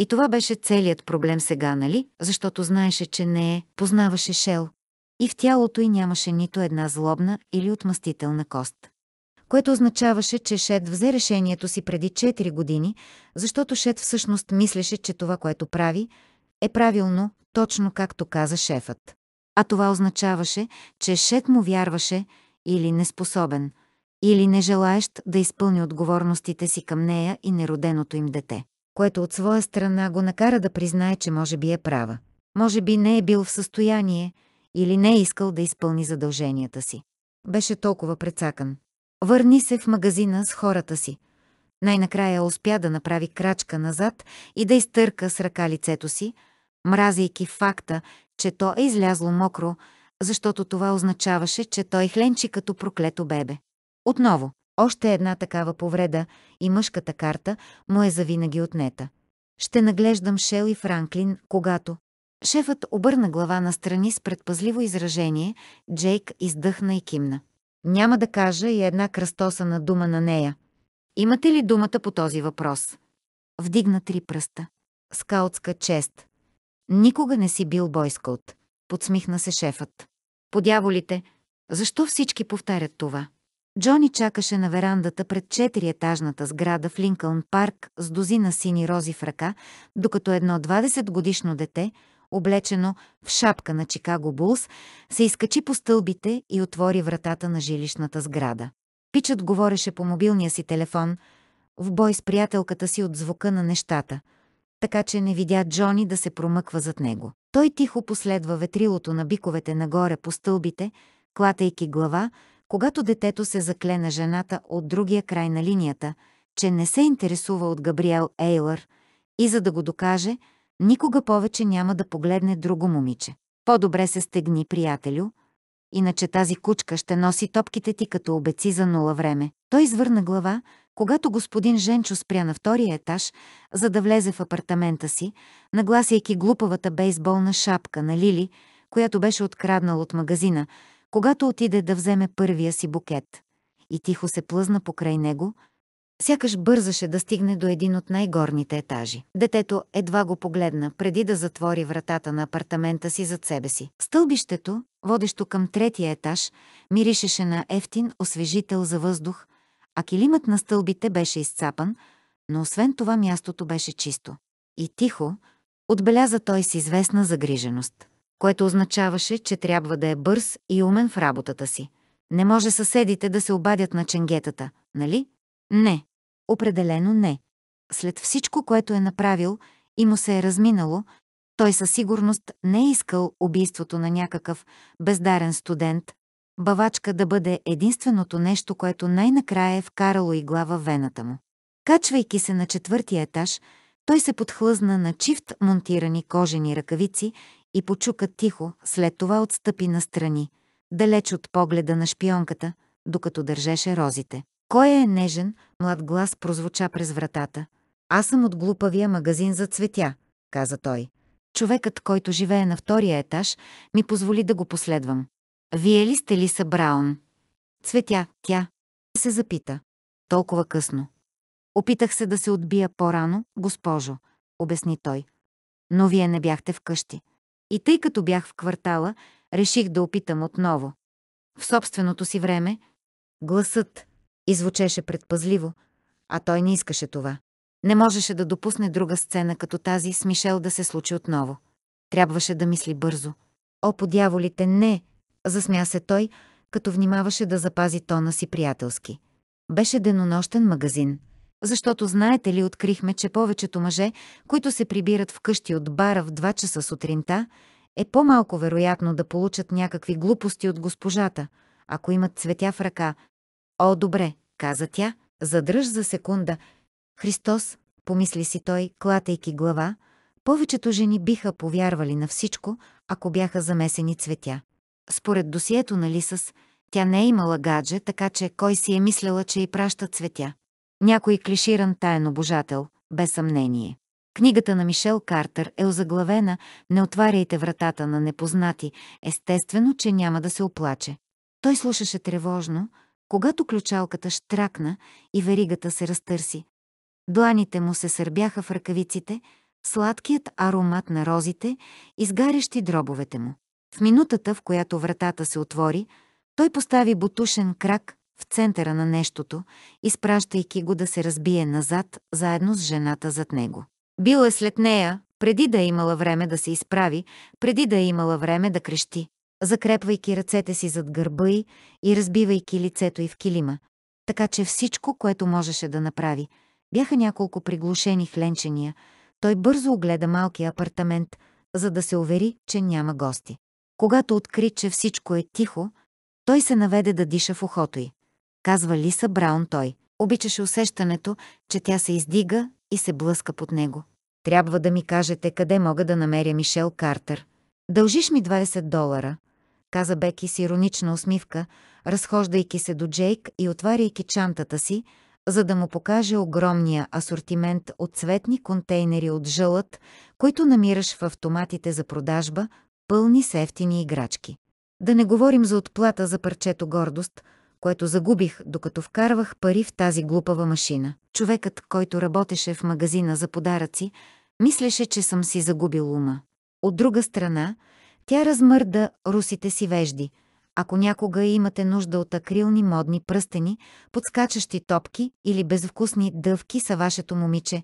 и това беше целият проблем сега, нали? Защото знаеше, че не е, познаваше Шел. И в тялото й нямаше нито една злобна или отмъстителна кост. Което означаваше, че Шет взе решението си преди 4 години, защото Шет всъщност мислеше, че това, което прави, е правилно, точно както каза шефът. А това означаваше, че Шет му вярваше или неспособен, или нежелаещ да изпълни отговорностите си към нея и нероденото им дете което от своя страна го накара да признае, че може би е права. Може би не е бил в състояние или не е искал да изпълни задълженията си. Беше толкова прецакан. Върни се в магазина с хората си. Най-накрая успя да направи крачка назад и да изтърка с ръка лицето си, мразейки факта, че то е излязло мокро, защото това означаваше, че той хленчи като проклето бебе. Отново, още една такава повреда и мъжката карта му е завинаги отнета. Ще наглеждам Шел и Франклин, когато... Шефът обърна глава настрани с предпазливо изражение, Джейк издъхна и кимна. Няма да кажа и една кръстосана дума на нея. Имате ли думата по този въпрос? Вдигна три пръста. Скаутска чест. Никога не си бил бойскаут. Подсмихна се шефът. Подяволите, защо всички повтарят това? Джони чакаше на верандата пред четириетажната сграда в Линкълн парк с дозина сини рози в ръка, докато едно 20-годишно дете, облечено в шапка на Чикаго Булс, се изкачи по стълбите и отвори вратата на жилищната сграда. Пичът говореше по мобилния си телефон, в бой с приятелката си от звука на нещата, така че не видя Джони да се промъква зад него. Той тихо последва ветрилото на биковете нагоре по стълбите, клатайки глава, когато детето се закле на жената от другия край на линията, че не се интересува от Габриел Ейлър и за да го докаже, никога повече няма да погледне друго момиче. По-добре се стегни, приятелю, иначе тази кучка ще носи топките ти като обеци за нула време. Той извърна глава, когато господин Женчо спря на втория етаж, за да влезе в апартамента си, нагласяйки глупавата бейсболна шапка на Лили, която беше откраднал от магазина, когато отиде да вземе първия си букет и тихо се плъзна покрай него, сякаш бързаше да стигне до един от най-горните етажи. Детето едва го погледна, преди да затвори вратата на апартамента си зад себе си. Стълбището, водещо към третия етаж, миришеше на ефтин освежител за въздух, а килимът на стълбите беше изцапан, но освен това мястото беше чисто. И тихо, отбеляза той с известна загриженост което означаваше, че трябва да е бърз и умен в работата си. Не може съседите да се обадят на ченгетата, нали? Не. Определено не. След всичко, което е направил и му се е разминало, той със сигурност не е искал убийството на някакъв бездарен студент, бавачка да бъде единственото нещо, което най-накрая е вкарало игла в вената му. Качвайки се на четвъртия етаж, той се подхлъзна на чифт монтирани кожени ръкавици и почука тихо, след това отстъпи настрани, далеч от погледа на шпионката, докато държеше розите. Кой е нежен, млад глас прозвуча през вратата. Аз съм от глупавия магазин за цветя, каза той. Човекът, който живее на втория етаж, ми позволи да го последвам. Вие ли сте Лиса Браун? Цветя, тя. Се запита. Толкова късно. Опитах се да се отбия по-рано, госпожо, обясни той. Но вие не бяхте вкъщи. И тъй като бях в квартала, реших да опитам отново. В собственото си време гласът извучеше предпазливо, а той не искаше това. Не можеше да допусне друга сцена като тази с Мишел да се случи отново. Трябваше да мисли бързо. О, подяволите, не! Засмя се той, като внимаваше да запази тона си приятелски. Беше денонощен магазин. Защото знаете ли, открихме, че повечето мъже, които се прибират в къщи от бара в 2 часа сутринта, е по-малко вероятно да получат някакви глупости от госпожата, ако имат цветя в ръка. О, добре, каза тя, задръж за секунда. Христос, помисли си той, клатейки глава, повечето жени биха повярвали на всичко, ако бяха замесени цветя. Според досието на Лисъс, тя не е имала гадже, така че кой си е мисляла, че й праща цветя. Някой клиширан таен обожател, без съмнение. Книгата на Мишел Картер е озаглавена «Не отваряйте вратата на непознати», естествено, че няма да се оплаче. Той слушаше тревожно, когато ключалката штракна и веригата се разтърси. Дланите му се сърбяха в ръкавиците, сладкият аромат на розите, изгарящи дробовете му. В минутата, в която вратата се отвори, той постави бутушен крак в центъра на нещото, изпращайки го да се разбие назад, заедно с жената зад него. Бил е след нея, преди да е имала време да се изправи, преди да е имала време да крещи, закрепвайки ръцете си зад гърба й и разбивайки лицето й в килима. Така че всичко, което можеше да направи, бяха няколко приглушени хленчения. Той бързо огледа малкия апартамент, за да се увери, че няма гости. Когато откри, че всичко е тихо, той се наведе да диша в ухото й казва Лиса Браун той. Обичаше усещането, че тя се издига и се блъска под него. Трябва да ми кажете къде мога да намеря Мишел Картер. Дължиш ми 20 долара, каза Беки с иронична усмивка, разхождайки се до Джейк и отваряйки чантата си, за да му покаже огромния асортимент от цветни контейнери от жълът, които намираш в автоматите за продажба, пълни с ефтини играчки. Да не говорим за отплата за парчето гордост – което загубих, докато вкарвах пари в тази глупава машина. Човекът, който работеше в магазина за подаръци, мислеше, че съм си загубил ума. От друга страна, тя размърда русите си вежди. Ако някога имате нужда от акрилни модни пръстени, подскачащи топки или безвкусни дъвки са вашето момиче.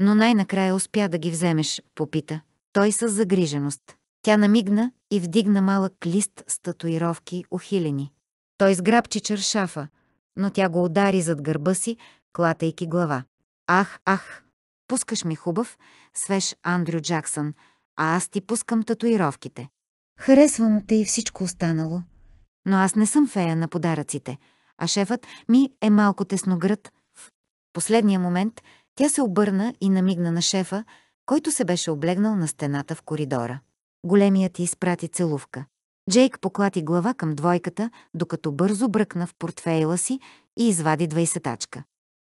Но най-накрая успя да ги вземеш, попита. Той с загриженост. Тя намигна и вдигна малък лист с татуировки ухилени. Той сграбчи чершафа, но тя го удари зад гърба си, клатайки глава. Ах, ах, пускаш ми хубав, свеж Андрю Джаксън, а аз ти пускам татуировките. Харесвам те и всичко останало. Но аз не съм фея на подаръците, а шефът ми е малко тесногръд. В последния момент тя се обърна и намигна на шефа, който се беше облегнал на стената в коридора. Големият изпрати целувка. Джейк поклати глава към двойката, докато бързо бръкна в портфейла си и извади двайсетачка.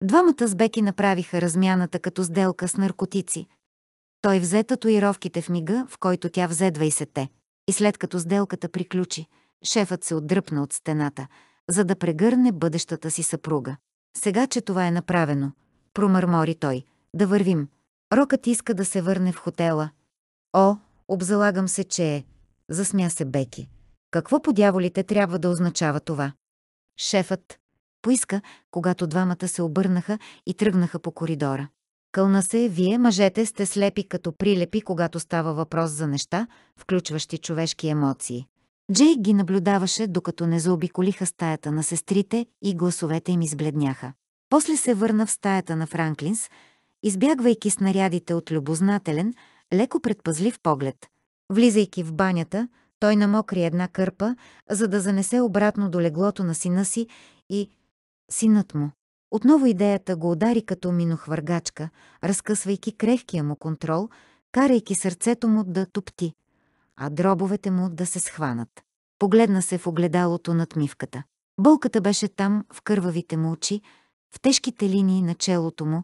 Двамата с Беки направиха размяната като сделка с наркотици. Той взе татуировките в мига, в който тя взе 20-те. И след като сделката приключи, шефът се отдръпна от стената, за да прегърне бъдещата си съпруга. Сега, че това е направено, промърмори той, да вървим. Рокът иска да се върне в хотела. О, обзалагам се, че е засмя се Беки. Какво по дяволите трябва да означава това? Шефът поиска, когато двамата се обърнаха и тръгнаха по коридора. Кълна се, вие, мъжете, сте слепи като прилепи, когато става въпрос за неща, включващи човешки емоции. Джейк ги наблюдаваше, докато не заобиколиха стаята на сестрите и гласовете им избледняха. После се върна в стаята на Франклинс, избягвайки снарядите от любознателен, леко предпазлив поглед. Влизайки в банята, той намокри една кърпа, за да занесе обратно до леглото на сина си и... синът му. Отново идеята го удари като минохвъргачка, разкъсвайки крехкия му контрол, карайки сърцето му да топти, а дробовете му да се схванат. Погледна се в огледалото над мивката. Болката беше там, в кървавите му очи, в тежките линии на челото му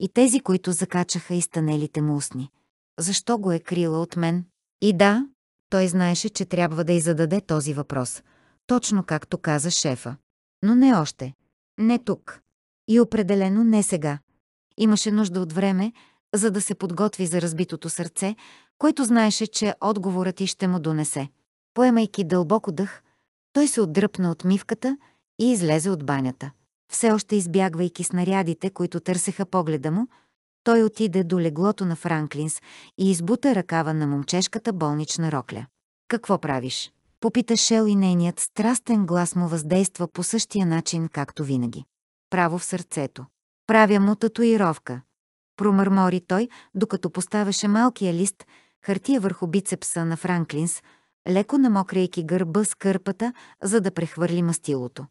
и тези, които закачаха изтънелите му устни. Защо го е крила от мен? И да, той знаеше, че трябва да й зададе този въпрос, точно както каза шефа. Но не още. Не тук. И определено не сега. Имаше нужда от време, за да се подготви за разбитото сърце, което знаеше, че отговорът и ще му донесе. Поемайки дълбоко дъх, той се отдръпна от мивката и излезе от банята. Все още избягвайки снарядите, които търсеха погледа му, той отиде до леглото на Франклинс и избута ръкава на момчешката болнична рокля. «Какво правиш?» Попита Шел и нейният страстен глас му въздейства по същия начин, както винаги. Право в сърцето. Правя му татуировка. Промърмори той, докато поставяше малкия лист, хартия върху бицепса на Франклинс, леко намокрейки гърба с кърпата, за да прехвърли мастилото.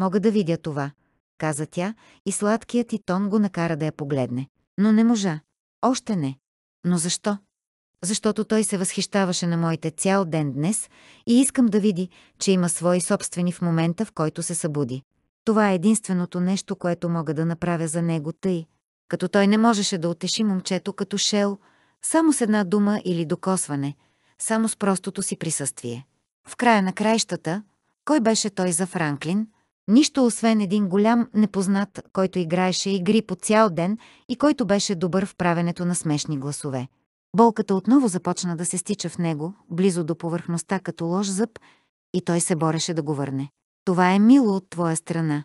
Мога да видя това, каза тя и сладкият и тон го накара да я погледне. Но не можа. Още не. Но защо? Защото той се възхищаваше на моите цял ден днес и искам да види, че има свои собствени в момента, в който се събуди. Това е единственото нещо, което мога да направя за него тъй, като той не можеше да отеши момчето като шел, само с една дума или докосване, само с простото си присъствие. В края на краищата, кой беше той за Франклин – Нищо освен един голям непознат, който играеше игри по цял ден и който беше добър в правенето на смешни гласове. Болката отново започна да се стича в него, близо до повърхността като лош зъб, и той се бореше да го върне. Това е мило от твоя страна,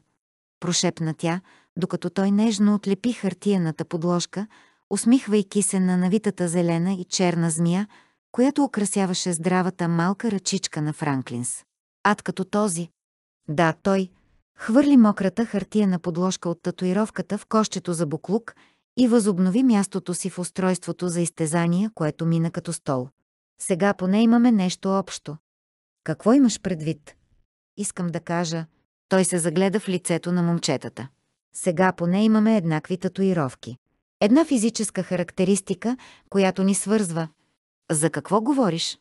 прошепна тя, докато той нежно отлепи хартияната подложка, усмихвайки се на навитата зелена и черна змия, която украсяваше здравата малка ръчичка на Франклинс. Ад като този. Да, той, Хвърли мократа хартия на подложка от татуировката в кощето за буклук и възобнови мястото си в устройството за изтезания, което мина като стол. Сега поне имаме нещо общо. Какво имаш предвид? Искам да кажа. Той се загледа в лицето на момчетата. Сега поне имаме еднакви татуировки. Една физическа характеристика, която ни свързва. За какво говориш?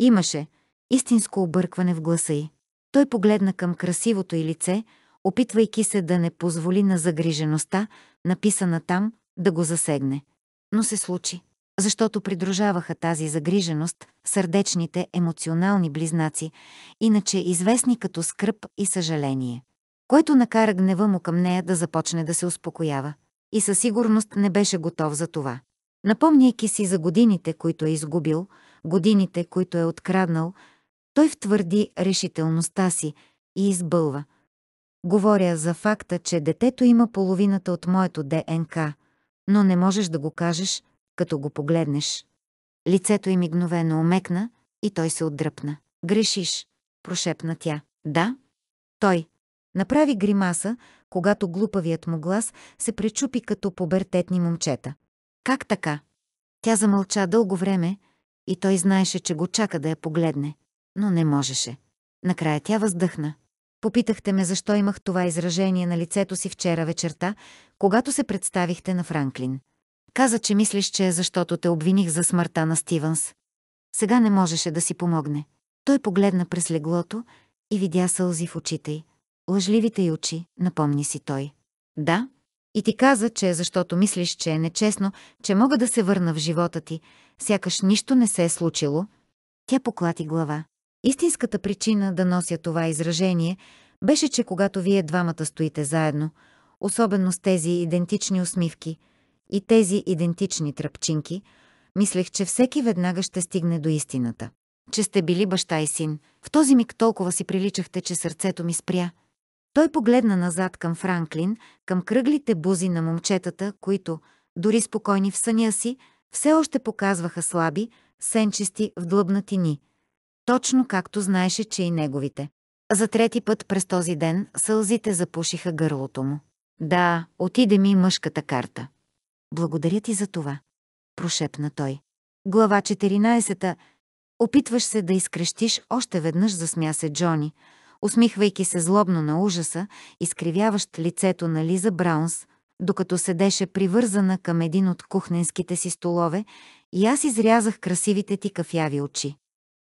Имаше истинско объркване в гласа й. Той погледна към красивото й лице, опитвайки се да не позволи на загрижеността, написана там, да го засегне. Но се случи, защото придружаваха тази загриженост сърдечните емоционални близнаци, иначе известни като скръп и съжаление, което накара гнева му към нея да започне да се успокоява. И със сигурност не беше готов за това. Напомняйки си за годините, които е изгубил, годините, които е откраднал, той втвърди решителността си и избълва. Говоря за факта, че детето има половината от моето ДНК, но не можеш да го кажеш, като го погледнеш. Лицето им мигновено омекна и той се отдръпна. Грешиш, прошепна тя. Да? Той. Направи гримаса, когато глупавият му глас се пречупи като побертетни момчета. Как така? Тя замълча дълго време и той знаеше, че го чака да я погледне но не можеше. Накрая тя въздъхна. Попитахте ме защо имах това изражение на лицето си вчера вечерта, когато се представихте на Франклин. Каза, че мислиш, че е защото те обвиних за смъртта на Стивенс. Сега не можеше да си помогне. Той погледна през леглото и видя сълзи в очите й. Лъжливите й очи, напомни си той. Да, и ти каза, че е защото мислиш, че е нечестно, че мога да се върна в живота ти, сякаш нищо не се е случило. Тя поклати глава. Истинската причина да нося това изражение беше, че когато вие двамата стоите заедно, особено с тези идентични усмивки и тези идентични тръпчинки, мислех, че всеки веднага ще стигне до истината. Че сте били баща и син. В този миг толкова си приличахте, че сърцето ми спря. Той погледна назад към Франклин, към кръглите бузи на момчетата, които, дори спокойни в съня си, все още показваха слаби, сенчести в длъбнатини – точно както знаеше, че и неговите. За трети път през този ден сълзите запушиха гърлото му. Да, отиде ми мъжката карта. Благодаря ти за това, прошепна той. Глава 14. Опитваш се да изкрещиш още веднъж, засмя се Джони, усмихвайки се злобно на ужаса, изкривяващ лицето на Лиза Браунс, докато седеше привързана към един от кухненските си столове и аз изрязах красивите ти кафяви очи.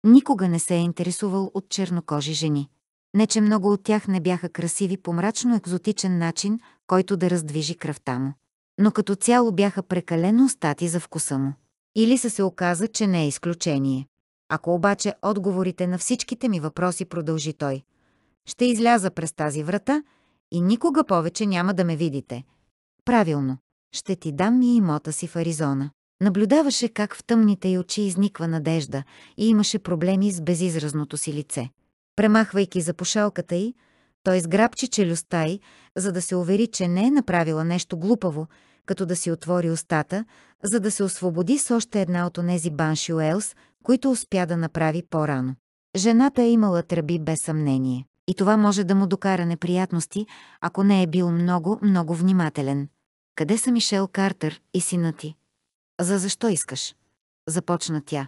Никога не се е интересувал от чернокожи жени. Не, че много от тях не бяха красиви по мрачно екзотичен начин, който да раздвижи кръвта му. Но като цяло бяха прекалено стати за вкуса му. Или се се оказа, че не е изключение. Ако обаче отговорите на всичките ми въпроси продължи той, ще изляза през тази врата и никога повече няма да ме видите. Правилно, ще ти дам и имота си в Аризона. Наблюдаваше как в тъмните й очи изниква надежда и имаше проблеми с безизразното си лице. Премахвайки за пошалката й, той сграбчи челюста й, за да се увери, че не е направила нещо глупаво, като да си отвори устата, за да се освободи с още една от онези банши Уелс, които успя да направи по-рано. Жената е имала тръби без съмнение. И това може да му докара неприятности, ако не е бил много, много внимателен. Къде са Мишел Картер и сина ти? За защо искаш? Започна тя,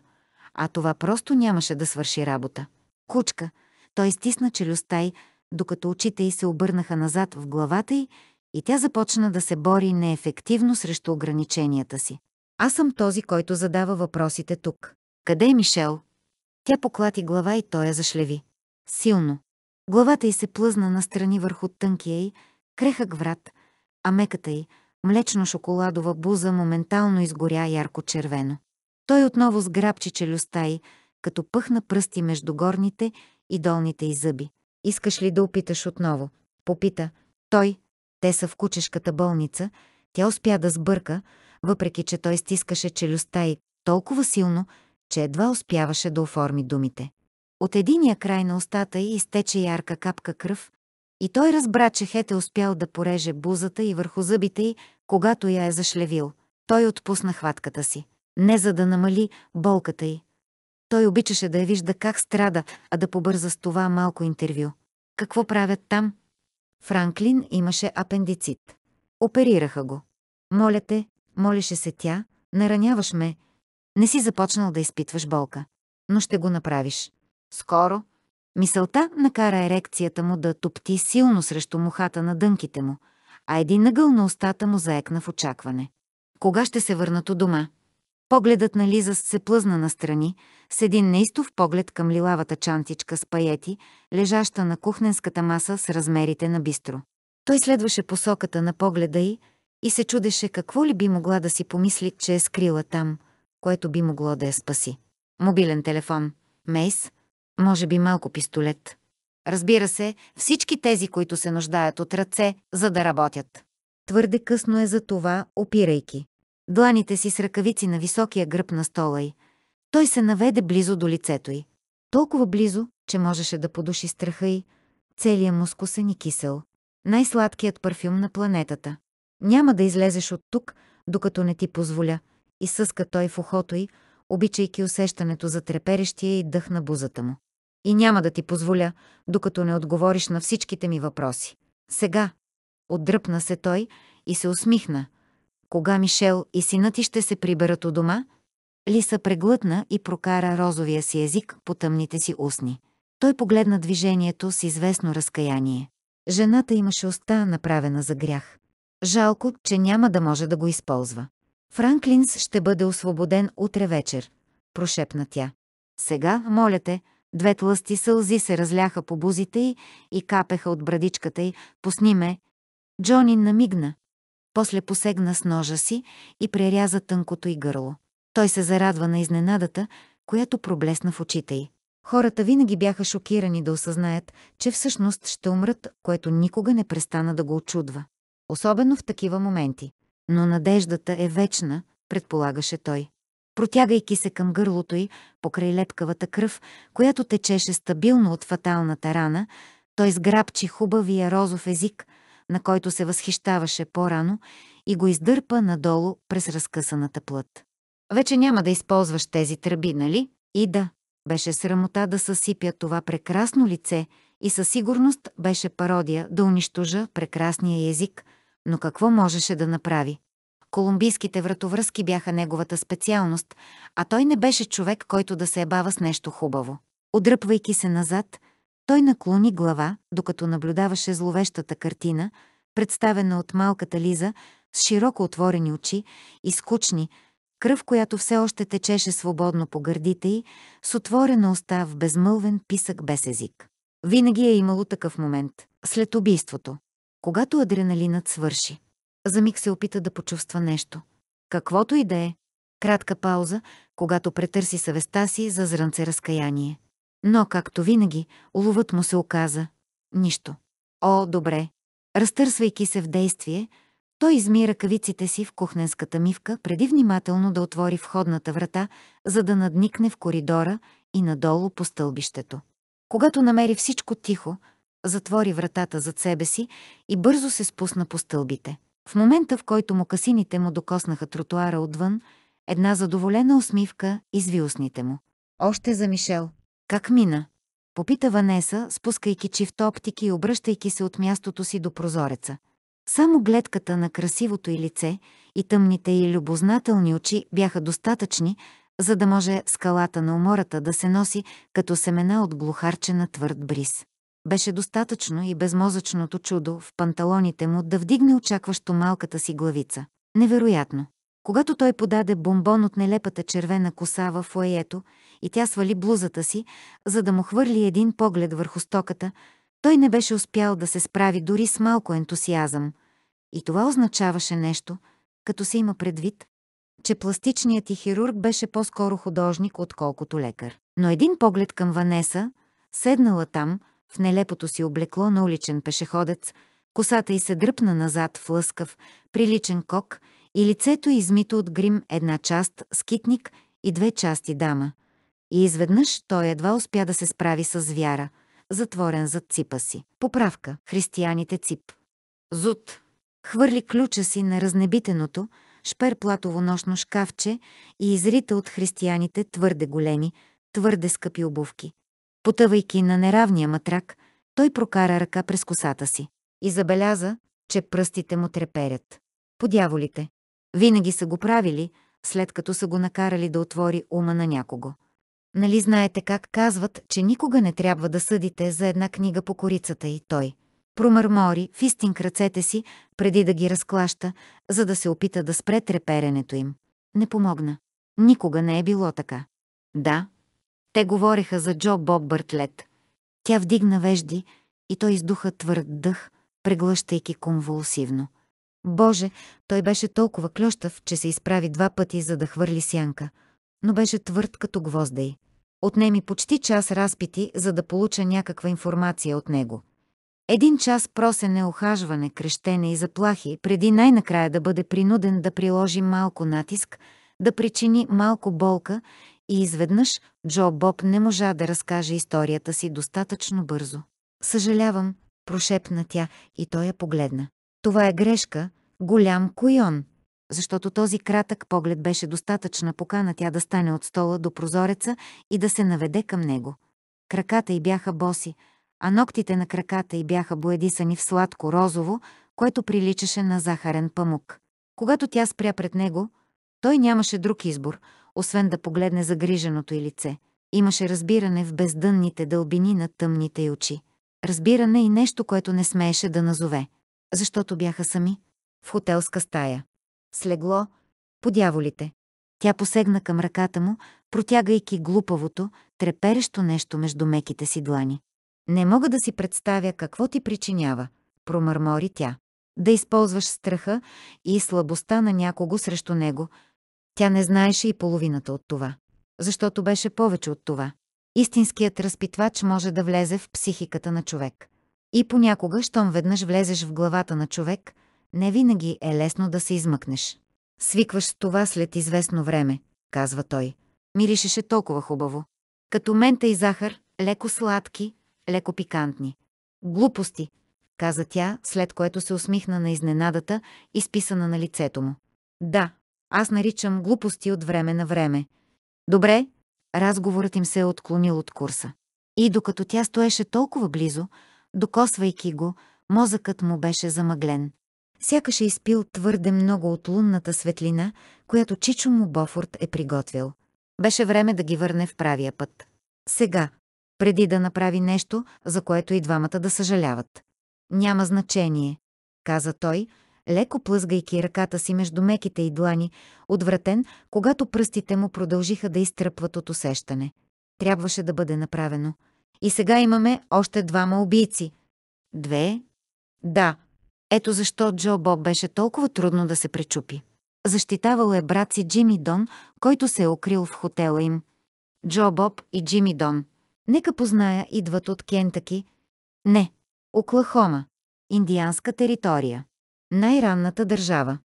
а това просто нямаше да свърши работа. Кучка, той стисна челюстта й, докато очите й се обърнаха назад в главата й и тя започна да се бори неефективно срещу ограниченията си. Аз съм този, който задава въпросите тук. Къде е Мишел? Тя поклати глава и той я зашлеви. Силно. Главата й се плъзна настрани върху тънкия й, крехък врат, а меката й – млечно-шоколадова буза моментално изгоря ярко-червено. Той отново сграбчи челюста й, като пъхна пръсти между горните и долните й зъби. «Искаш ли да опиташ отново?» Попита. Той. Те са в кучешката болница. Тя успя да сбърка, въпреки че той стискаше челюста й толкова силно, че едва успяваше да оформи думите. От единия край на устата й изтече ярка капка кръв и той разбра, че хете успял да пореже бузата и върху зъбите й когато я е зашлевил, той отпусна хватката си, не за да намали болката й. Той обичаше да я вижда как страда, а да побърза с това малко интервю. Какво правят там? Франклин имаше апендицит. Оперираха го. Моля те, молеше се тя, нараняваш ме. Не си започнал да изпитваш болка, но ще го направиш. Скоро. Мисълта накара ерекцията му да топти силно срещу мухата на дънките му – а един нагъл на устата му заекна в очакване. Кога ще се върнат у дома? Погледът на Лиза се плъзна настрани, с един неистов поглед към лилавата чантичка с паети, лежаща на кухненската маса с размерите на бистро. Той следваше посоката на погледа й и се чудеше какво ли би могла да си помисли, че е скрила там, което би могло да я спаси. Мобилен телефон, мейс, може би малко пистолет. Разбира се, всички тези, които се нуждаят от ръце, за да работят. Твърде късно е за това, опирайки. Дланите си с ръкавици на високия гръб на стола й. Той се наведе близо до лицето й. Толкова близо, че можеше да подуши страха й. Целият мускусен и кисел. Най-сладкият парфюм на планетата. Няма да излезеш от тук, докато не ти позволя. И съска той в ухото й, обичайки усещането за треперещия и дъх на бузата му. И няма да ти позволя, докато не отговориш на всичките ми въпроси. Сега. Отдръпна се той и се усмихна. Кога Мишел и сина ти ще се приберат у дома? Лиса преглътна и прокара розовия си език по тъмните си устни. Той погледна движението с известно разкаяние. Жената имаше уста, направена за грях. Жалко, че няма да може да го използва. Франклинс ще бъде освободен утре вечер, прошепна тя. Сега, моля те, Две тлъсти сълзи се разляха по бузите й и капеха от брадичката й. Посни ме! Джони намигна. После посегна с ножа си и преряза тънкото й гърло. Той се зарадва на изненадата, която проблесна в очите й. Хората винаги бяха шокирани да осъзнаят, че всъщност ще умрат, което никога не престана да го очудва. Особено в такива моменти. Но надеждата е вечна, предполагаше той протягайки се към гърлото й, покрай лепкавата кръв, която течеше стабилно от фаталната рана, той сграбчи хубавия розов език, на който се възхищаваше по-рано, и го издърпа надолу през разкъсаната плът. Вече няма да използваш тези тръби, нали? И да, беше срамота да съсипя това прекрасно лице и със сигурност беше пародия да унищожа прекрасния език, но какво можеше да направи? Колумбийските вратовръзки бяха неговата специалност, а той не беше човек, който да се ебава с нещо хубаво. Отдръпвайки се назад, той наклони глава, докато наблюдаваше зловещата картина, представена от малката Лиза, с широко отворени очи и скучни, кръв, която все още течеше свободно по гърдите й, с отворена уста в безмълвен писък без език. Винаги е имало такъв момент, след убийството, когато адреналинът свърши. За миг се опита да почувства нещо. Каквото и да е. Кратка пауза, когато претърси съвестта си за зранце разкаяние. Но, както винаги, уловът му се оказа. Нищо. О, добре. Разтърсвайки се в действие, той изми ръкавиците си в кухненската мивка, преди внимателно да отвори входната врата, за да надникне в коридора и надолу по стълбището. Когато намери всичко тихо, затвори вратата зад себе си и бързо се спусна по стълбите. В момента, в който му касините му докоснаха тротуара отвън, една задоволена усмивка изви устните му. Още за Мишел. Как мина? Попита Ванеса, спускайки чифта оптики и обръщайки се от мястото си до прозореца. Само гледката на красивото й лице и тъмните й любознателни очи бяха достатъчни, за да може скалата на умората да се носи като семена от глухарче на твърд бриз беше достатъчно и безмозъчното чудо в панталоните му да вдигне очакващо малката си главица. Невероятно! Когато той подаде бомбон от нелепата червена коса в фуаето и тя свали блузата си, за да му хвърли един поглед върху стоката, той не беше успял да се справи дори с малко ентусиазъм. И това означаваше нещо, като се има предвид, че пластичният ти хирург беше по-скоро художник, отколкото лекар. Но един поглед към Ванеса, седнала там, в нелепото си облекло на уличен пешеходец, косата й се дръпна назад в лъскав, приличен кок и лицето измито от грим една част скитник и две части дама. И изведнъж той едва успя да се справи с звяра, затворен зад ципа си. Поправка. Християните цип. Зуд. Хвърли ключа си на разнебитеното, шперплатово нощно шкафче и изрита от християните твърде големи, твърде скъпи обувки. Потъвайки на неравния матрак, той прокара ръка през косата си и забеляза, че пръстите му треперят. Подяволите. Винаги са го правили, след като са го накарали да отвори ума на някого. Нали знаете как казват, че никога не трябва да съдите за една книга по корицата и той. Промърмори в истинк ръцете си, преди да ги разклаща, за да се опита да спре треперенето им. Не помогна. Никога не е било така. Да, те говореха за Джо Боб Бъртлет. Тя вдигна вежди и той издуха твърд дъх, преглъщайки конвулсивно. Боже, той беше толкова клющав, че се изправи два пъти, за да хвърли сянка, но беше твърд като гвозда й. Отнеми почти час разпити, за да получа някаква информация от него. Един час просене, охажване, крещене и заплахи, преди най-накрая да бъде принуден да приложи малко натиск, да причини малко болка и изведнъж Джо Боб не можа да разкаже историята си достатъчно бързо. Съжалявам, прошепна тя и той я погледна. Това е грешка, голям куйон, защото този кратък поглед беше достатъчна покана тя да стане от стола до прозореца и да се наведе към него. Краката й бяха боси, а ногтите на краката й бяха боедисани в сладко розово, което приличаше на захарен памук. Когато тя спря пред него, той нямаше друг избор, освен да погледне загриженото й лице. Имаше разбиране в бездънните дълбини на тъмните й очи. Разбиране и нещо, което не смееше да назове, защото бяха сами, в хотелска стая. Слегло, подяволите. Тя посегна към ръката му, протягайки глупавото, треперещо нещо между меките си длани. Не мога да си представя какво ти причинява, промърмори тя. Да използваш страха и слабостта на някого срещу него, тя не знаеше и половината от това, защото беше повече от това. Истинският разпитвач може да влезе в психиката на човек. И понякога, щом веднъж влезеш в главата на човек, не винаги е лесно да се измъкнеш. Свикваш с това след известно време, казва той. Миришеше толкова хубаво. Като мента и захар, леко сладки, леко пикантни. Глупости, каза тя, след което се усмихна на изненадата, изписана на лицето му. Да, аз наричам глупости от време на време. Добре, разговорът им се е отклонил от курса. И докато тя стоеше толкова близо, докосвайки го, мозъкът му беше замъглен. Сякаш е изпил твърде много от лунната светлина, която Чичо му Бофорт е приготвил. Беше време да ги върне в правия път. Сега, преди да направи нещо, за което и двамата да съжаляват. Няма значение, каза той, леко плъзгайки ръката си между меките и длани, отвратен, когато пръстите му продължиха да изтръпват от усещане. Трябваше да бъде направено. И сега имаме още двама убийци. Две? Да. Ето защо Джо Боб беше толкова трудно да се пречупи. Защитавал е брат си Джими Дон, който се е укрил в хотела им. Джо Боб и Джими Дон. Нека позная, идват от Кентъки. Не, Оклахома. Индианска територия. Най-ранната държава.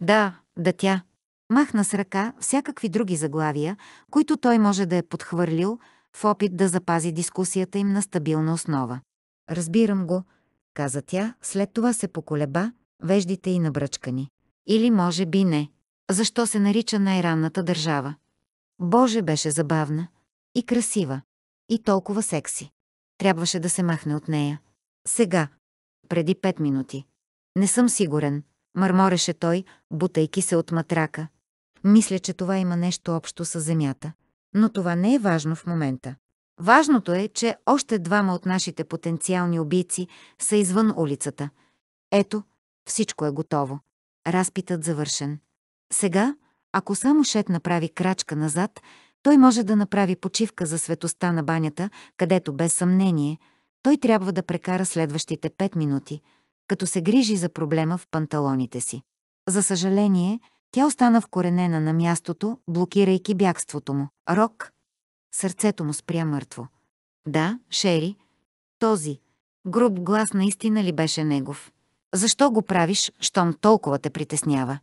Да, да тя. Махна с ръка всякакви други заглавия, които той може да е подхвърлил, в опит да запази дискусията им на стабилна основа. Разбирам го, каза тя, след това се поколеба, веждите и набръчкани. Или може би не. Защо се нарича най-ранната държава? Боже, беше забавна. И красива. И толкова секси. Трябваше да се махне от нея. Сега. Преди пет минути. Не съм сигурен, мърмореше той, бутайки се от матрака. Мисля, че това има нещо общо с земята. Но това не е важно в момента. Важното е, че още двама от нашите потенциални убийци са извън улицата. Ето, всичко е готово. Разпитът завършен. Сега, ако само Шет направи крачка назад, той може да направи почивка за светоста на банята, където без съмнение той трябва да прекара следващите пет минути – като се грижи за проблема в панталоните си. За съжаление, тя остана вкоренена на мястото, блокирайки бягството му. Рок. Сърцето му спря мъртво. Да, Шери. Този. Груб глас наистина ли беше негов? Защо го правиш, щом толкова те притеснява?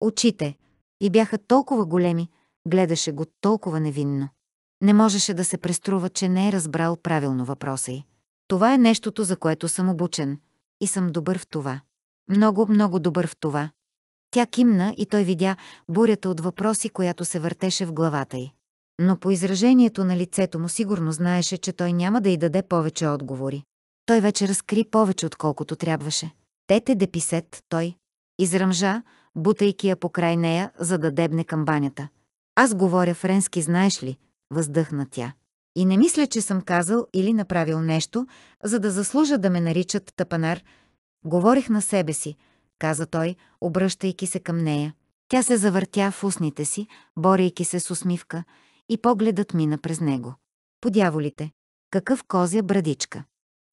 Очите. И бяха толкова големи, гледаше го толкова невинно. Не можеше да се преструва, че не е разбрал правилно въпроса й. Това е нещото, за което съм обучен, и съм добър в това. Много, много добър в това. Тя кимна и той видя бурята от въпроси, която се въртеше в главата й. Но по изражението на лицето му сигурно знаеше, че той няма да й даде повече отговори. Той вече разкри повече, отколкото трябваше. Тете деписет, той. Изръмжа, бутайки я по край нея, за да дебне камбанята. Аз говоря френски, знаеш ли? Въздъхна тя. И не мисля, че съм казал или направил нещо, за да заслужа да ме наричат тъпанар. Говорих на себе си, каза той, обръщайки се към нея. Тя се завъртя в устните си, борейки се с усмивка, и погледът мина през него. Подяволите, какъв козя брадичка!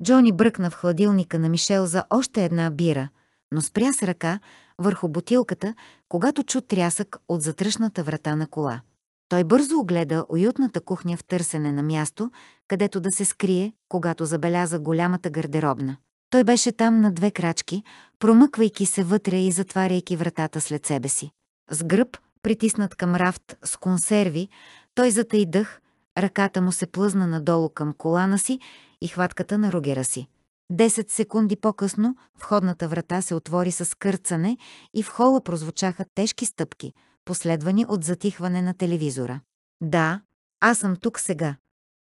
Джони бръкна в хладилника на Мишел за още една бира, но спря с ръка върху бутилката, когато чу трясък от затръшната врата на кола. Той бързо огледа уютната кухня в търсене на място, където да се скрие, когато забеляза голямата гардеробна. Той беше там на две крачки, промъквайки се вътре и затваряйки вратата след себе си. С гръб, притиснат към рафт с консерви, той затъй дъх, ръката му се плъзна надолу към колана си и хватката на ругера си. Десет секунди по-късно входната врата се отвори с кърцане и в хола прозвучаха тежки стъпки – последвани от затихване на телевизора. Да, аз съм тук сега.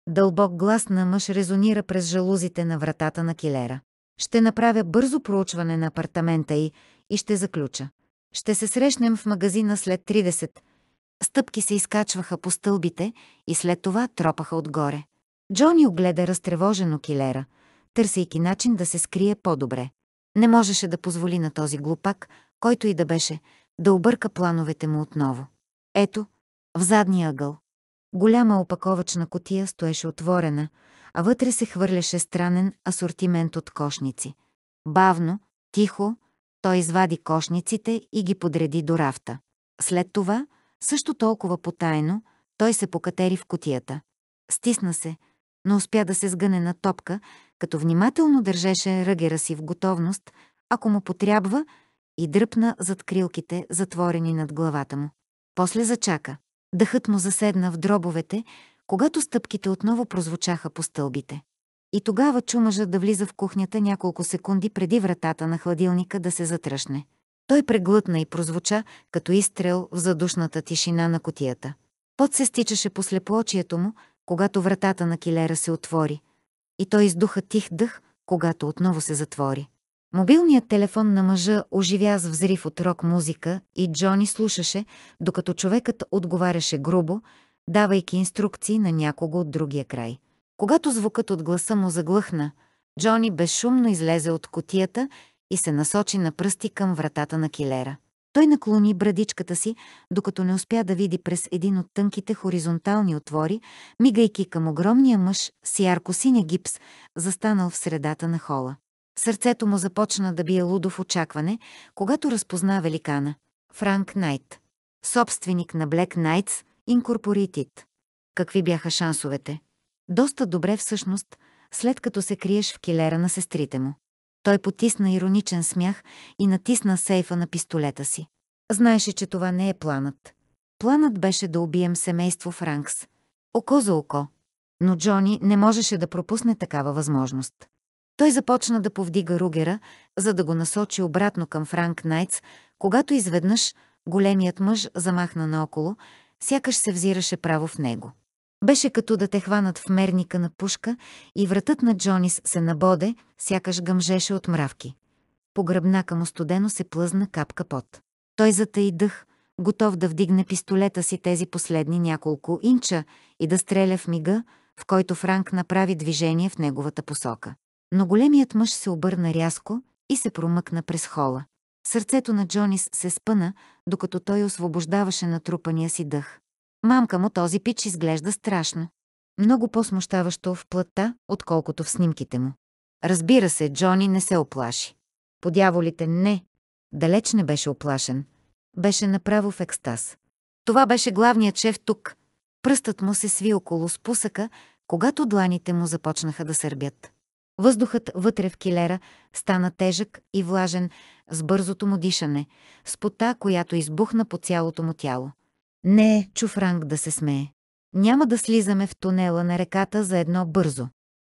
Дълбок глас на мъж резонира през жалузите на вратата на килера. Ще направя бързо проучване на апартамента й и ще заключа. Ще се срещнем в магазина след 30. Стъпки се изкачваха по стълбите и след това тропаха отгоре. Джони огледа разтревожено килера, търсейки начин да се скрие по-добре. Не можеше да позволи на този глупак, който и да беше, да обърка плановете му отново. Ето, в задния ъгъл. Голяма опаковачна котия стоеше отворена, а вътре се хвърляше странен асортимент от кошници. Бавно, тихо, той извади кошниците и ги подреди до рафта. След това, също толкова потайно, той се покатери в котията. Стисна се, но успя да се сгъне на топка, като внимателно държеше ръгера си в готовност, ако му потрябва, и дръпна зад крилките, затворени над главата му. После зачака. Дъхът му заседна в дробовете, когато стъпките отново прозвучаха по стълбите. И тогава чу мъжът да влиза в кухнята няколко секунди преди вратата на хладилника да се затръшне. Той преглътна и прозвуча като изстрел в задушната тишина на котията. Пот се стичаше по слепоочието му, когато вратата на килера се отвори, и той издуха тих дъх, когато отново се затвори. Мобилният телефон на мъжа оживя с взрив от рок-музика и Джони слушаше, докато човекът отговаряше грубо, давайки инструкции на някого от другия край. Когато звукът от гласа му заглъхна, Джони безшумно излезе от котията и се насочи на пръсти към вратата на килера. Той наклони брадичката си, докато не успя да види през един от тънките хоризонтални отвори, мигайки към огромния мъж с ярко-синя гипс, застанал в средата на хола. Сърцето му започна да бие лудо в очакване, когато разпозна великана. Франк Найт. Собственик на Black Knights Incorporated. Какви бяха шансовете? Доста добре всъщност, след като се криеш в килера на сестрите му. Той потисна ироничен смях и натисна сейфа на пистолета си. Знаеше, че това не е планът. Планът беше да убием семейство Франкс. Око за око. Но Джони не можеше да пропусне такава възможност. Той започна да повдига Ругера, за да го насочи обратно към Франк Найтс, когато изведнъж големият мъж замахна наоколо, сякаш се взираше право в него. Беше като да те хванат в мерника на пушка и вратът на Джонис се набоде, сякаш гъмжеше от мравки. По гръбнака му студено се плъзна капка пот. Той затаи дъх, готов да вдигне пистолета си тези последни няколко инча и да стреля в мига, в който Франк направи движение в неговата посока но големият мъж се обърна рязко и се промъкна през хола. Сърцето на Джонис се спъна, докато той освобождаваше натрупания си дъх. Мамка му този пич изглежда страшно. Много по-смущаващо в плътта, отколкото в снимките му. Разбира се, Джони не се оплаши. Подяволите не. Далеч не беше оплашен. Беше направо в екстаз. Това беше главният шеф тук. Пръстът му се сви около спусъка, когато дланите му започнаха да сърбят. Въздухът вътре в килера стана тежък и влажен с бързото му дишане, с пота, която избухна по цялото му тяло. Не е чуфранг да се смее. Няма да слизаме в тунела на реката за едно бързо.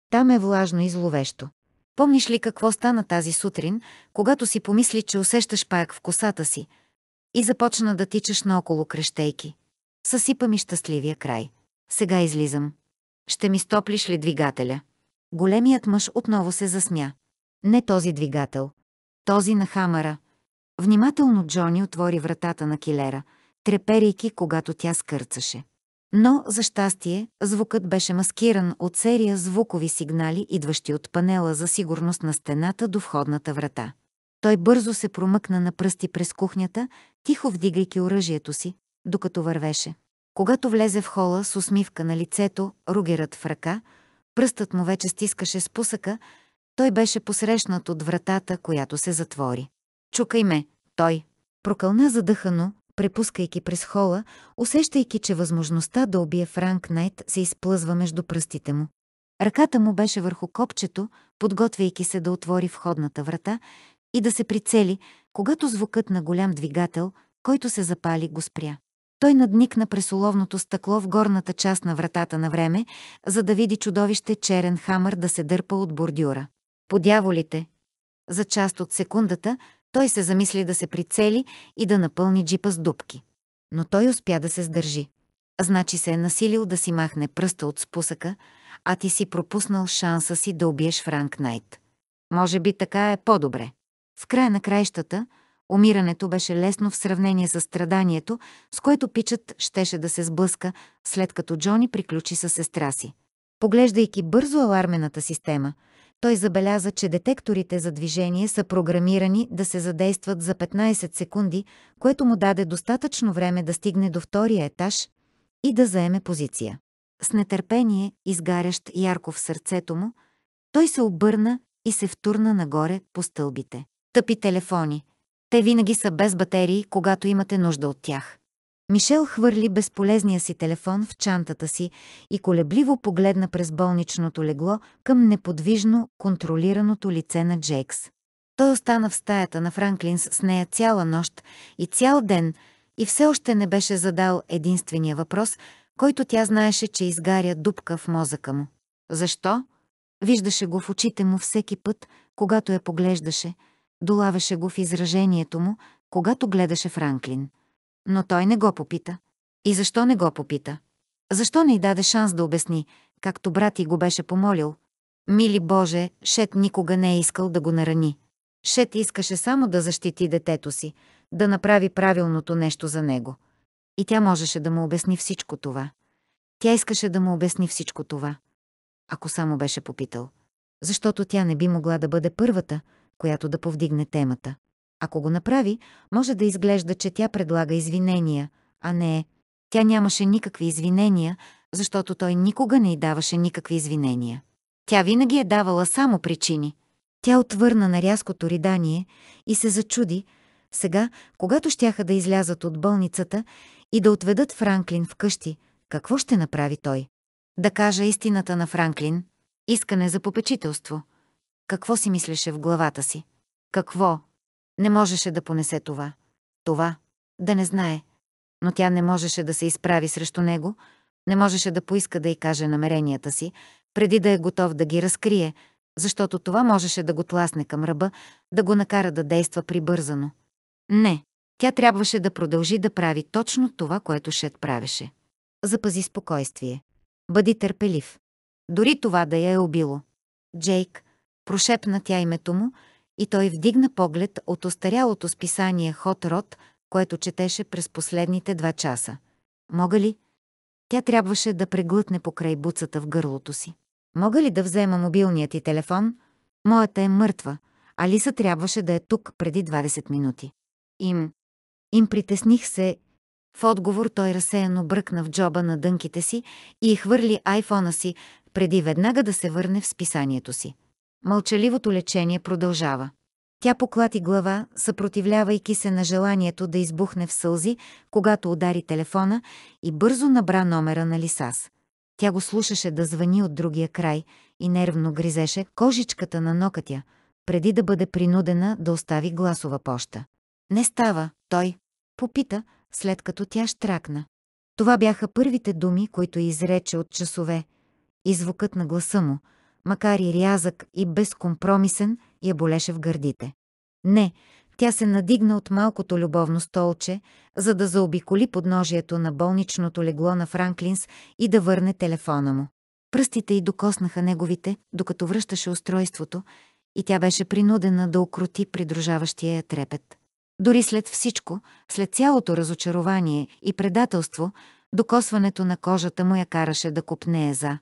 Там е влажно и зловещо. Помниш ли какво стана тази сутрин, когато си помисли, че усещаш паяк в косата си и започна да тичаш наоколо крещейки? Съсипа ми щастливия край. Сега излизам. Ще ми стоплиш ли двигателя? Големият мъж отново се засмя. Не този двигател. Този на хамъра. Внимателно Джони отвори вратата на килера, треперейки, когато тя скърцаше. Но, за щастие, звукът беше маскиран от серия звукови сигнали, идващи от панела за сигурност на стената до входната врата. Той бързо се промъкна на пръсти през кухнята, тихо вдигайки оръжието си, докато вървеше. Когато влезе в хола с усмивка на лицето, ругерът в ръка, Пръстът му вече стискаше спусъка, той беше посрещнат от вратата, която се затвори. «Чукай ме!» Той прокълна задъхано, препускайки през хола, усещайки, че възможността да убие Франк Найт се изплъзва между пръстите му. Ръката му беше върху копчето, подготвяйки се да отвори входната врата и да се прицели, когато звукът на голям двигател, който се запали, го спря. Той надникна през уловното стъкло в горната част на вратата на време, за да види чудовище черен хамър да се дърпа от бордюра. Подяволите! За част от секундата той се замисли да се прицели и да напълни джипа с дубки. Но той успя да се сдържи. Значи се е насилил да си махне пръста от спусъка, а ти си пропуснал шанса си да убиеш Франк Найт. Може би така е по-добре. В края на краищата – Умирането беше лесно в сравнение с страданието, с което пичът щеше да се сблъска, след като Джони приключи с сестра си. Поглеждайки бързо алармената система, той забеляза, че детекторите за движение са програмирани да се задействат за 15 секунди, което му даде достатъчно време да стигне до втория етаж и да заеме позиция. С нетърпение, изгарящ ярко в сърцето му, той се обърна и се втурна нагоре по стълбите. Тъпи телефони, те винаги са без батерии, когато имате нужда от тях. Мишел хвърли безполезния си телефон в чантата си и колебливо погледна през болничното легло към неподвижно контролираното лице на Джейкс. Той остана в стаята на Франклинс с нея цяла нощ и цял ден и все още не беше задал единствения въпрос, който тя знаеше, че изгаря дупка в мозъка му. Защо? Виждаше го в очите му всеки път, когато я поглеждаше – долаваше го в изражението му, когато гледаше Франклин. Но той не го попита. И защо не го попита? Защо не й даде шанс да обясни, както брат и го беше помолил? Мили Боже, Шет никога не е искал да го нарани. Шет искаше само да защити детето си, да направи правилното нещо за него. И тя можеше да му обясни всичко това. Тя искаше да му обясни всичко това. Ако само беше попитал. Защото тя не би могла да бъде първата, която да повдигне темата. Ако го направи, може да изглежда, че тя предлага извинения, а не е. Тя нямаше никакви извинения, защото той никога не й даваше никакви извинения. Тя винаги е давала само причини. Тя отвърна на рязкото ридание и се зачуди, сега, когато щяха да излязат от болницата и да отведат Франклин в къщи, какво ще направи той? Да кажа истината на Франклин. Искане за попечителство. Какво си мислеше в главата си? Какво? Не можеше да понесе това. Това. Да не знае. Но тя не можеше да се изправи срещу него, не можеше да поиска да й каже намеренията си, преди да е готов да ги разкрие, защото това можеше да го тласне към ръба, да го накара да действа прибързано. Не, тя трябваше да продължи да прави точно това, което Шет правеше. Запази спокойствие. Бъди търпелив. Дори това да я е убило. Джейк, Прошепна тя името му и той вдигна поглед от остарялото списание Хот Рот, което четеше през последните два часа. Мога ли? Тя трябваше да преглътне покрай буцата в гърлото си. Мога ли да взема мобилният ти телефон? Моята е мъртва. Алиса трябваше да е тук преди 20 минути. Им. Им притесних се. В отговор той разсеяно бръкна в джоба на дънките си и хвърли айфона си, преди веднага да се върне в списанието си. Мълчаливото лечение продължава. Тя поклати глава, съпротивлявайки се на желанието да избухне в сълзи, когато удари телефона и бързо набра номера на Лисас. Тя го слушаше да звъни от другия край и нервно гризеше кожичката на нокътя, преди да бъде принудена да остави гласова поща. Не става, той, попита, след като тя штракна. Това бяха първите думи, които изрече от часове. И звукът на гласа му – макар и рязък и безкомпромисен, я болеше в гърдите. Не, тя се надигна от малкото любовно столче, за да заобиколи подножието на болничното легло на Франклинс и да върне телефона му. Пръстите й докоснаха неговите, докато връщаше устройството, и тя беше принудена да окрути придружаващия я трепет. Дори след всичко, след цялото разочарование и предателство, докосването на кожата му я караше да купнее за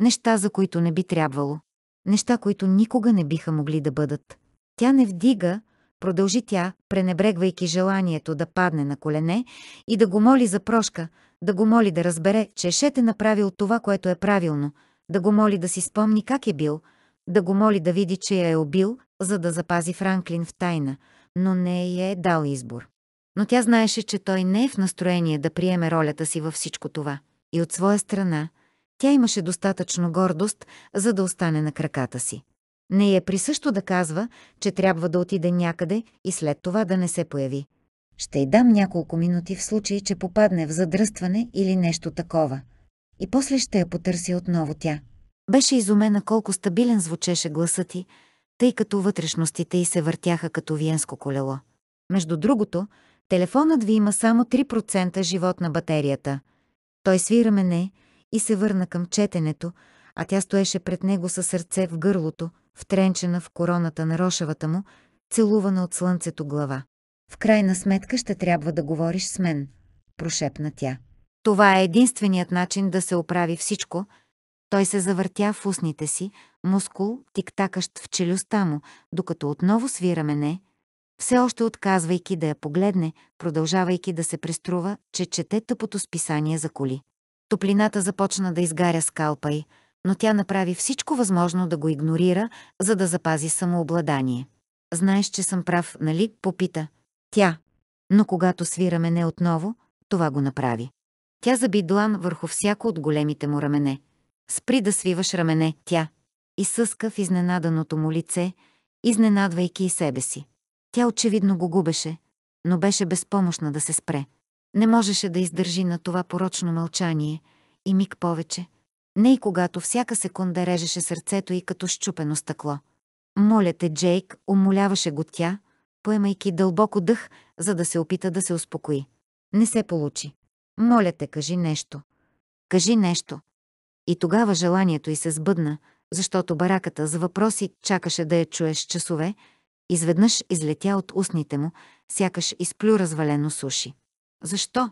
Неща, за които не би трябвало. Неща, които никога не биха могли да бъдат. Тя не вдига, продължи тя, пренебрегвайки желанието да падне на колене и да го моли за прошка, да го моли да разбере, че Шет е направил това, което е правилно, да го моли да си спомни как е бил, да го моли да види, че я е убил, за да запази Франклин в тайна, но не я е дал избор. Но тя знаеше, че той не е в настроение да приеме ролята си във всичко това. И от своя страна, тя имаше достатъчно гордост, за да остане на краката си. Не е присъщо да казва, че трябва да отиде някъде и след това да не се появи. Ще й дам няколко минути в случай, че попадне в задръстване или нещо такова. И после ще я потърси отново тя. Беше изумена колко стабилен звучеше гласът ти, тъй като вътрешностите й се въртяха като виенско колело. Между другото, телефонът ви има само 3% живот на батерията. Той свира мене, и се върна към четенето, а тя стоеше пред него със сърце в гърлото, втренчена в короната на рошавата му, целувана от слънцето глава. В крайна сметка ще трябва да говориш с мен, прошепна тя. Това е единственият начин да се оправи всичко. Той се завъртя в устните си, мускул, тиктакащ в челюстта му, докато отново свира мене, все още отказвайки да я погледне, продължавайки да се преструва, че чете тъпото списание за коли. Топлината започна да изгаря скалпа й, но тя направи всичко възможно да го игнорира, за да запази самообладание. «Знаеш, че съм прав, нали?» – попита. Тя. Но когато свираме не отново, това го направи. Тя заби длан върху всяко от големите му рамене. «Спри да свиваш рамене, тя!» И съска в изненаданото му лице, изненадвайки и себе си. Тя очевидно го губеше, но беше безпомощна да се спре. Не можеше да издържи на това порочно мълчание и миг повече, не и когато всяка секунда режеше сърцето й като щупено стъкло. Моля те, Джейк, умоляваше го тя, поемайки дълбоко дъх, за да се опита да се успокои. Не се получи. Моля те, кажи нещо. Кажи нещо. И тогава желанието й се сбъдна, защото бараката за въпроси чакаше да я чуеш часове, изведнъж излетя от устните му, сякаш изплю развалено суши. Защо?